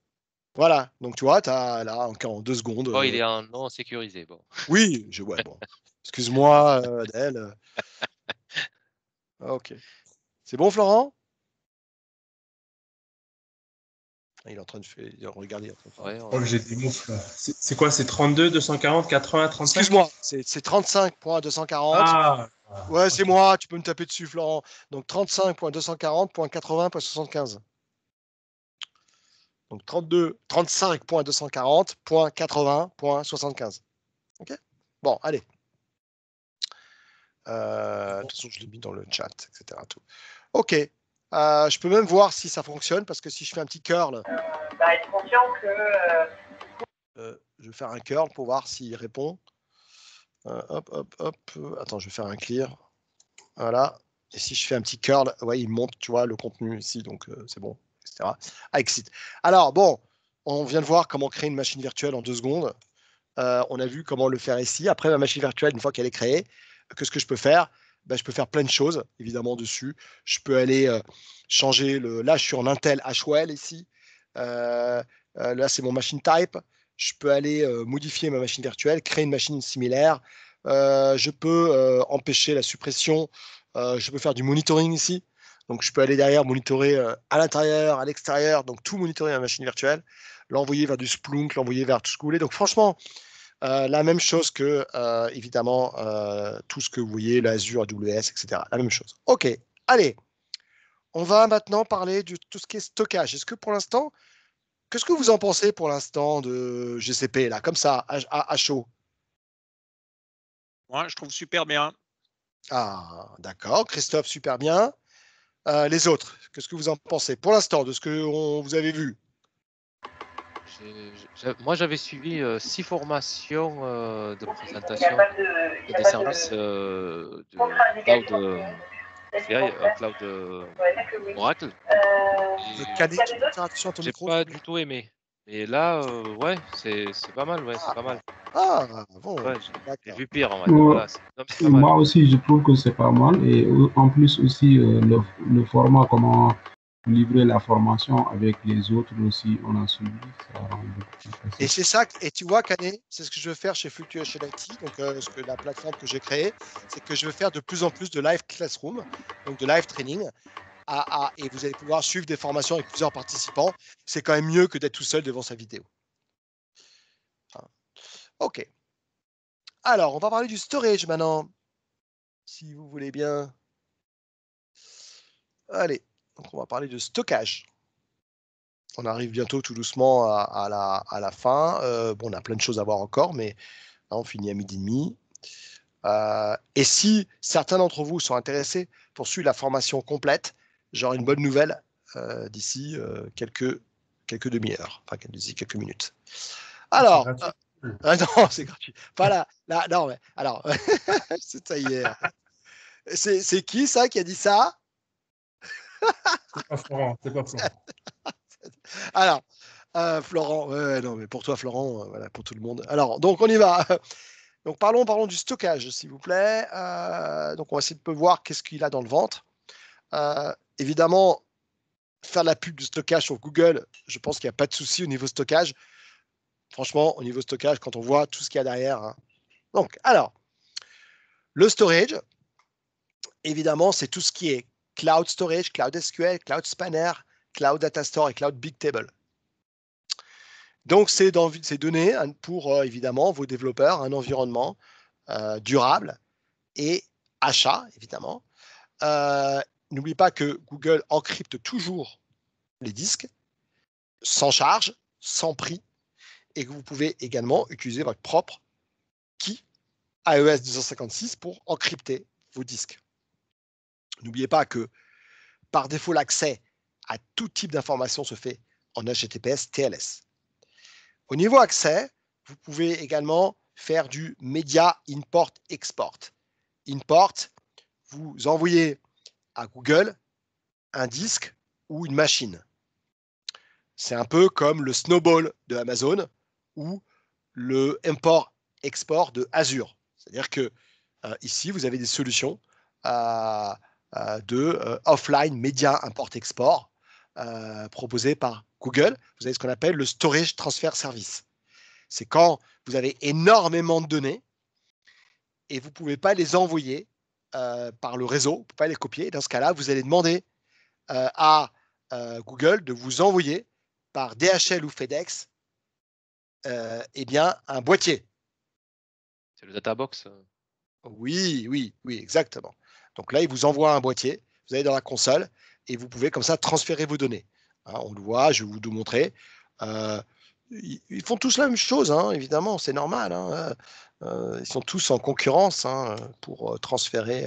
Voilà, donc tu vois, tu as là en deux secondes. Oh, il est en non sécurisé. Bon. Oui, je, vois Excuse-moi, euh, Adèle. Ah, ok. C'est bon, Florent ah, Il est en train de, regarder. j'ai des moufles. C'est quoi C'est 32, 240, 80, 35 Excuse-moi, c'est 35.240. Ah, ah, ouais, c'est moi, tu peux me taper dessus, Florent. Donc 35, 240, 80, 75. Donc 32, 75. OK Bon, allez. Euh, de toute je l'ai mis dans le chat, etc. Tout. Ok. Euh, je peux même voir si ça fonctionne parce que si je fais un petit curl. Bah, euh, je vais faire un curl pour voir s'il répond. hop, hop, hop. Attends, je vais faire un clear. Voilà. Et si je fais un petit curl, ouais, il monte, tu vois, le contenu ici, donc c'est bon, etc. Ah, exit. Alors, bon, on vient de voir comment créer une machine virtuelle en deux secondes. on a vu comment le faire ici. Après, la machine virtuelle, une fois qu'elle est créée, qu'est-ce que je peux faire bah, je peux faire plein de choses, évidemment, dessus. Je peux aller euh, changer le. Là, je suis en Intel HOL ici. Euh, euh, là, c'est mon machine type. Je peux aller modifier ma machine virtuelle, créer une machine similaire. je peux empêcher la suppression. je peux faire du monitoring ici. Donc, je peux aller derrière monitorer à l'intérieur, à l'extérieur. Donc, tout monitorer ma machine virtuelle. L'envoyer vers du Splunk, l'envoyer vers tout ce que vous voulez. Donc, franchement, euh, la même chose que, euh, évidemment, euh, tout ce que vous voyez, l'Azure, AWS, etc. La même chose. OK, allez. On va maintenant parler de tout ce qui est stockage. Est-ce que pour l'instant, qu'est-ce que vous en pensez pour l'instant de GCP, là, comme ça, à, chaud Moi, je trouve super bien. Ah, d'accord. Christophe, super bien. les autres, qu'est-ce que vous en pensez pour l'instant de ce que vous avez vu moi, j'avais suivi euh, six formations euh, de présentation euh, des services de, cloud, Oracle. J'ai pas du tout aimé. Et là, ouais, c'est pas mal, ouais, c'est ah. pas mal. Ah, bon. j'ai vu pire, en fait. moi aussi, je trouve que c'est pas mal. Et en plus aussi, le, le, format, comment livrer la formation avec les autres aussi, on a suivi. Ça et c'est ça, et tu vois, Kané, c'est ce que je veux faire chez chez IT, donc euh, ce que, la plateforme que j'ai créée, c'est que je veux faire de plus en plus de live classroom, donc de live training. À, à, et vous allez pouvoir suivre des formations avec plusieurs participants. C'est quand même mieux que d'être tout seul devant sa vidéo. OK. Alors, on va parler du storage maintenant, si vous voulez bien. Allez. Donc on va parler de stockage. On arrive bientôt tout doucement à, la, fin. Euh, bon, on a plein de choses à voir encore, mais on finit à midi et demi. Euh, et si certains d'entre vous sont intéressés poursuivez la formation complète, j'aurai une bonne nouvelle euh, d'ici quelques, quelques demi-heures, enfin d'ici quelques minutes. Ah, alors, c'est gratuit. Pas non, alors, c'est ça hier. C'est qui ça qui a dit ça Florent, c'est pas Florent. Alors, euh, Florent, non, mais pour toi, Florent, euh, voilà, pour tout le monde. Alors, donc on y va. Donc parlons, parlons du stockage, s'il vous plaît. Euh, donc on va essayer de voir qu'est-ce qu'il a dans le ventre. évidemment, faire la pub du stockage sur Google, je pense qu'il n'y a pas de souci au niveau stockage. Franchement, au niveau stockage, quand on voit tout ce qu'il y a derrière. Hein. Donc, alors, le storage, évidemment, c'est tout ce qui est Cloud Storage, Cloud SQL, Cloud Spanner, Cloud Data Store et Cloud Bigtable. Donc, c'est données hein, pour, euh, évidemment, vos développeurs un environnement euh, durable et achat, évidemment. Euh, n'oubliez pas que Google encrypte toujours les disques, sans charge, sans prix, et que vous pouvez également utiliser votre propre key AES e 256 pour encrypter vos disques. N'oubliez pas que par défaut, l'accès à tout type d'information se fait en HTTPS TLS. Au niveau accès, vous pouvez également faire du Media Import Export. Import, vous envoyez à Google un disque ou une machine. C'est un peu comme le Snowball de Amazon ou le Import Export de Azure. C'est-à-dire que euh, ici, vous avez des solutions. à euh, de euh, offline média import-export euh, proposé par Google. Vous avez ce qu'on appelle le storage transfer service. C'est quand vous avez énormément de données et vous ne pouvez pas les envoyer par le réseau, vous ne pouvez pas les copier. Dans ce cas-là, vous allez demander à Google de vous envoyer par DHL ou FedEx eh bien, un boîtier. C'est le Data Box. Oui, oui, oui, exactement. Donc là, il vous envoie un boîtier, vous allez dans la console et vous pouvez comme ça transférer vos données. Hein, on le voit, je vais vous le montrer. Euh, ils, font tous la même chose, hein, évidemment, c'est normal. Hein, euh, euh, ils sont tous en concurrence pour transférer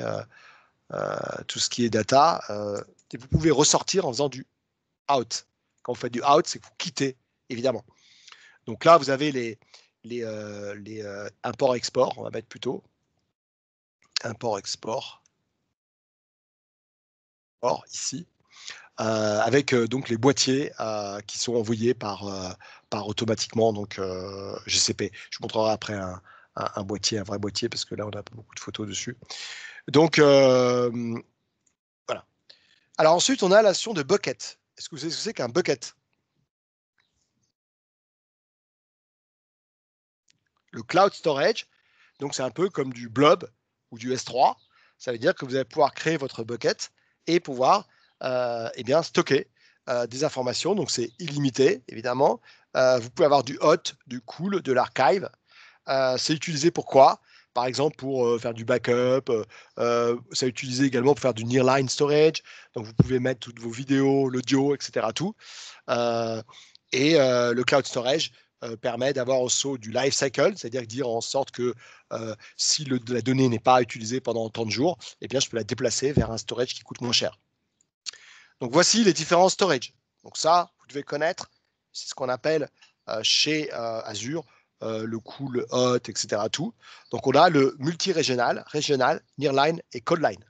tout ce qui est data. et vous pouvez ressortir en faisant du out. Quand vous faites du out, c'est que vous quittez, évidemment. Donc là, vous avez les, import export on va mettre plutôt. Import-export. Or, ici, euh, avec euh, donc les boîtiers euh, qui sont envoyés par, par automatiquement donc GCP. Je vous montrerai après un, boîtier, un vrai boîtier, parce que là on a beaucoup de photos dessus. Donc voilà. Alors ensuite on a la notion de bucket. Est-ce que vous savez ce que c'est qu'un bucket Le cloud storage, donc c'est un peu comme du blob ou du S3. Ça veut dire que vous allez pouvoir créer votre bucket et pouvoir euh, eh bien, stocker euh, des informations. Donc c'est illimité, évidemment. Euh, vous pouvez avoir du hot, du cool, de l'archive. c'est utilisé pour quoi par exemple pour faire du backup. Euh, ça utilisé également pour faire du nearline storage. Donc vous pouvez mettre toutes vos vidéos, l'audio, etc. Tout. et le cloud storage euh, permet d'avoir au saut du life cycle, c'est-à-dire dire en sorte que euh, si la donnée n'est pas utilisée pendant tant de jours, eh bien, je peux la déplacer vers un storage qui coûte moins cher. Donc voici les différents storage. Donc ça, vous devez connaître, c'est ce qu'on appelle euh, chez Azure le cool, le hot, etc. Tout. Donc on a le multi-régional, régional, nearline et coldline.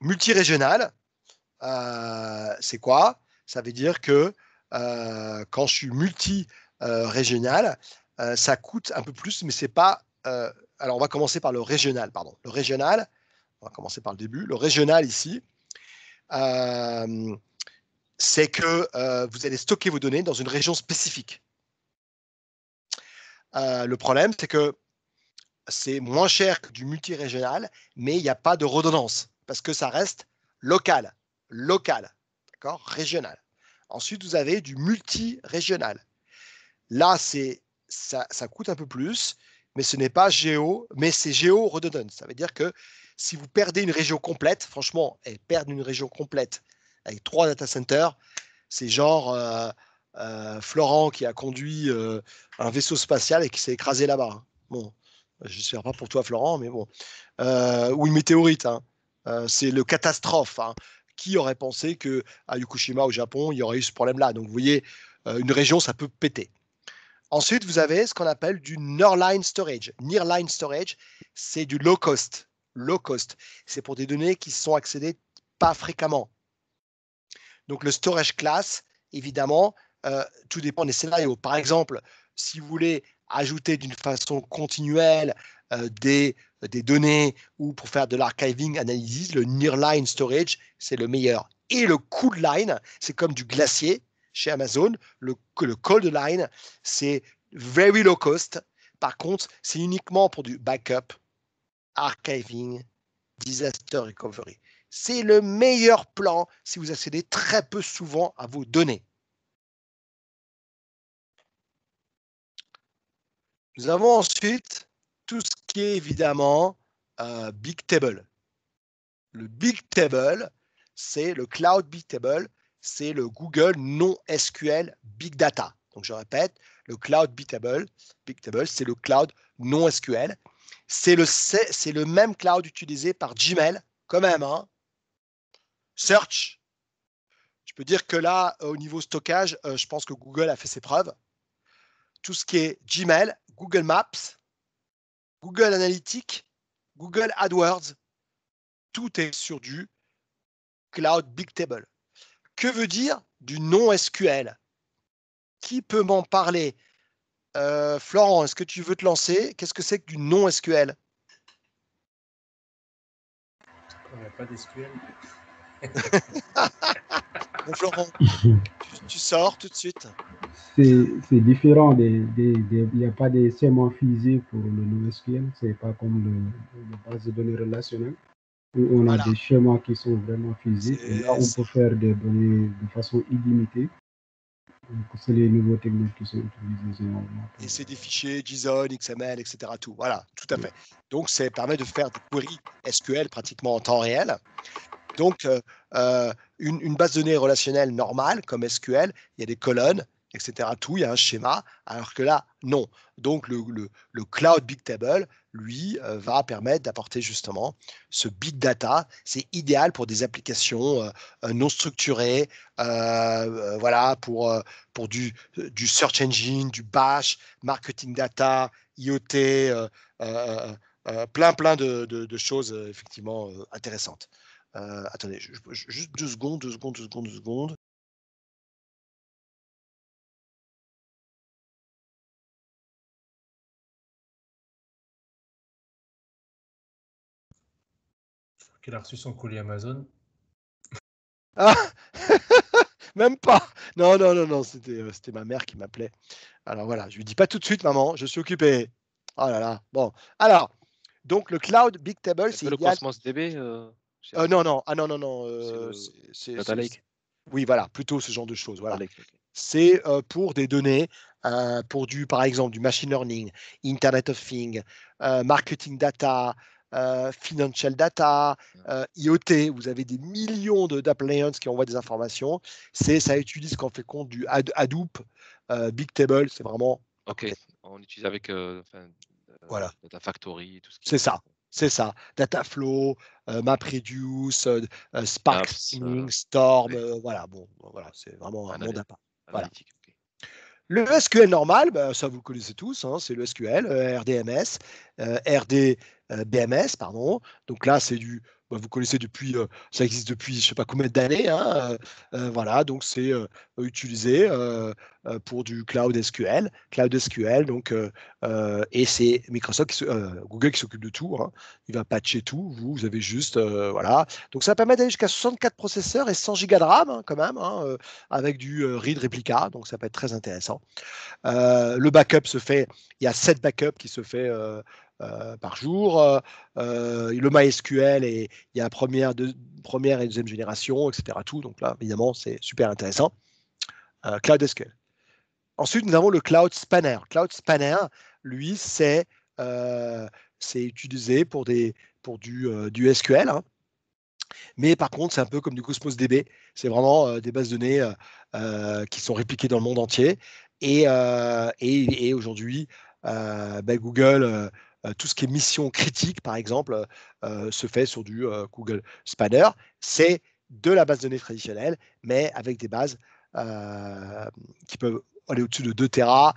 Multi-régional, c'est quoi Ça veut dire que euh, quand je suis multi-régional, euh, ça coûte un peu plus, mais c'est pas. Euh, alors, on va commencer par le régional, pardon. Le régional, on va commencer par le début. Le régional ici, c'est que vous allez stocker vos données dans une région spécifique. le problème, c'est que c'est moins cher que du multi-régional mais il n'y a pas de redondance parce que ça reste local, local, d'accord, régional. Ensuite, vous avez du multi-régional. Là, c'est ça, coûte un peu plus, mais ce n'est pas géo, mais c'est géo redundant. Ça veut dire que si vous perdez une région complète, franchement, elle eh, perdre une région complète avec trois data centers, c'est genre euh, euh, Florent qui a conduit euh, un vaisseau spatial et qui s'est écrasé là-bas. Hein. Bon, je sais pas pour toi, Florent, mais bon. ou une météorite. Hein. c'est le catastrophe. Hein qui aurait pensé que à Yukushima au Japon, il y aurait eu ce problème-là Donc vous voyez, euh, une région, ça peut péter. Ensuite, vous avez ce qu'on appelle du nearline storage. Nearline storage, c'est du low cost. Low cost, c'est pour des données qui sont accédées pas fréquemment. Donc le storage class, évidemment, euh, tout dépend des scénarios. Par exemple, si vous voulez ajouter d'une façon continuelle euh, euh, des, données ou pour faire de l'archiving analysis, le nearline storage, c'est le meilleur. Et le cool line, c'est comme du glacier chez Amazon. Le, le cold line, c'est very low cost. Par contre, c'est uniquement pour du backup, archiving, disaster recovery. C'est le meilleur plan si vous accédez très peu souvent à vos données. Nous avons ensuite qui est évidemment euh, Bigtable. Le Bigtable, c'est le Cloud table c'est le Google non SQL Big Data. Donc je répète, le Cloud big table c'est le cloud non SQL. C'est le, c'est le même cloud utilisé par Gmail, quand même. Hein. Search. Je peux dire que là, euh, au niveau stockage, euh, je pense que Google a fait ses preuves. Tout ce qui est Gmail, Google Maps, Google Analytics, Google AdWords, tout est sur du Cloud Big Table. Que veut dire du non-SQL Qui peut m'en parler euh, Florent, est-ce que tu veux te lancer Qu'est-ce que c'est que du non-SQL On euh, n'a pas d'SQL. Bon, Florent, tu, sors tout de suite. C'est différent. Il n'y a pas de schémas physiques pour le NoSQL. Ce n'est pas comme le, base de données relationnelle. Où on a des schémas qui sont vraiment physiques. Et là, on peut faire des données de façon illimitée. C'est les nouveaux techniques qui sont utilisées. Et c'est des fichiers JSON, XML, etc. Tout. Voilà, tout à fait. Donc, ça permet de faire des queries SQL pratiquement en temps réel. Donc, euh, euh, une, base de données relationnelle normale, comme SQL, il y a des colonnes, etc. Tout, il y a un schéma, alors que là, non. Donc, le, le, le cloud Bigtable, lui, euh, va permettre d'apporter justement ce big data. C'est idéal pour des applications non structurées, voilà, pour, pour du, search engine, du bash, marketing data, IoT, plein, plein de choses effectivement intéressantes. Euh, attendez, juste deux secondes, deux secondes, deux secondes, deux secondes. Qu'elle a reçu son colis Amazon. Ah Même pas Non, non, non, non, euh, c'était ma mère qui m'appelait. Alors voilà, je lui dis pas tout de suite, maman, je suis occupé. Oh là là. Bon, alors, donc le cloud Big Table, c'est. Le Cosmos DB. Euh. Euh, non, non, ah non, non, non. Euh, Oui, voilà, plutôt ce genre de choses. Voilà. C'est euh, pour des données, euh, pour du, par exemple, du machine learning, Internet of Things, marketing data, financial data, mmh. IoT. Vous avez des millions d'appliances qui envoient des informations. C'est, ça utilise ce qu'on fait compte du Hadoop, Bigtable. C'est vraiment. Ok, on utilise avec. voilà. Data Factory, tout ce. C'est ça. C'est ça. Dataflow, MapReduce, Spark, Storm, voilà. Bon, voilà, c'est vraiment un monde à part. Le SQL normal, bah, ça vous le connaissez tous, hein, c'est le SQL, euh, RDMS, euh, RDBMS, euh, pardon. Donc là, c'est du bah, vous connaissez depuis, ça existe depuis je ne sais pas combien d'années. Hein, voilà, donc c'est utilisé pour du cloud SQL, cloud SQL. Donc et c'est Microsoft, Google qui s'occupe de tout. Hein. il va patcher tout. Vous, vous avez juste voilà. Donc ça permet d'aller jusqu'à 64 processeurs et 100 gigas de RAM hein, quand même, avec du read replica. Donc ça peut être très intéressant. le backup se fait. Il y a 7 backups qui se fait euh, par jour. Euh, euh, le MySQL, et il y a première, de première et deuxième génération, etc. Tout. Donc là, évidemment, c'est super intéressant. Cloud SQL. Ensuite, nous avons le Cloud Spanner. Cloud Spanner, lui, c'est utilisé pour, des, pour du, du SQL. Hein. Mais par contre, c'est un peu comme du Cosmos DB. C'est vraiment des bases de données qui sont répliquées dans le monde entier. Et, et, aujourd'hui, ben, Google euh, tout ce qui est mission critique, par exemple, euh, se fait sur du euh, Google Spanner. C'est de la base de données traditionnelle, mais avec des bases qui peuvent aller au-dessus de 2 Tera.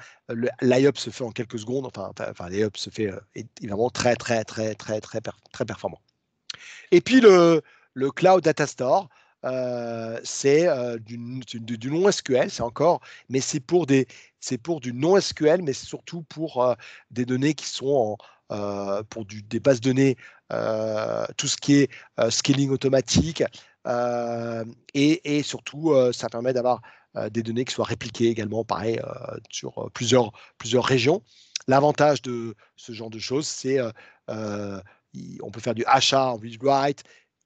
L'IOP se fait en quelques secondes. Enfin, l'IOP se fait évidemment très, très, très, très, très, très performant. Et puis le, le Cloud Data Store, euh, c'est euh, du, non-SQL, c'est encore, mais c'est pour, des, pour du non-SQL, mais c'est surtout pour euh, des données qui sont pour des bases données, tout ce qui est scaling automatique, et, surtout, ça permet d'avoir des données qui soient répliquées également, pareil, sur plusieurs, plusieurs régions. L'avantage de ce genre de choses, c'est on peut faire du achat en read-write,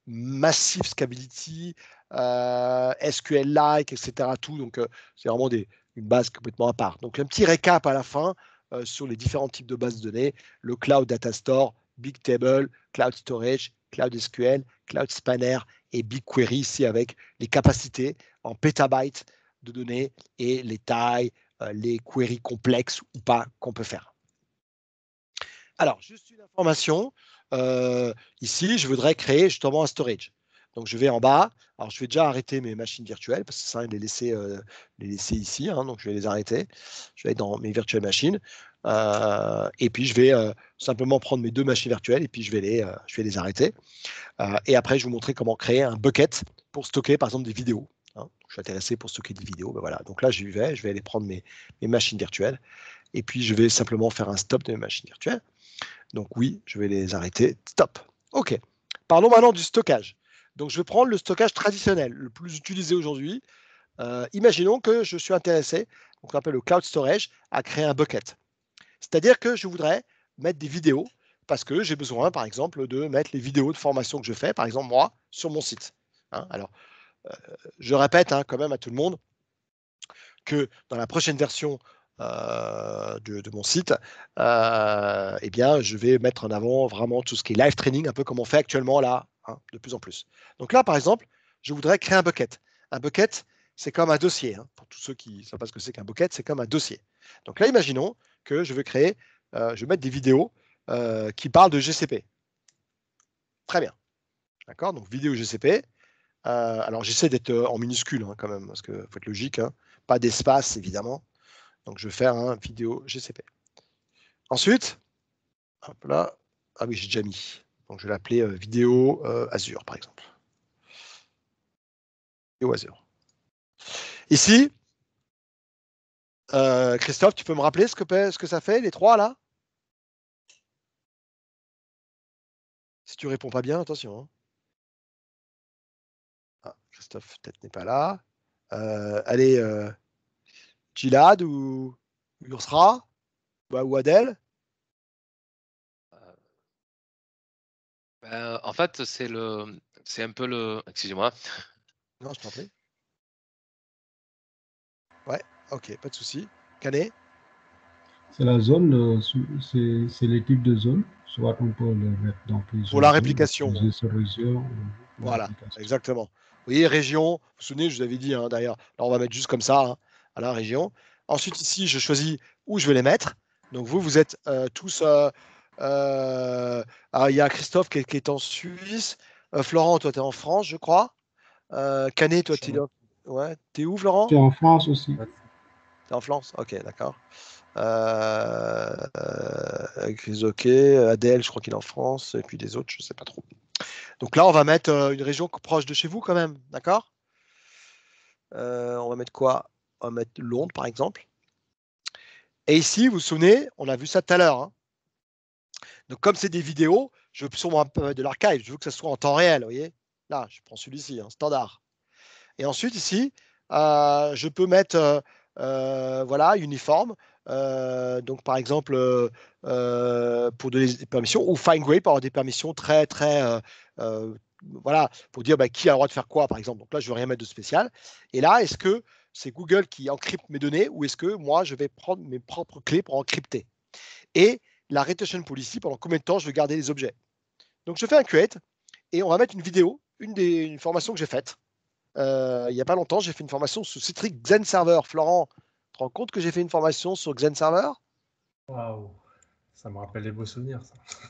massive scalability, euh, SQL-like, etc. Tout. Donc, euh, c'est vraiment une base complètement à part. Donc, un petit récap à la fin euh, sur les différents types de bases de données, le Cloud Data Store, table, Cloud Storage, Cloud SQL, Cloud Spanner et BigQuery ici avec les capacités en petabytes de données et les tailles, les queries complexes ou pas qu'on peut faire. Alors, juste une information, euh, ici, je voudrais créer justement un storage. Donc je vais en bas. Alors je vais déjà arrêter mes machines virtuelles parce que ça sert à les laisser, euh, les laisser ici. Hein, donc je vais les arrêter. Je vais dans mes virtuelles machines. Euh, et puis je vais simplement prendre mes deux machines virtuelles et puis je vais les, je vais les arrêter. et après je vais vous montrer comment créer un bucket pour stocker par exemple des vidéos. Hein. je suis intéressé pour stocker des vidéos. Ben voilà. Donc là j'y vais. Je vais aller prendre mes machines virtuelles. Et puis je vais simplement faire un stop de mes machines virtuelles. Donc oui, je vais les arrêter. Stop. OK. Parlons maintenant du stockage. Donc je vais prendre le stockage traditionnel, le plus utilisé aujourd'hui. Euh, imaginons que je suis intéressé, on appelle le cloud storage, à créer un bucket. C'est-à-dire que je voudrais mettre des vidéos parce que j'ai besoin, par exemple, de mettre les vidéos de formation que je fais, par exemple moi, sur mon site. Hein. alors, euh, je répète hein, quand même à tout le monde que dans la prochaine version euh, de, mon site, euh, eh bien, je vais mettre en avant vraiment tout ce qui est live training, un peu comme on fait actuellement là, hein, de plus en plus. Donc là, par exemple, je voudrais créer un bucket. Un bucket, c'est comme un dossier. Hein. Pour tous ceux qui ne savent pas ce que c'est qu'un bucket, c'est comme un dossier. Donc là, imaginons que je veux créer, euh, je vais mettre des vidéos qui parlent de GCP. Très bien. D'accord Donc vidéo GCP. alors j'essaie d'être en minuscule hein, quand même, parce qu'il faut être logique. Pas d'espace, évidemment. Donc, je vais faire un vidéo GCP. Ensuite, hop là, ah oui, j'ai déjà mis. Donc, je vais l'appeler euh, vidéo euh, Azure, par exemple. Vidéo Azure. Ici, euh, Christophe, tu peux me rappeler ce que, ce que ça fait, les trois, là Si tu réponds pas bien, attention. Hein. Ah, Christophe, peut-être n'est pas là. allez, Gilad ou Ursra ou Adèle euh, bah, En fait, c'est le, c'est un peu le. Excusez-moi. Non, je t'en prie. Ouais, ok, pas de souci. Canet C'est la zone, euh, c'est, l'équipe de zone. Soit on peut le mettre dans plusieurs. Pour la réplication. Euh, voilà, exactement. Vous voyez, région, vous vous souvenez, je vous avais dit, hein, d'ailleurs, là on va mettre juste comme ça. Hein la région. Ensuite, ici, je choisis où je vais les mettre. Donc, vous, vous êtes euh, tous. Euh, euh, ah, il y a Christophe qui est, en Suisse. Florent, toi, tu es en France, je crois. Canet, toi, tu es, ouais. es, où, Florent Tu es en France aussi. Tu es en France Ok, d'accord. Euh, Adèle, je crois qu'il est en France, et puis des autres, je ne sais pas trop. Donc là, on va mettre une région proche de chez vous quand même, d'accord On va mettre quoi on va mettre Londres par exemple. Et ici, vous vous souvenez, on a vu ça tout à l'heure. Hein. Donc comme c'est des vidéos, je veux un peu de l'archive, je veux que ça soit en temps réel, vous voyez. Là, je prends celui-ci, hein, standard. Et ensuite ici, euh, je peux mettre euh, euh, voilà, uniforme. donc par exemple pour donner des permissions ou fine way, pour avoir des permissions très très voilà pour dire bah, qui a le droit de faire quoi par exemple donc là je ne veux rien mettre de spécial et là est-ce que c'est Google qui encrypte mes données ou est-ce que moi, je vais prendre mes propres clés pour encrypter Et la retention policy, pendant combien de temps je vais garder les objets Donc, je fais un QA et on va mettre une vidéo, une des formations que j'ai faite. Euh, il n'y a pas longtemps, j'ai fait une formation sur Citrix Xen Server. Florent, tu te rends compte que j'ai fait une formation sur Xen Server Waouh, ça me rappelle les beaux souvenirs,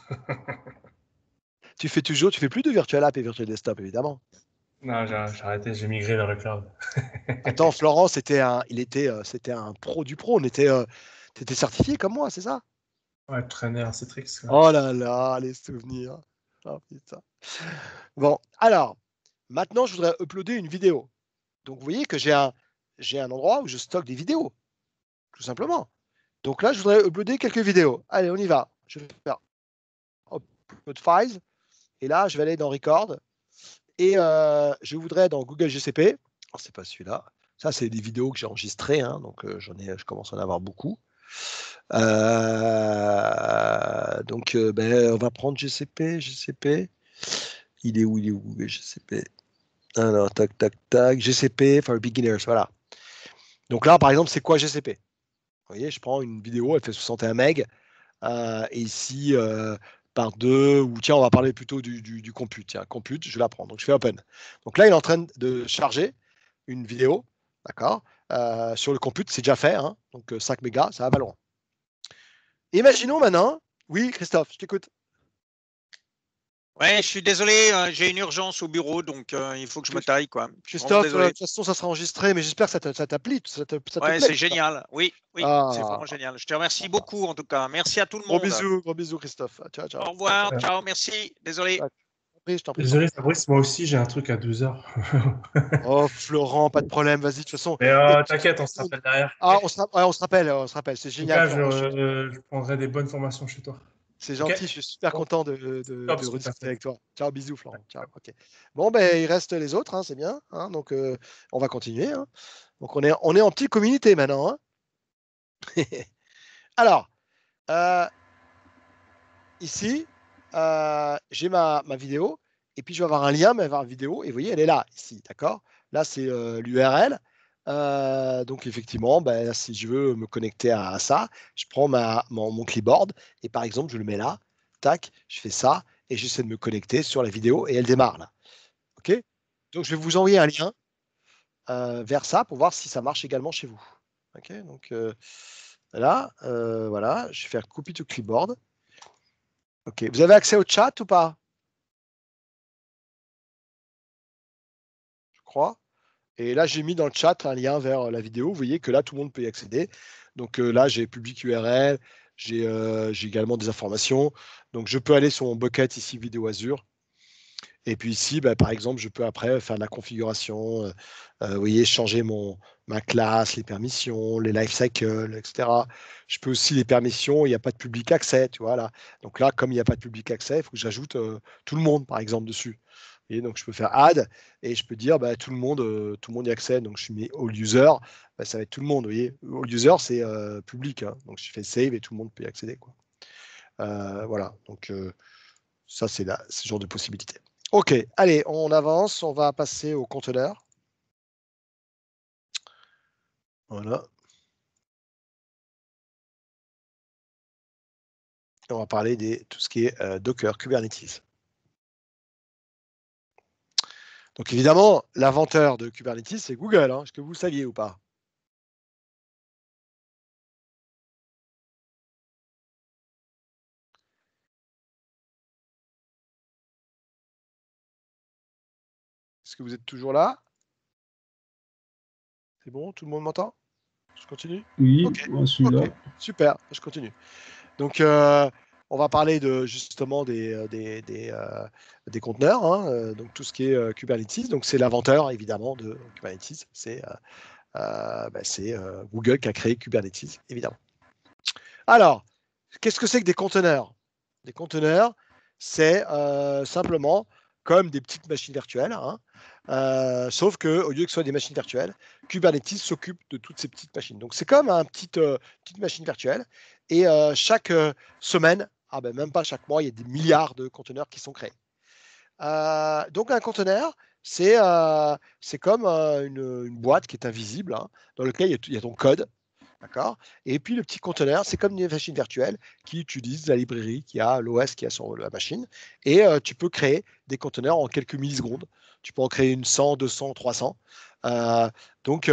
tu fais toujours, tu fais plus de Virtual App et Virtual Desktop, évidemment. Non, j'ai arrêté, j'ai migré vers le cloud. Attends, Florent, c'était un, il était, euh, c'était un pro du pro. On était, euh, certifié comme moi, c'est ça Ouais, traîner Citrix. Oh là là, les souvenirs. Ah, bon, alors, maintenant, je voudrais uploader une vidéo. Donc, vous voyez que j'ai un, j'ai un endroit où je stocke des vidéos, tout simplement. Donc là, je voudrais uploader quelques vidéos. Allez, on y va. Je vais faire upload files. Et là, je vais aller dans record. Et euh, je voudrais dans Google GCP, oh, c'est pas celui-là, ça c'est des vidéos que j'ai enregistrées, hein, donc euh, j'en ai, je commence à en avoir beaucoup. Euh, donc ben, on va prendre GCP, GCP. Il est où, il est où Google GCP Alors tac tac tac, GCP for beginners, voilà. Donc là par exemple c'est quoi GCP Vous voyez, je prends une vidéo, elle fait 61 MB. et ici, euh, par deux, ou tiens, on va parler plutôt du, compute. Tiens, compute, je la prends. Donc, je fais open. Donc là, il est en train de charger une vidéo, d'accord euh, Sur le compute, c'est déjà fait, hein. donc 5 euh, mégas, ça va pas loin. Imaginons maintenant, oui, Christophe, je t'écoute. Ouais, je suis désolé, euh, j'ai une urgence au bureau, donc euh, il faut que je me taille. Quoi. Christophe, euh, de toute façon, ça sera enregistré, mais j'espère que ça, t'applique, ouais, c'est génial. Oui, oui ah. c'est vraiment génial. Je te remercie beaucoup, en tout cas. Merci à tout le monde. Gros bisous, gros bisous, Christophe. Ciao, ciao. Au revoir, ciao, merci. Désolé. Désolé Fabrice, moi aussi j'ai un truc à 12h. oh Florent, pas de problème, vas-y de toute façon. Mais t'inquiète, on se rappelle derrière. Ah, on se, rappelle, c'est génial. Là, je, prendrai des bonnes formations chez toi. C'est gentil, je suis super content de, de, rediscuter avec toi. Ciao, bisous, Florent. Ciao. Bon, ben, il reste les autres, hein, c'est bien. Hein, donc, euh, on va continuer. Hein. Donc, on est, on est en petite communauté maintenant. Alors, euh, ici, euh, j'ai ma, ma, vidéo, et puis je vais avoir un lien, la vidéo, et vous voyez, elle est là, ici, d'accord Là, c'est l'URL, euh, donc effectivement, bah, si je veux me connecter à, ça, je prends ma, mon, clipboard et par exemple, je le mets là, tac, je fais ça et j'essaie de me connecter sur la vidéo et elle démarre là. OK Donc je vais vous envoyer un lien euh, vers ça pour voir si ça marche également chez vous. OK Donc euh, là, voilà, je vais faire copy to clipboard. OK, vous avez accès au chat ou pas Je crois. Et là, j'ai mis dans le chat un lien vers euh, la vidéo. Vous voyez que là, tout le monde peut y accéder. Donc euh, là, j'ai public URL, euh, j'ai également des informations. Donc je peux aller sur mon bucket ici, vidéo Azure. Et puis ici, bah, par exemple, je peux après faire la configuration, vous voyez, changer mon, ma classe, les permissions, les lifecycles, etc. Je peux aussi les permissions, il n'y a pas de public accès, tu vois Donc là, comme il n'y a pas de public accès, il faut que j'ajoute tout le monde, par exemple, dessus. Et donc, je peux faire add et je peux dire bah, tout le monde, euh, tout le monde y accède. Donc, je mets all user, bah, ça va être tout le monde. all user, c'est euh, public. Hein. donc, je fais save et tout le monde peut y accéder. Quoi. Euh, voilà. Donc, ça, c'est ce genre de possibilité. OK. Allez, on avance. On va passer au conteneur. Voilà. on va parler de tout ce qui est Docker, Kubernetes. Donc évidemment, l'inventeur de Kubernetes, c'est Google, hein. est-ce que vous le saviez ou pas Est-ce que vous êtes toujours là C'est bon, tout le monde m'entend Je continue Oui, Super, je continue. Donc, euh, on va parler de, justement des, euh, euh, des, conteneurs, hein, euh, donc tout ce qui est Kubernetes. Donc c'est l'inventeur évidemment de Kubernetes, c'est bah, Google qui a créé Kubernetes évidemment. Alors, qu'est-ce que c'est que des conteneurs Des conteneurs, c'est simplement comme des petites machines virtuelles, hein. sauf que au lieu que ce soit des machines virtuelles, Kubernetes s'occupe de toutes ces petites machines. Donc c'est comme une petite, petite machine virtuelle et chaque semaine, ah ben même pas chaque mois, il y a des milliards de conteneurs qui sont créés. Euh, donc un conteneur, c'est euh, comme euh, une, boîte qui est invisible, hein, dans laquelle il y, a ton code. D'accord Et puis le petit conteneur, c'est comme une machine virtuelle qui utilise la librairie qui a l'OS qui a sur la machine. Et tu peux créer des conteneurs en quelques millisecondes. Tu peux en créer une 100, 200, 300. donc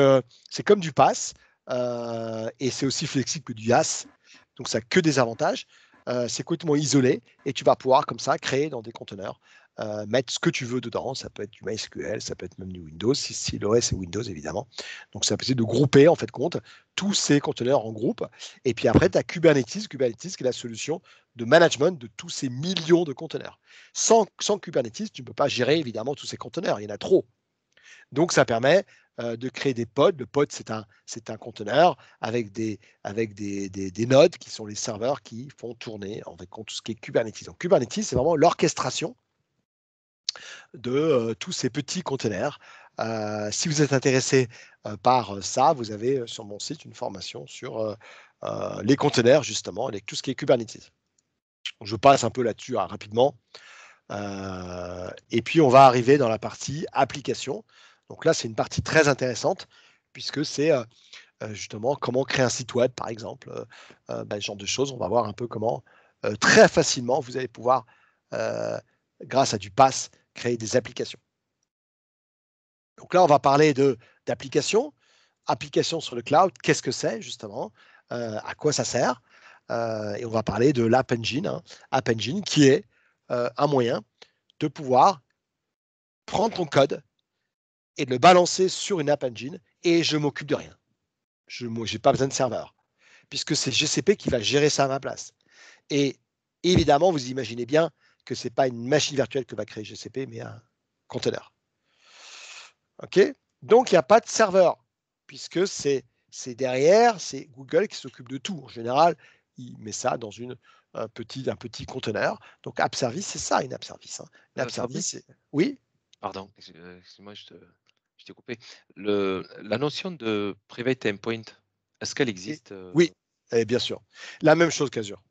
c'est comme du pass et c'est aussi flexible que du YAS. Donc ça a que des avantages. Euh, c'est complètement isolé et tu vas pouvoir comme ça créer dans des conteneurs, euh, mettre ce que tu veux dedans. Ça peut être du MySQL, ça peut être même du Windows, si, l'OS est Windows évidemment. Donc ça permet de grouper en fait compte tous ces conteneurs en groupe. Et puis après, tu as Kubernetes, Kubernetes qui est la solution de management de tous ces millions de conteneurs. Sans, sans Kubernetes, tu ne peux pas gérer évidemment tous ces conteneurs, il y en a trop. Donc ça permet euh, de créer des pods. Le pod, c'est un, c'est un conteneur avec, des, avec des, des, nodes qui sont les serveurs qui font tourner en fait, tout ce qui est Kubernetes. Kubernetes, c'est vraiment l'orchestration de euh, tous ces petits conteneurs. Euh, si vous êtes intéressé par ça, vous avez sur mon site une formation sur les conteneurs, justement, avec tout ce qui est Kubernetes. Je passe un peu là-dessus hein, rapidement. et puis on va arriver dans la partie application. Donc là, c'est une partie très intéressante puisque c'est euh, euh, justement comment créer un site web, par exemple, euh, ben, ce genre de choses. On va voir un peu comment très facilement vous allez pouvoir, grâce à du pass, créer des applications. Donc là, on va parler d'applications, applications sur le cloud, qu'est-ce que c'est justement, à quoi ça sert, et on va parler de l'App Engine, hein. Engine qui est un moyen de pouvoir prendre ton code et de le balancer sur une App Engine et je m'occupe de rien. Je n'ai pas besoin de serveur puisque c'est GCP qui va gérer ça à ma place. Et évidemment, vous imaginez bien que ce n'est pas une machine virtuelle que va créer GCP, mais un conteneur. OK Donc, il n'y a pas de serveur puisque c'est derrière, c'est Google qui s'occupe de tout. En général, il met ça dans une, un petit, un petit conteneur. Donc, App Service, c'est ça, une App Service. Hein. App Service, oui. Pardon, euh, excuse-moi, je te coupé. Le, la notion de private endpoint, est-ce qu'elle existe euh? Oui, et eh bien sûr. La même chose qu'Azure.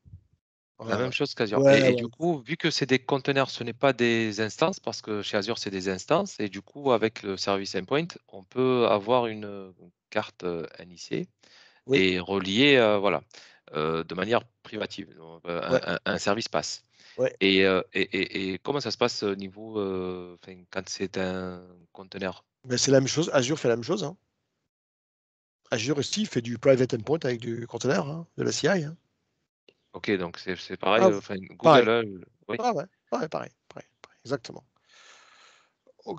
La même chose qu'Azure. et, du coup, vu que c'est des conteneurs, ce n'est pas des instances, parce que chez Azure, c'est des instances. Et du coup, avec le service endpoint, on peut avoir une, carte euh, NIC et relier euh, voilà, de manière privative. un, service passe. Et, et, comment ça se passe au niveau, quand c'est un conteneur ben, c'est la même chose. Azure fait la même chose. Hein. Azure aussi fait du private endpoint avec du container, hein, de la CI. Hein. Ok, donc c'est ah, pareil. Google, euh, oui. Ah ah pareil, exactement.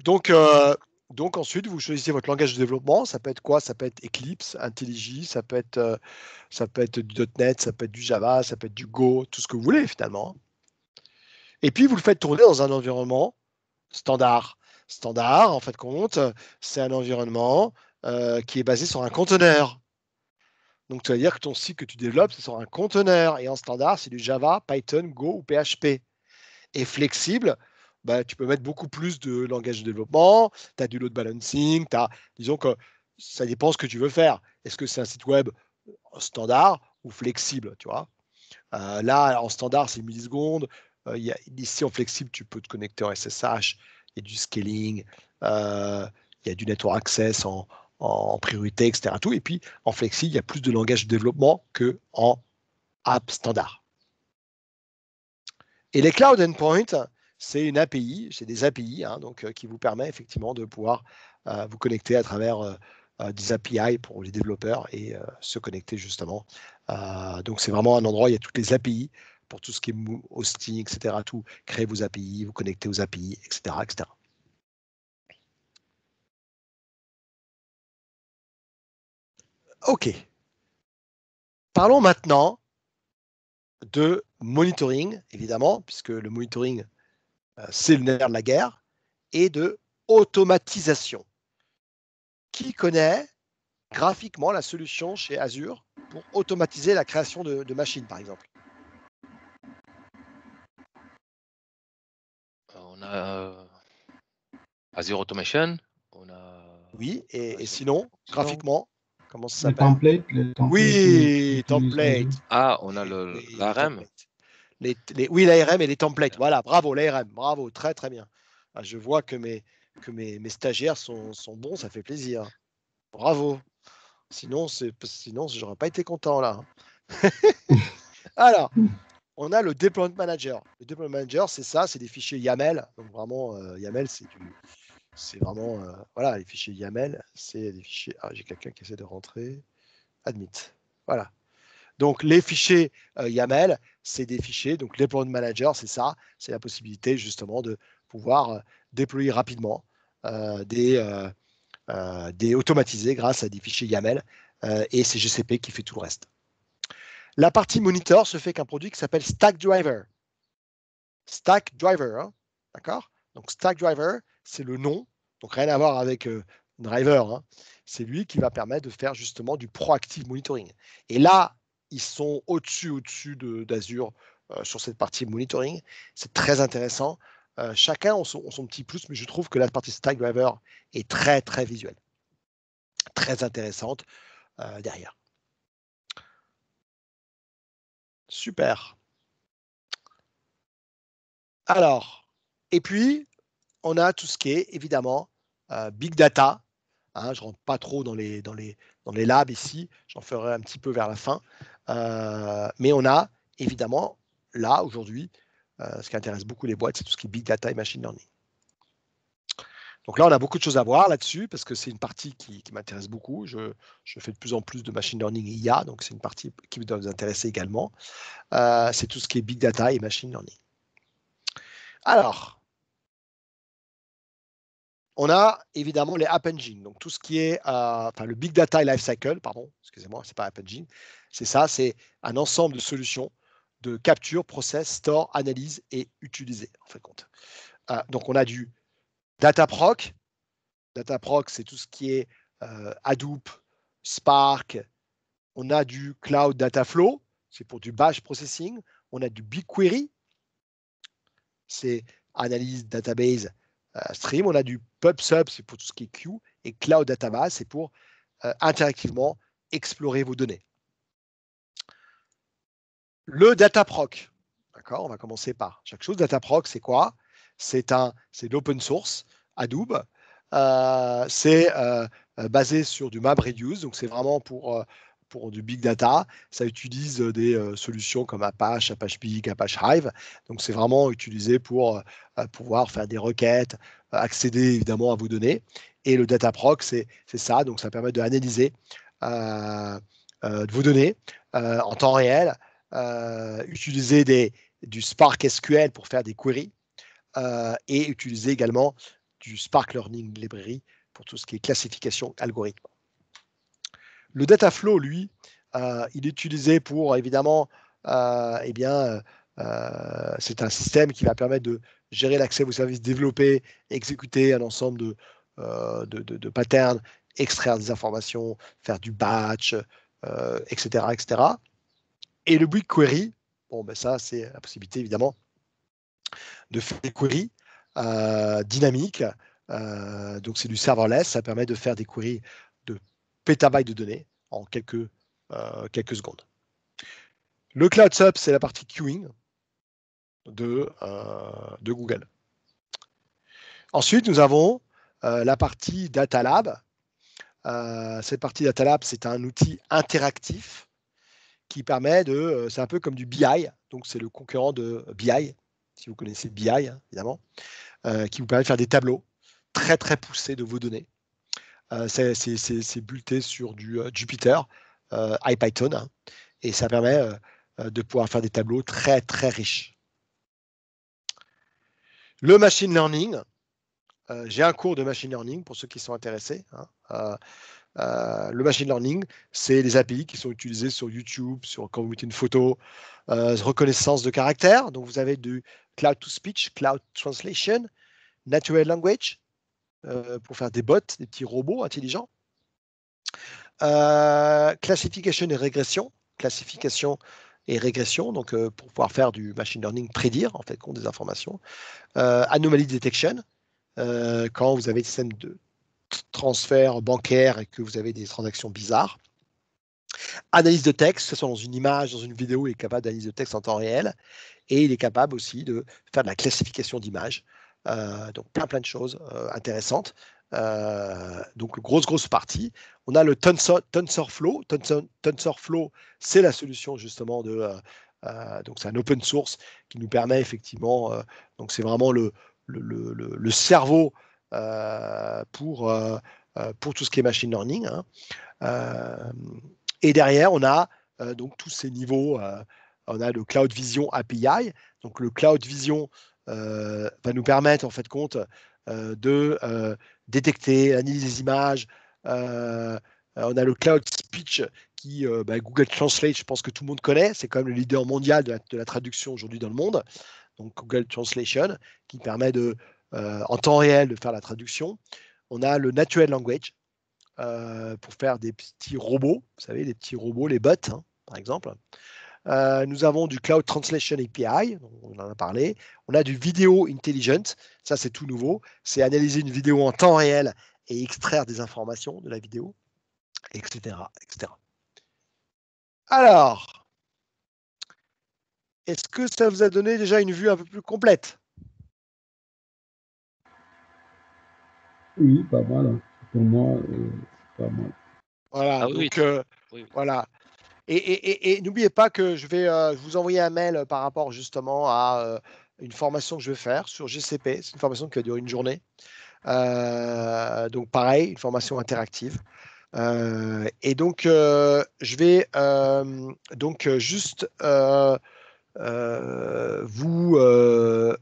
Donc, euh, donc ensuite, vous choisissez votre langage de développement. Ça peut être quoi Ça peut être Eclipse, IntelliJ, ça peut être, euh, ça peut être du .NET, ça peut être du Java, ça peut être du Go, tout ce que vous voulez finalement. Et puis, vous le faites tourner dans un environnement standard standard, en fait, compte, c'est un environnement euh, qui est basé sur un conteneur. Donc, tu vas dire que ton site que tu développes, c'est sur un conteneur. Et en standard, c'est du Java, Python, Go ou PHP. Et flexible, bah, tu peux mettre beaucoup plus de langage de développement, tu as du load balancing, as, disons que ça dépend ce que tu veux faire. Est-ce que c'est un site web standard ou flexible, tu vois euh, Là, en standard, c'est millisecondes. Euh, ici, en flexible, tu peux te connecter en SSH, il y a du scaling, euh, il y a du network access en, priorité, etc. Tout. Et puis, en flexi, il y a plus de langage de développement qu'en app standard. Et les cloud endpoints, c'est une API, c'est des API hein, donc, euh, qui vous permet effectivement de pouvoir euh, vous connecter à travers des API pour les développeurs et se connecter justement. donc c'est vraiment un endroit, où il y a toutes les API pour tout ce qui est hosting, etc. Tout, créez vos API, vous connecter aux API, etc. etc. OK. Parlons maintenant de monitoring, évidemment, puisque le monitoring, euh, c'est le nerf de la guerre, et de automatisation. Qui connaît graphiquement la solution chez Azure pour automatiser la création de machines, par exemple Euh, Azure Automation, on a. Oui, et, sinon, graphiquement, comment ça s'appelle template, Oui, template. Ah, on a l'ARM. Les, les, oui, l'ARM et les templates. Voilà, bravo, l'ARM, bravo, très très bien. Ah, je vois que mes, que mes, mes stagiaires sont, sont, bons, ça fait plaisir. Bravo. Sinon, sinon j'aurais pas été content là. Hein. Alors, on a le deployment manager. Le deployment manager, c'est ça, c'est des fichiers YAML. Donc vraiment, euh, YAML, c'est c'est vraiment, euh, voilà, les fichiers YAML, c'est des fichiers. Ah, j'ai quelqu'un qui essaie de rentrer. Admit. Voilà. Donc les fichiers euh, YAML, c'est des fichiers. Donc le deployment manager, c'est ça, c'est la possibilité justement de pouvoir déployer rapidement des, des automatisés grâce à des fichiers YAML et c'est GCP qui fait tout le reste. La partie monitor se fait qu'un produit qui s'appelle Stack Driver. Stack Driver, hein, d'accord Donc Stack Driver, c'est le nom, donc rien à voir avec euh, Driver. Hein. C'est lui qui va permettre de faire justement du proactive monitoring. Et là, ils sont au-dessus, au-dessus d'Azure euh, sur cette partie monitoring. C'est très intéressant. Euh, chacun a son, son, petit plus, mais je trouve que la partie Stack Driver est très, très visuelle. Très intéressante derrière. Super. Alors, et puis, on a tout ce qui est évidemment euh, big data. Hein, je ne rentre pas trop dans les, les, dans les labs ici, j'en ferai un petit peu vers la fin. Euh, mais on a évidemment là aujourd'hui, euh, ce qui intéresse beaucoup les boîtes, c'est tout ce qui est big data et machine learning. Donc là, on a beaucoup de choses à voir là-dessus parce que c'est une partie qui, m'intéresse beaucoup. Je, fais de plus en plus de machine learning IA, donc c'est une partie qui doit vous intéresser également. Euh, c'est tout ce qui est big data et machine learning. Alors, on a évidemment les App Engine, donc tout ce qui est euh, enfin, le big data et cycle, pardon, excusez-moi, c'est pas App Engine, c'est ça, c'est un ensemble de solutions de capture, process, store, analyse et utiliser en compte. Euh, donc on a du Dataproc. Dataproc, c'est tout ce qui est euh, Hadoop, Spark. On a du Cloud Dataflow, c'est pour du batch processing. On a du BigQuery, c'est analyse database euh, stream. On a du PubSub, c'est pour tout ce qui est Q. Et Cloud Database, c'est pour euh, interactivement explorer vos données. Le Dataproc. D'accord On va commencer par chaque chose. Dataproc, c'est quoi c'est un, de l'open source, Hadoop. Euh, c'est euh, euh, basé sur du MapReduce, donc c'est vraiment pour, pour du big data. Ça utilise des solutions comme Apache, Apache Peak, Apache Hive. Donc c'est vraiment utilisé pour pouvoir faire des requêtes, accéder évidemment à vos données. Et le DataProc, c'est ça, donc ça permet d'analyser analyser de vos données en temps réel, utiliser des, du Spark SQL pour faire des queries. Euh, et utiliser également du Spark Learning Library pour tout ce qui est classification algorithme. Le Dataflow, lui, euh, il est utilisé pour évidemment, euh, eh bien, c'est un système qui va permettre de gérer l'accès aux services, développés, exécuter un ensemble de, de, de, patterns, extraire des informations, faire du batch, etc., etc. Et le BigQuery, bon, ben ça, c'est la possibilité évidemment de faire des queries euh, dynamiques. Euh, donc c'est du serverless, ça permet de faire des queries de pétabytes de données en quelques, euh, quelques secondes. Le Cloud Sub, c'est la partie queuing de, de Google. Ensuite, nous avons la partie Data Lab. cette partie Data Lab, c'est un outil interactif qui permet de, c'est un peu comme du BI, donc c'est le concurrent de BI, si vous connaissez BI, hein, évidemment, euh, qui vous permet de faire des tableaux très très poussés de vos données. Euh, c'est bulleté sur du euh, Jupyter, IPython, hein, et ça permet de pouvoir faire des tableaux très très riches. Le machine learning, j'ai un cours de machine learning pour ceux qui sont intéressés. Hein, le machine learning, c'est les API qui sont utilisées sur YouTube, sur quand vous mettez une photo, reconnaissance de caractère. Donc vous avez du, cloud to speech, cloud translation, natural language, euh, pour faire des bots, des petits robots intelligents. Euh, classification et régression, classification et régression, donc euh, pour pouvoir faire du machine learning, prédire en fait compte des informations. anomaly detection, quand vous avez des systèmes de transfert bancaire et que vous avez des transactions bizarres. Analyse de texte, que ce soit dans une image, dans une vidéo, est capable d'analyse de texte en temps réel. Et il est capable aussi de faire de la classification d'images. Euh, donc plein plein de choses euh, intéressantes. Euh, donc grosse grosse partie. On a le TensorFlow. TensorFlow, c'est la solution justement de. donc c'est un open source qui nous permet effectivement. donc c'est vraiment le le, le, le cerveau pour pour tout ce qui est machine learning. Hein. et derrière on a donc tous ces niveaux on a le Cloud Vision API. Donc le Cloud Vision euh, va nous permettre en fait compte euh, de euh, détecter, analyser les images. on a le Cloud Speech qui bah, Google Translate, je pense que tout le monde connaît. C'est quand même le leader mondial de la, traduction aujourd'hui dans le monde. Donc Google Translation qui permet de en temps réel de faire la traduction. On a le Natural Language pour faire des petits robots, vous savez, les petits robots, les bots, hein, par exemple. Euh, nous avons du Cloud Translation API, on en a parlé. On a du Video Intelligent, ça c'est tout nouveau. C'est analyser une vidéo en temps réel et extraire des informations de la vidéo, etc. etc. Alors, est-ce que ça vous a donné déjà une vue un peu plus complète Oui, pas mal. Hein. Pour moi, euh, pas mal. Voilà, ah donc euh, voilà. Et, n'oubliez pas que je vais euh, vous envoyer un mail euh, par rapport justement à euh, une formation que je vais faire sur GCP. C'est une formation qui va durer une journée. donc pareil, une formation interactive. et donc, je vais donc juste vous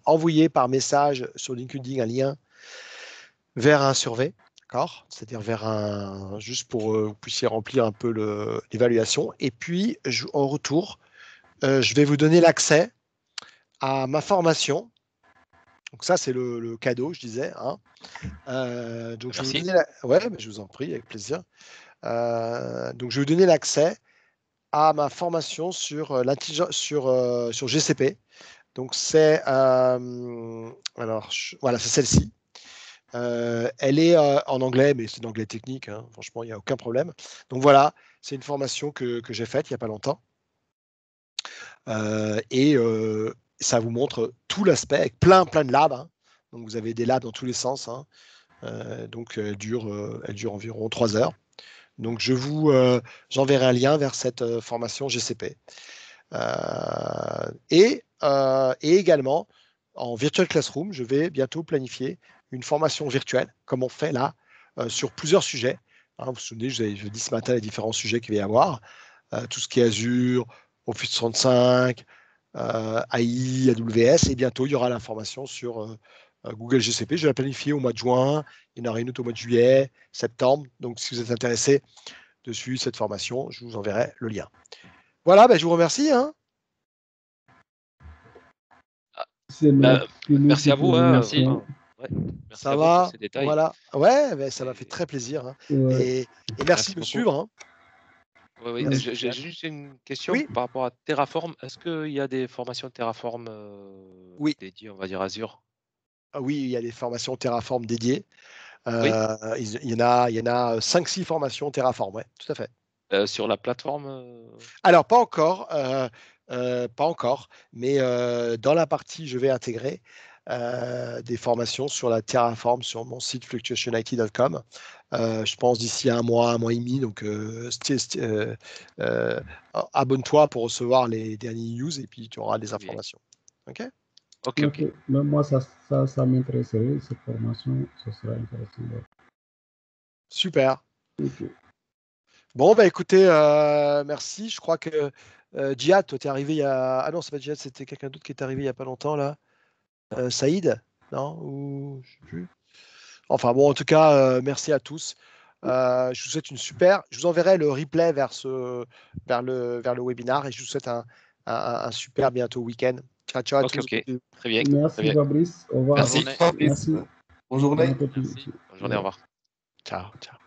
envoyer par message sur LinkedIn un lien vers un survey. C'est-à-dire vers un juste pour que vous puissiez remplir un peu l'évaluation. Et puis en retour, je vais vous donner l'accès à ma formation. Donc ça, c'est le, cadeau, je disais. Hein. donc Je, vous ouais, je vous en prie, avec plaisir. donc je vais vous donner l'accès à ma formation sur l'intelligence sur, sur GCP. Donc c'est alors voilà, c'est celle-ci. Euh, elle est euh, en anglais, mais c'est d'anglais technique, hein. franchement, il n'y a aucun problème. Donc voilà, c'est une formation que, que j'ai faite il n'y a pas longtemps. Euh, et ça vous montre tout l'aspect, avec plein, plein de labs. Hein. Donc vous avez des labs dans tous les sens. Hein. donc elle dure, elle dure environ trois heures. Donc je vous, j'enverrai un lien vers cette formation GCP. et, et également, en Virtual Classroom, je vais bientôt planifier une formation virtuelle, comme on fait là, euh, sur plusieurs sujets. Hein, vous vous souvenez, je vous ai dit ce matin les différents sujets qu'il va y avoir. Euh, tout ce qui est Azure, Office 365, AI, AWS, et bientôt, il y aura l'information sur euh, Google GCP. Je la planifier au mois de juin, il y en aura une autre au mois de juillet, septembre. Donc, si vous êtes intéressé de suivre cette formation, je vous enverrai le lien. Voilà, ben, je vous remercie. Hein. Ah, merci à vous ça va. voilà. Ouais, mais ça m'a fait très plaisir. Hein. Et, merci, de me suivre. Hein. J'ai juste une question par rapport à Terraform. Est-ce qu'il y a des formations Terraform euh, dédiées, on va dire Azure ah Oui, il y a des formations Terraform dédiées. Euh, il, y en a, il y en a 5-6 euh, formations Terraform, ouais, tout à fait. sur la plateforme Alors, pas encore. pas encore, mais dans la partie je vais intégrer, euh, des formations sur la Terraform sur mon site fluctuationit.com. Euh, je pense d'ici un mois, un mois et demi. Donc, euh, abonne-toi pour recevoir les derniers news et puis tu auras des informations. OK OK. moi, ça, ça, m'intéresserait. Cette formation, ce serait intéressant. Super. Bon, bah écoutez, merci. Je crois que euh, tu t'es arrivé il y a. Ah non, c'est pas Jihad, c'était quelqu'un d'autre qui est arrivé il y a pas longtemps, là. Euh, Saïd, non Ou, sais plus. Enfin bon, en tout cas, euh, merci à tous. Euh, je vous souhaite une super. Je vous enverrai le replay vers, le, vers le webinar et je vous souhaite un, super bientôt week-end. Ciao, ciao à tous. Très bien. Merci, Fabrice. Au revoir. Merci. Bonne journée. Bonne journée. Au revoir. Ciao, ciao.